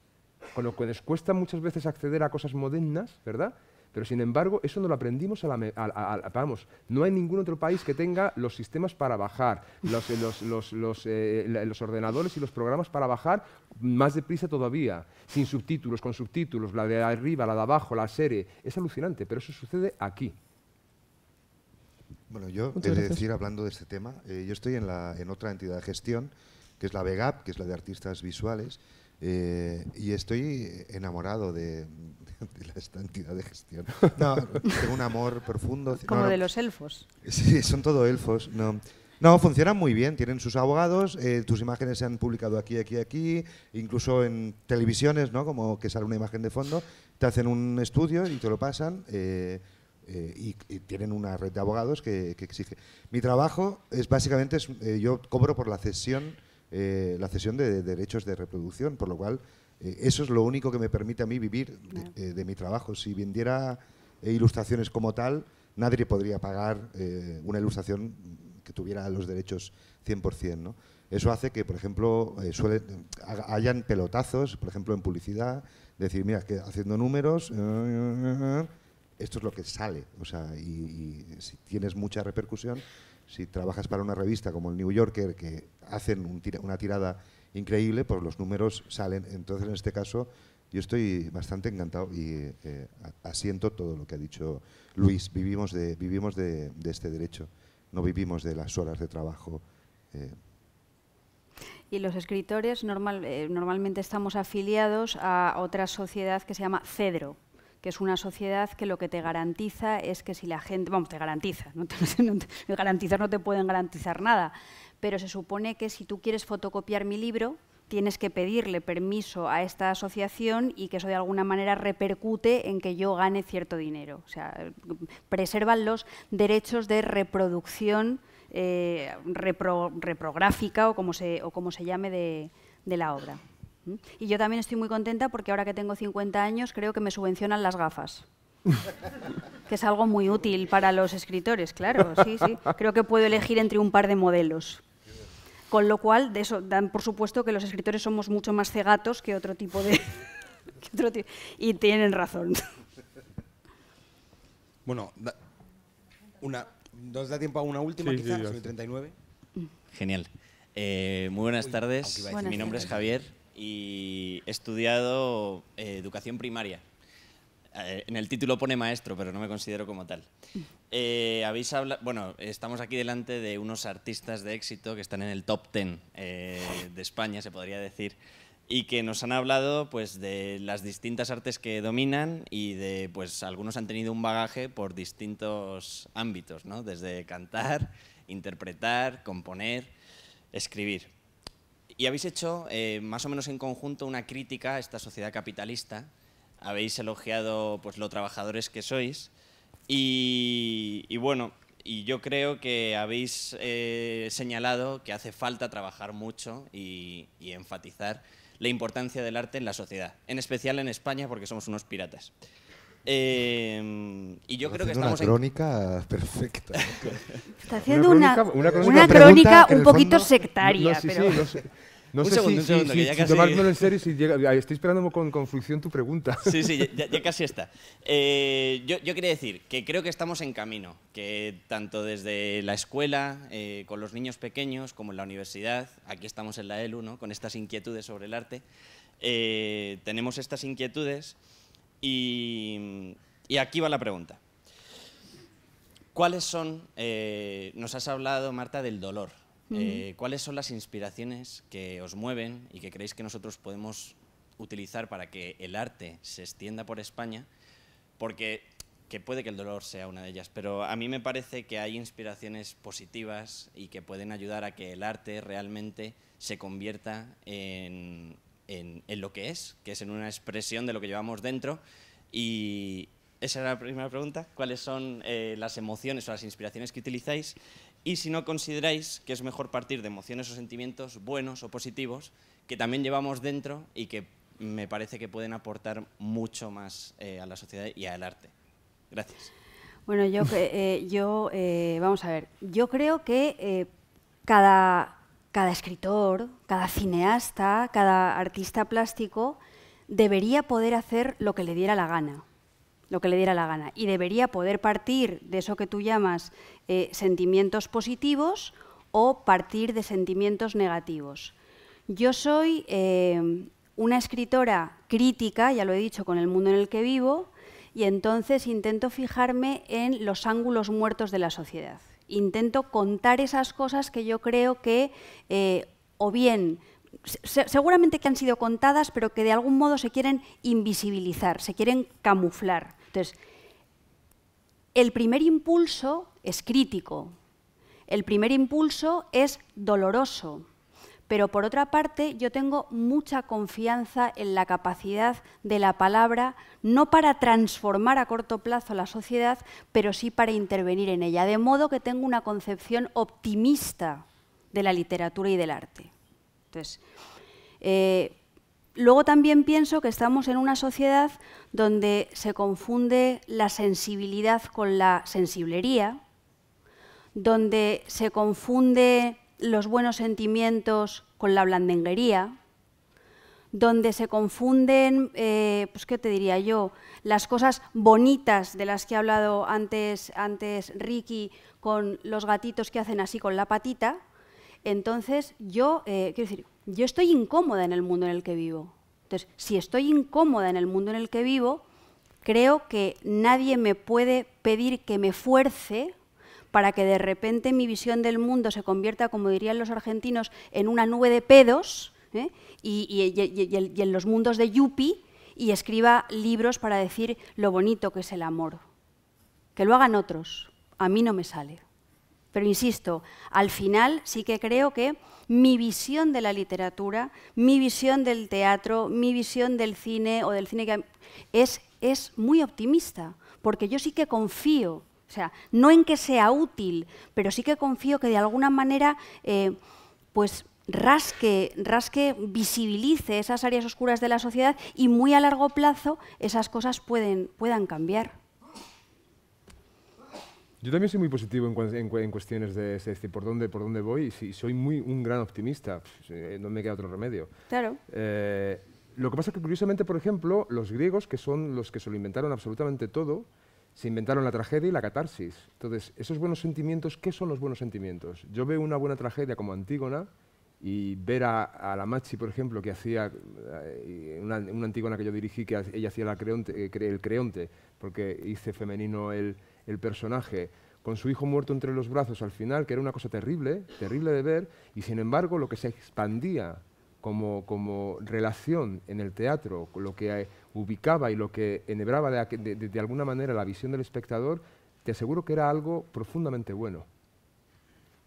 con lo que les cuesta muchas veces acceder a cosas modernas, ¿verdad? Pero sin embargo, eso no lo aprendimos a la... vamos, no hay ningún otro país que tenga los sistemas para bajar, eh, eh, los, ordenadores y los programas para bajar más deprisa todavía, sin subtítulos, con subtítulos, la de arriba, la de abajo, la serie. Es alucinante, pero eso sucede aquí. Bueno, yo, es de decir, hablando de este tema, eh, yo estoy en, otra entidad de gestión, que es la VEGAP, que es la de artistas visuales, eh, y estoy enamorado de, esta entidad de gestión. tengo un amor profundo. Como de los elfos. Sí, son todo elfos. No. No, funcionan muy bien, tienen sus abogados, eh, tus imágenes se han publicado aquí, aquí, aquí, incluso en televisiones, ¿no? Como que sale una imagen de fondo, te hacen un estudio y te lo pasan eh, y, tienen una red de abogados que, exige. Mi trabajo es básicamente, yo cobro por la cesión eh, la cesión de, derechos de reproducción, por lo cual eh, eso es lo único que me permite a mí vivir de, eh, mi trabajo. Si vendiera ilustraciones como tal, nadie podría pagar una ilustración que tuviera los derechos 100%. ¿no? Eso hace que, por ejemplo, hayan pelotazos, por ejemplo, en publicidad, decir, mira, que haciendo números, esto es lo que sale. O sea, y si tienes mucha repercusión, si trabajas para una revista como el New Yorker, que hacen una tirada increíble, pues los números salen. Entonces, en este caso, yo estoy bastante encantado y eh, asiento todo lo que ha dicho Luis. Vivimos de, vivimos de, este derecho, no vivimos de las horas de trabajo. Eh. Y los escritores eh, normalmente estamos afiliados a otra sociedad que se llama CEDRO, que es una sociedad que lo que te garantiza es que si la gente, vamos, te garantiza, no te, garantizar no te pueden garantizar nada, pero se supone que si tú quieres fotocopiar mi libro, tienes que pedirle permiso a esta asociación y que eso de alguna manera repercute en que yo gane cierto dinero. O sea, preservan los derechos de reproducción eh, reprográfica o como, se, llame de la obra. Y yo también estoy muy contenta porque ahora que tengo 50 años creo que me subvencionan las gafas. que es algo muy útil para los escritores, claro, sí, sí. Creo que puedo elegir entre un par de modelos. Con lo cual, de eso dan por supuesto que los escritores somos mucho más cegatos que otro tipo de... y tienen razón. Bueno, una, ¿nos da tiempo a una última quizás? Genial. Eh, muy buenas tardes. Mi nombre es Javier y he estudiado eh, educación primaria. Eh, en el título pone maestro, pero no me considero como tal. Eh, habéis bueno, estamos aquí delante de unos artistas de éxito que están en el top 10 de España, se podría decir, y que nos han hablado pues, de las distintas artes que dominan y de, pues, algunos han tenido un bagaje por distintos ámbitos, Desde cantar, interpretar, componer, escribir. Y habéis hecho, eh, más o menos en conjunto, una crítica a esta sociedad capitalista. Habéis elogiado pues, lo trabajadores que sois. Y, bueno, y yo creo que habéis eh, señalado que hace falta trabajar mucho y, enfatizar la importancia del arte en la sociedad, en especial en España porque somos unos piratas. Eh, y yo creo que estamos una crónica perfecta. Está haciendo una, crónica, un poquito sectaria. No sé si, un en serio, si estoy esperando con, confusión tu pregunta. Sí, sí, ya, casi está. Eh, yo, quería decir que creo que estamos en camino, que tanto desde la escuela, eh, con los niños pequeños, como en la universidad, aquí estamos en la ELU, ¿no? con estas inquietudes sobre el arte, eh, tenemos estas inquietudes y, aquí va la pregunta. ¿Cuáles son, nos has hablado, Marta, del dolor, eh, ¿Cuáles son las inspiraciones que os mueven y que creéis que nosotros podemos utilizar para que el arte se extienda por España? Porque que puede que el dolor sea una de ellas, pero a mí me parece que hay inspiraciones positivas y que pueden ayudar a que el arte realmente se convierta en, en, lo que es, que es en una expresión de lo que llevamos dentro. Y esa era la primera pregunta, ¿cuáles son eh, las emociones o las inspiraciones que utilizáis? y si no consideráis que es mejor partir de emociones o sentimientos buenos o positivos que también llevamos dentro y que me parece que pueden aportar mucho más eh, a la sociedad y al arte. Gracias. Bueno, yo, eh, yo eh, vamos a ver, yo creo que cada, cada escritor, cada cineasta, cada artista plástico debería poder hacer lo que le diera la gana, lo que le diera la gana, y debería poder partir de eso que tú llamas eh, sentimientos positivos o partir de sentimientos negativos. Yo soy eh, una escritora crítica, ya lo he dicho, con el mundo en el que vivo, y entonces intento fijarme en los ángulos muertos de la sociedad. Intento contar esas cosas que yo creo que eh, o bien seguramente que han sido contadas, pero que de algún modo se quieren invisibilizar, se quieren camuflar. Entonces, el primer impulso es crítico. El primer impulso es doloroso, pero por otra parte yo tengo mucha confianza en la capacidad de la palabra, no para transformar a corto plazo la sociedad, pero sí para intervenir en ella, de modo que tengo una concepción optimista de la literatura y del arte. Eh, luego también pienso que estamos en una sociedad donde se confunde la sensibilidad con la sensiblería, donde se confunde los buenos sentimientos con la blandenguería, donde se confunden, eh, pues qué te diría yo, las cosas bonitas de las que ha hablado antes, Ricky con los gatitos que hacen así con la patita, entonces yo, eh, quiero decir, yo estoy incómoda en el mundo en el que vivo. Entonces, si estoy incómoda en el mundo en el que vivo, creo que nadie me puede pedir que me fuerce para que de repente mi visión del mundo se convierta, como dirían los argentinos, en una nube de pedos ¿eh? y, en los mundos de yuppie y escriba libros para decir lo bonito que es el amor. Que lo hagan otros, a mí no me sale. Pero insisto, al final sí que creo que mi visión de la literatura, mi visión del teatro, mi visión del cine o del cine que es, es muy optimista, porque yo sí que confío o sea, no en que sea útil, pero sí que confío que de alguna manera, eh, pues rasque, rasque, visibilice esas áreas oscuras de la sociedad y muy a largo plazo esas cosas pueden, puedan cambiar. Yo también soy muy positivo en, cuestiones de, este, por dónde, por dónde voy, y soy muy un gran optimista, eh, no me queda otro remedio. Claro. Eh, lo que pasa es que curiosamente, por ejemplo, los griegos, que son los que se lo inventaron absolutamente todo, se inventaron la tragedia y la catarsis. Entonces, esos buenos sentimientos, ¿qué son los buenos sentimientos? Yo veo una buena tragedia como Antígona y ver a, la Machi, por ejemplo, que hacía eh, una, Antígona que yo dirigí, que ella hacía eh, el creonte, porque hice femenino el, el personaje, con su hijo muerto entre los brazos al final, que era una cosa terrible, terrible de ver, y sin embargo lo que se expandía como, relación en el teatro, lo que eh, ubicaba y lo que enhebraba de alguna manera la visión del espectador, te aseguro que era algo profundamente bueno.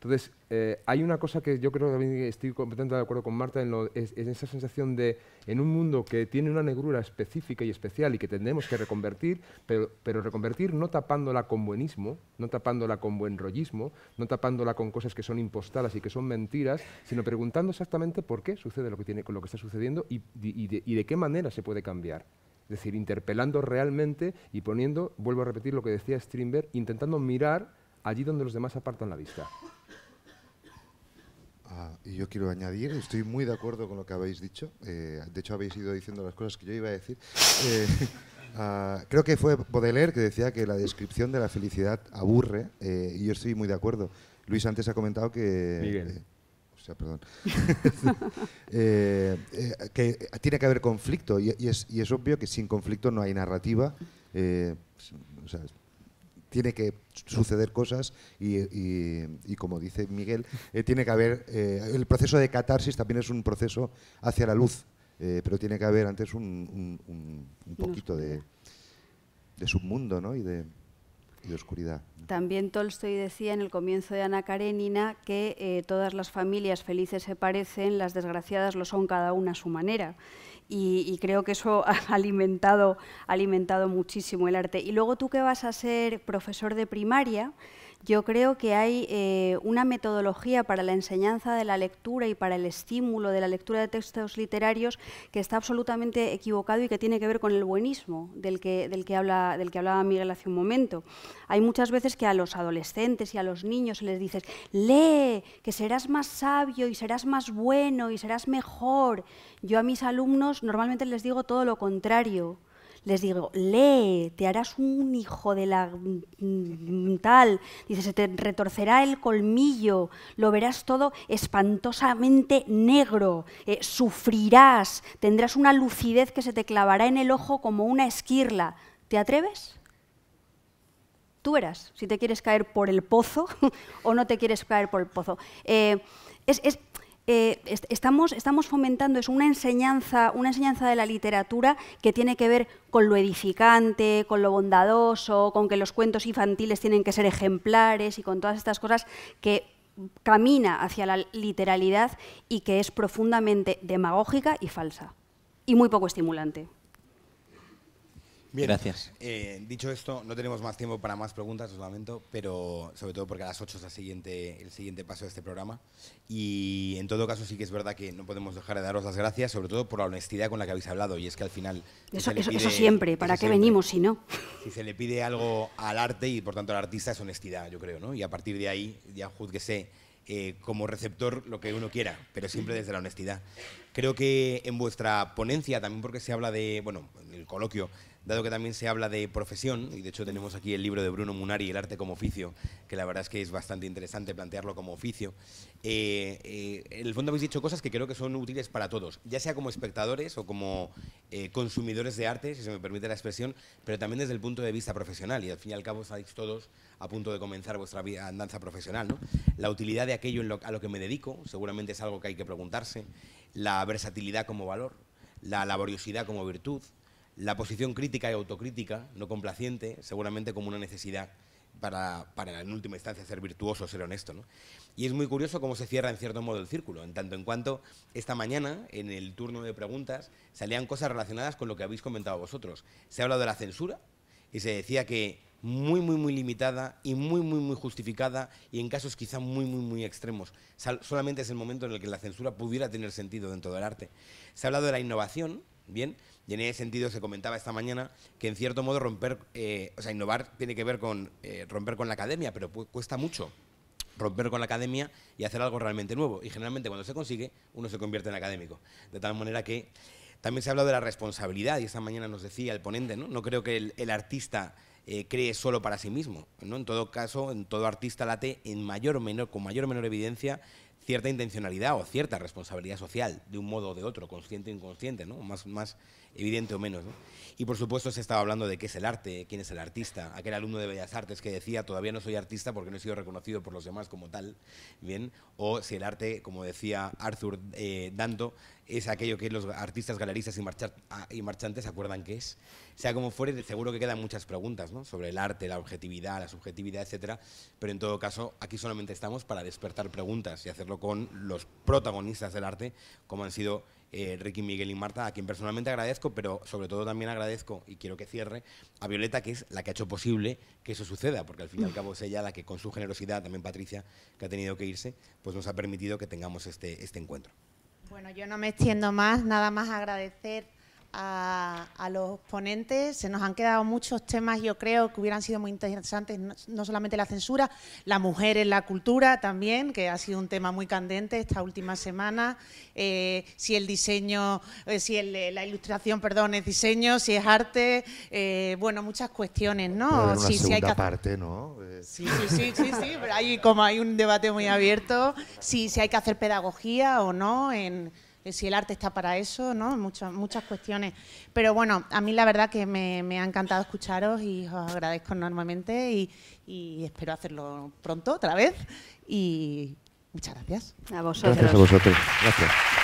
Entonces, eh, hay una cosa que yo creo que estoy completamente de acuerdo con Marta, en, es, esa sensación de, en un mundo que tiene una negrura específica y especial y que tenemos que reconvertir, pero, reconvertir no tapándola con buenismo, no tapándola con buen rollismo, no tapándola con cosas que son impostadas y que son mentiras, sino preguntando exactamente por qué sucede lo que, está sucediendo y, de, qué manera se puede cambiar. Es decir, interpelando realmente y poniendo, vuelvo a repetir lo que decía Strindberg, intentando mirar allí donde los demás apartan la vista. Ah, y yo quiero añadir, estoy muy de acuerdo con lo que habéis dicho. Eh, de hecho, habéis ido diciendo las cosas que yo iba a decir. Eh, ah, creo que fue Baudelaire que decía que la descripción de la felicidad aburre, eh, y yo estoy muy de acuerdo. Luis antes ha comentado que... o sea, perdón. que tiene que haber conflicto, y, es, y, es, obvio que sin conflicto no hay narrativa. Pues, o sea, tiene que suceder cosas y, como dice Miguel, eh, tiene que haber, eh, el proceso de catarsis también es un proceso hacia la luz, eh, pero tiene que haber antes un, poquito de, submundo y, de, oscuridad. También Tolstoy decía en el comienzo de Ana Karenina que todas las familias felices se parecen, las desgraciadas lo son cada una a su manera y, creo que eso ha alimentado, ha alimentado muchísimo el arte. Y luego tú que vas a ser profesor de primaria, yo creo que hay eh, una metodología para la enseñanza de la lectura y para el estímulo de la lectura de textos literarios que está absolutamente equivocado y que tiene que ver con el buenismo del que, del que, habla, del que hablaba Miguel hace un momento. Hay muchas veces que a los adolescentes y a los niños les dices, lee, que serás más sabio y serás más bueno y serás mejor. Yo a mis alumnos normalmente les digo todo lo contrario les digo, lee, te harás un hijo de la mm, tal, dice, se te retorcerá el colmillo, lo verás todo espantosamente negro, eh, sufrirás, tendrás una lucidez que se te clavará en el ojo como una esquirla. ¿Te atreves? Tú verás si te quieres caer por el pozo o no te quieres caer por el pozo. Eh, es, eh, estamos, estamos fomentando es una enseñanza, una enseñanza de la literatura que tiene que ver con lo edificante, con lo bondadoso, con que los cuentos infantiles tienen que ser ejemplares y con todas estas cosas que camina hacia la literalidad y que es profundamente demagógica y falsa y muy poco estimulante. Bien, gracias. Eh, dicho esto, no tenemos más tiempo para más preguntas, os lamento, pero sobre todo porque a las 8 es la siguiente, el siguiente paso de este programa. Y en todo caso sí que es verdad que no podemos dejar de daros las gracias, sobre todo por la honestidad con la que habéis hablado. Y es que al final... Eso, siempre, ¿para qué venimos si no? Si se le pide algo al arte y por tanto al artista es honestidad, yo creo, ¿no? Y a partir de ahí ya juzguese eh, como receptor lo que uno quiera, pero siempre desde la honestidad. Creo que en vuestra ponencia, también porque se habla de, bueno, el coloquio, dado que también se habla de profesión, y de hecho tenemos aquí el libro de Bruno Munari, El arte como oficio, que la verdad es que es bastante interesante plantearlo como oficio, eh, eh, en el fondo habéis dicho cosas que creo que son útiles para todos, ya sea como espectadores o como eh, consumidores de arte, si se me permite la expresión, pero también desde el punto de vista profesional, y al fin y al cabo estáis todos a punto de comenzar vuestra vida, andanza profesional. ¿no? La utilidad de aquello a lo que me dedico, seguramente es algo que hay que preguntarse, la versatilidad como valor, la laboriosidad como virtud, la posición crítica y autocrítica, no complaciente, seguramente como una necesidad para, en última instancia ser virtuoso, ser honesto. Y es muy curioso cómo se cierra en cierto modo el círculo, en tanto en cuanto esta mañana, en el turno de preguntas, salían cosas relacionadas con lo que habéis comentado vosotros. Se ha hablado de la censura y se decía que muy, muy, muy limitada y muy, muy, muy justificada y en casos quizá muy, muy, muy extremos. solamente es el momento en el que la censura pudiera tener sentido dentro del arte. Se ha hablado de la innovación, bien, y en ese sentido se comentaba esta mañana que en cierto modo romper, eh, o sea, innovar tiene que ver con eh, romper con la academia, pero cuesta mucho romper con la academia y hacer algo realmente nuevo. Y generalmente cuando se consigue, uno se convierte en académico. De tal manera que también se ha hablado de la responsabilidad y esta mañana nos decía el ponente, ¿no? No creo que el, artista eh, cree solo para sí mismo, ¿no? En todo caso, en todo artista late en mayor o menor, con mayor o menor evidencia cierta intencionalidad o cierta responsabilidad social, de un modo o de otro, consciente o inconsciente, ¿no? Más, más evidente o menos. ¿no? Y por supuesto se estaba hablando de qué es el arte, quién es el artista. Aquel alumno de Bellas Artes que decía, todavía no soy artista porque no he sido reconocido por los demás como tal, ¿bien? O si el arte, como decía Arthur eh, Danto, es aquello que los artistas, galeristas y, marchantes acuerdan que es. Sea como fuere, seguro que quedan muchas preguntas ¿no? sobre el arte, la objetividad, la subjetividad, etc. Pero en todo caso, aquí solamente estamos para despertar preguntas y hacerlo con los protagonistas del arte, como han sido eh, Ricky, Miguel y Marta, a quien personalmente agradezco, pero sobre todo también agradezco, y quiero que cierre, a Violeta, que es la que ha hecho posible que eso suceda, porque al fin y al cabo es ella la que con su generosidad, también Patricia, que ha tenido que irse, pues nos ha permitido que tengamos este, este encuentro. Bueno, yo no me extiendo más, nada más agradecer a, los ponentes. Se nos han quedado muchos temas, yo creo, que hubieran sido muy interesantes, no, solamente la censura, la mujer en la cultura también, que ha sido un tema muy candente esta última semana. Eh, si el diseño, eh, si eh, la ilustración, perdón, es diseño, si es arte, bueno, muchas cuestiones, ¿no? sí, parte, ¿no? Sí, sí, pero hay, como hay un debate muy abierto, si, si hay que hacer pedagogía o no en si el arte está para eso, ¿no? Muchas, muchas cuestiones. Pero bueno, a mí la verdad que me, ha encantado escucharos y os agradezco enormemente y, espero hacerlo pronto otra vez. Y muchas gracias. A vosotros. Gracias a vosotros. Gracias.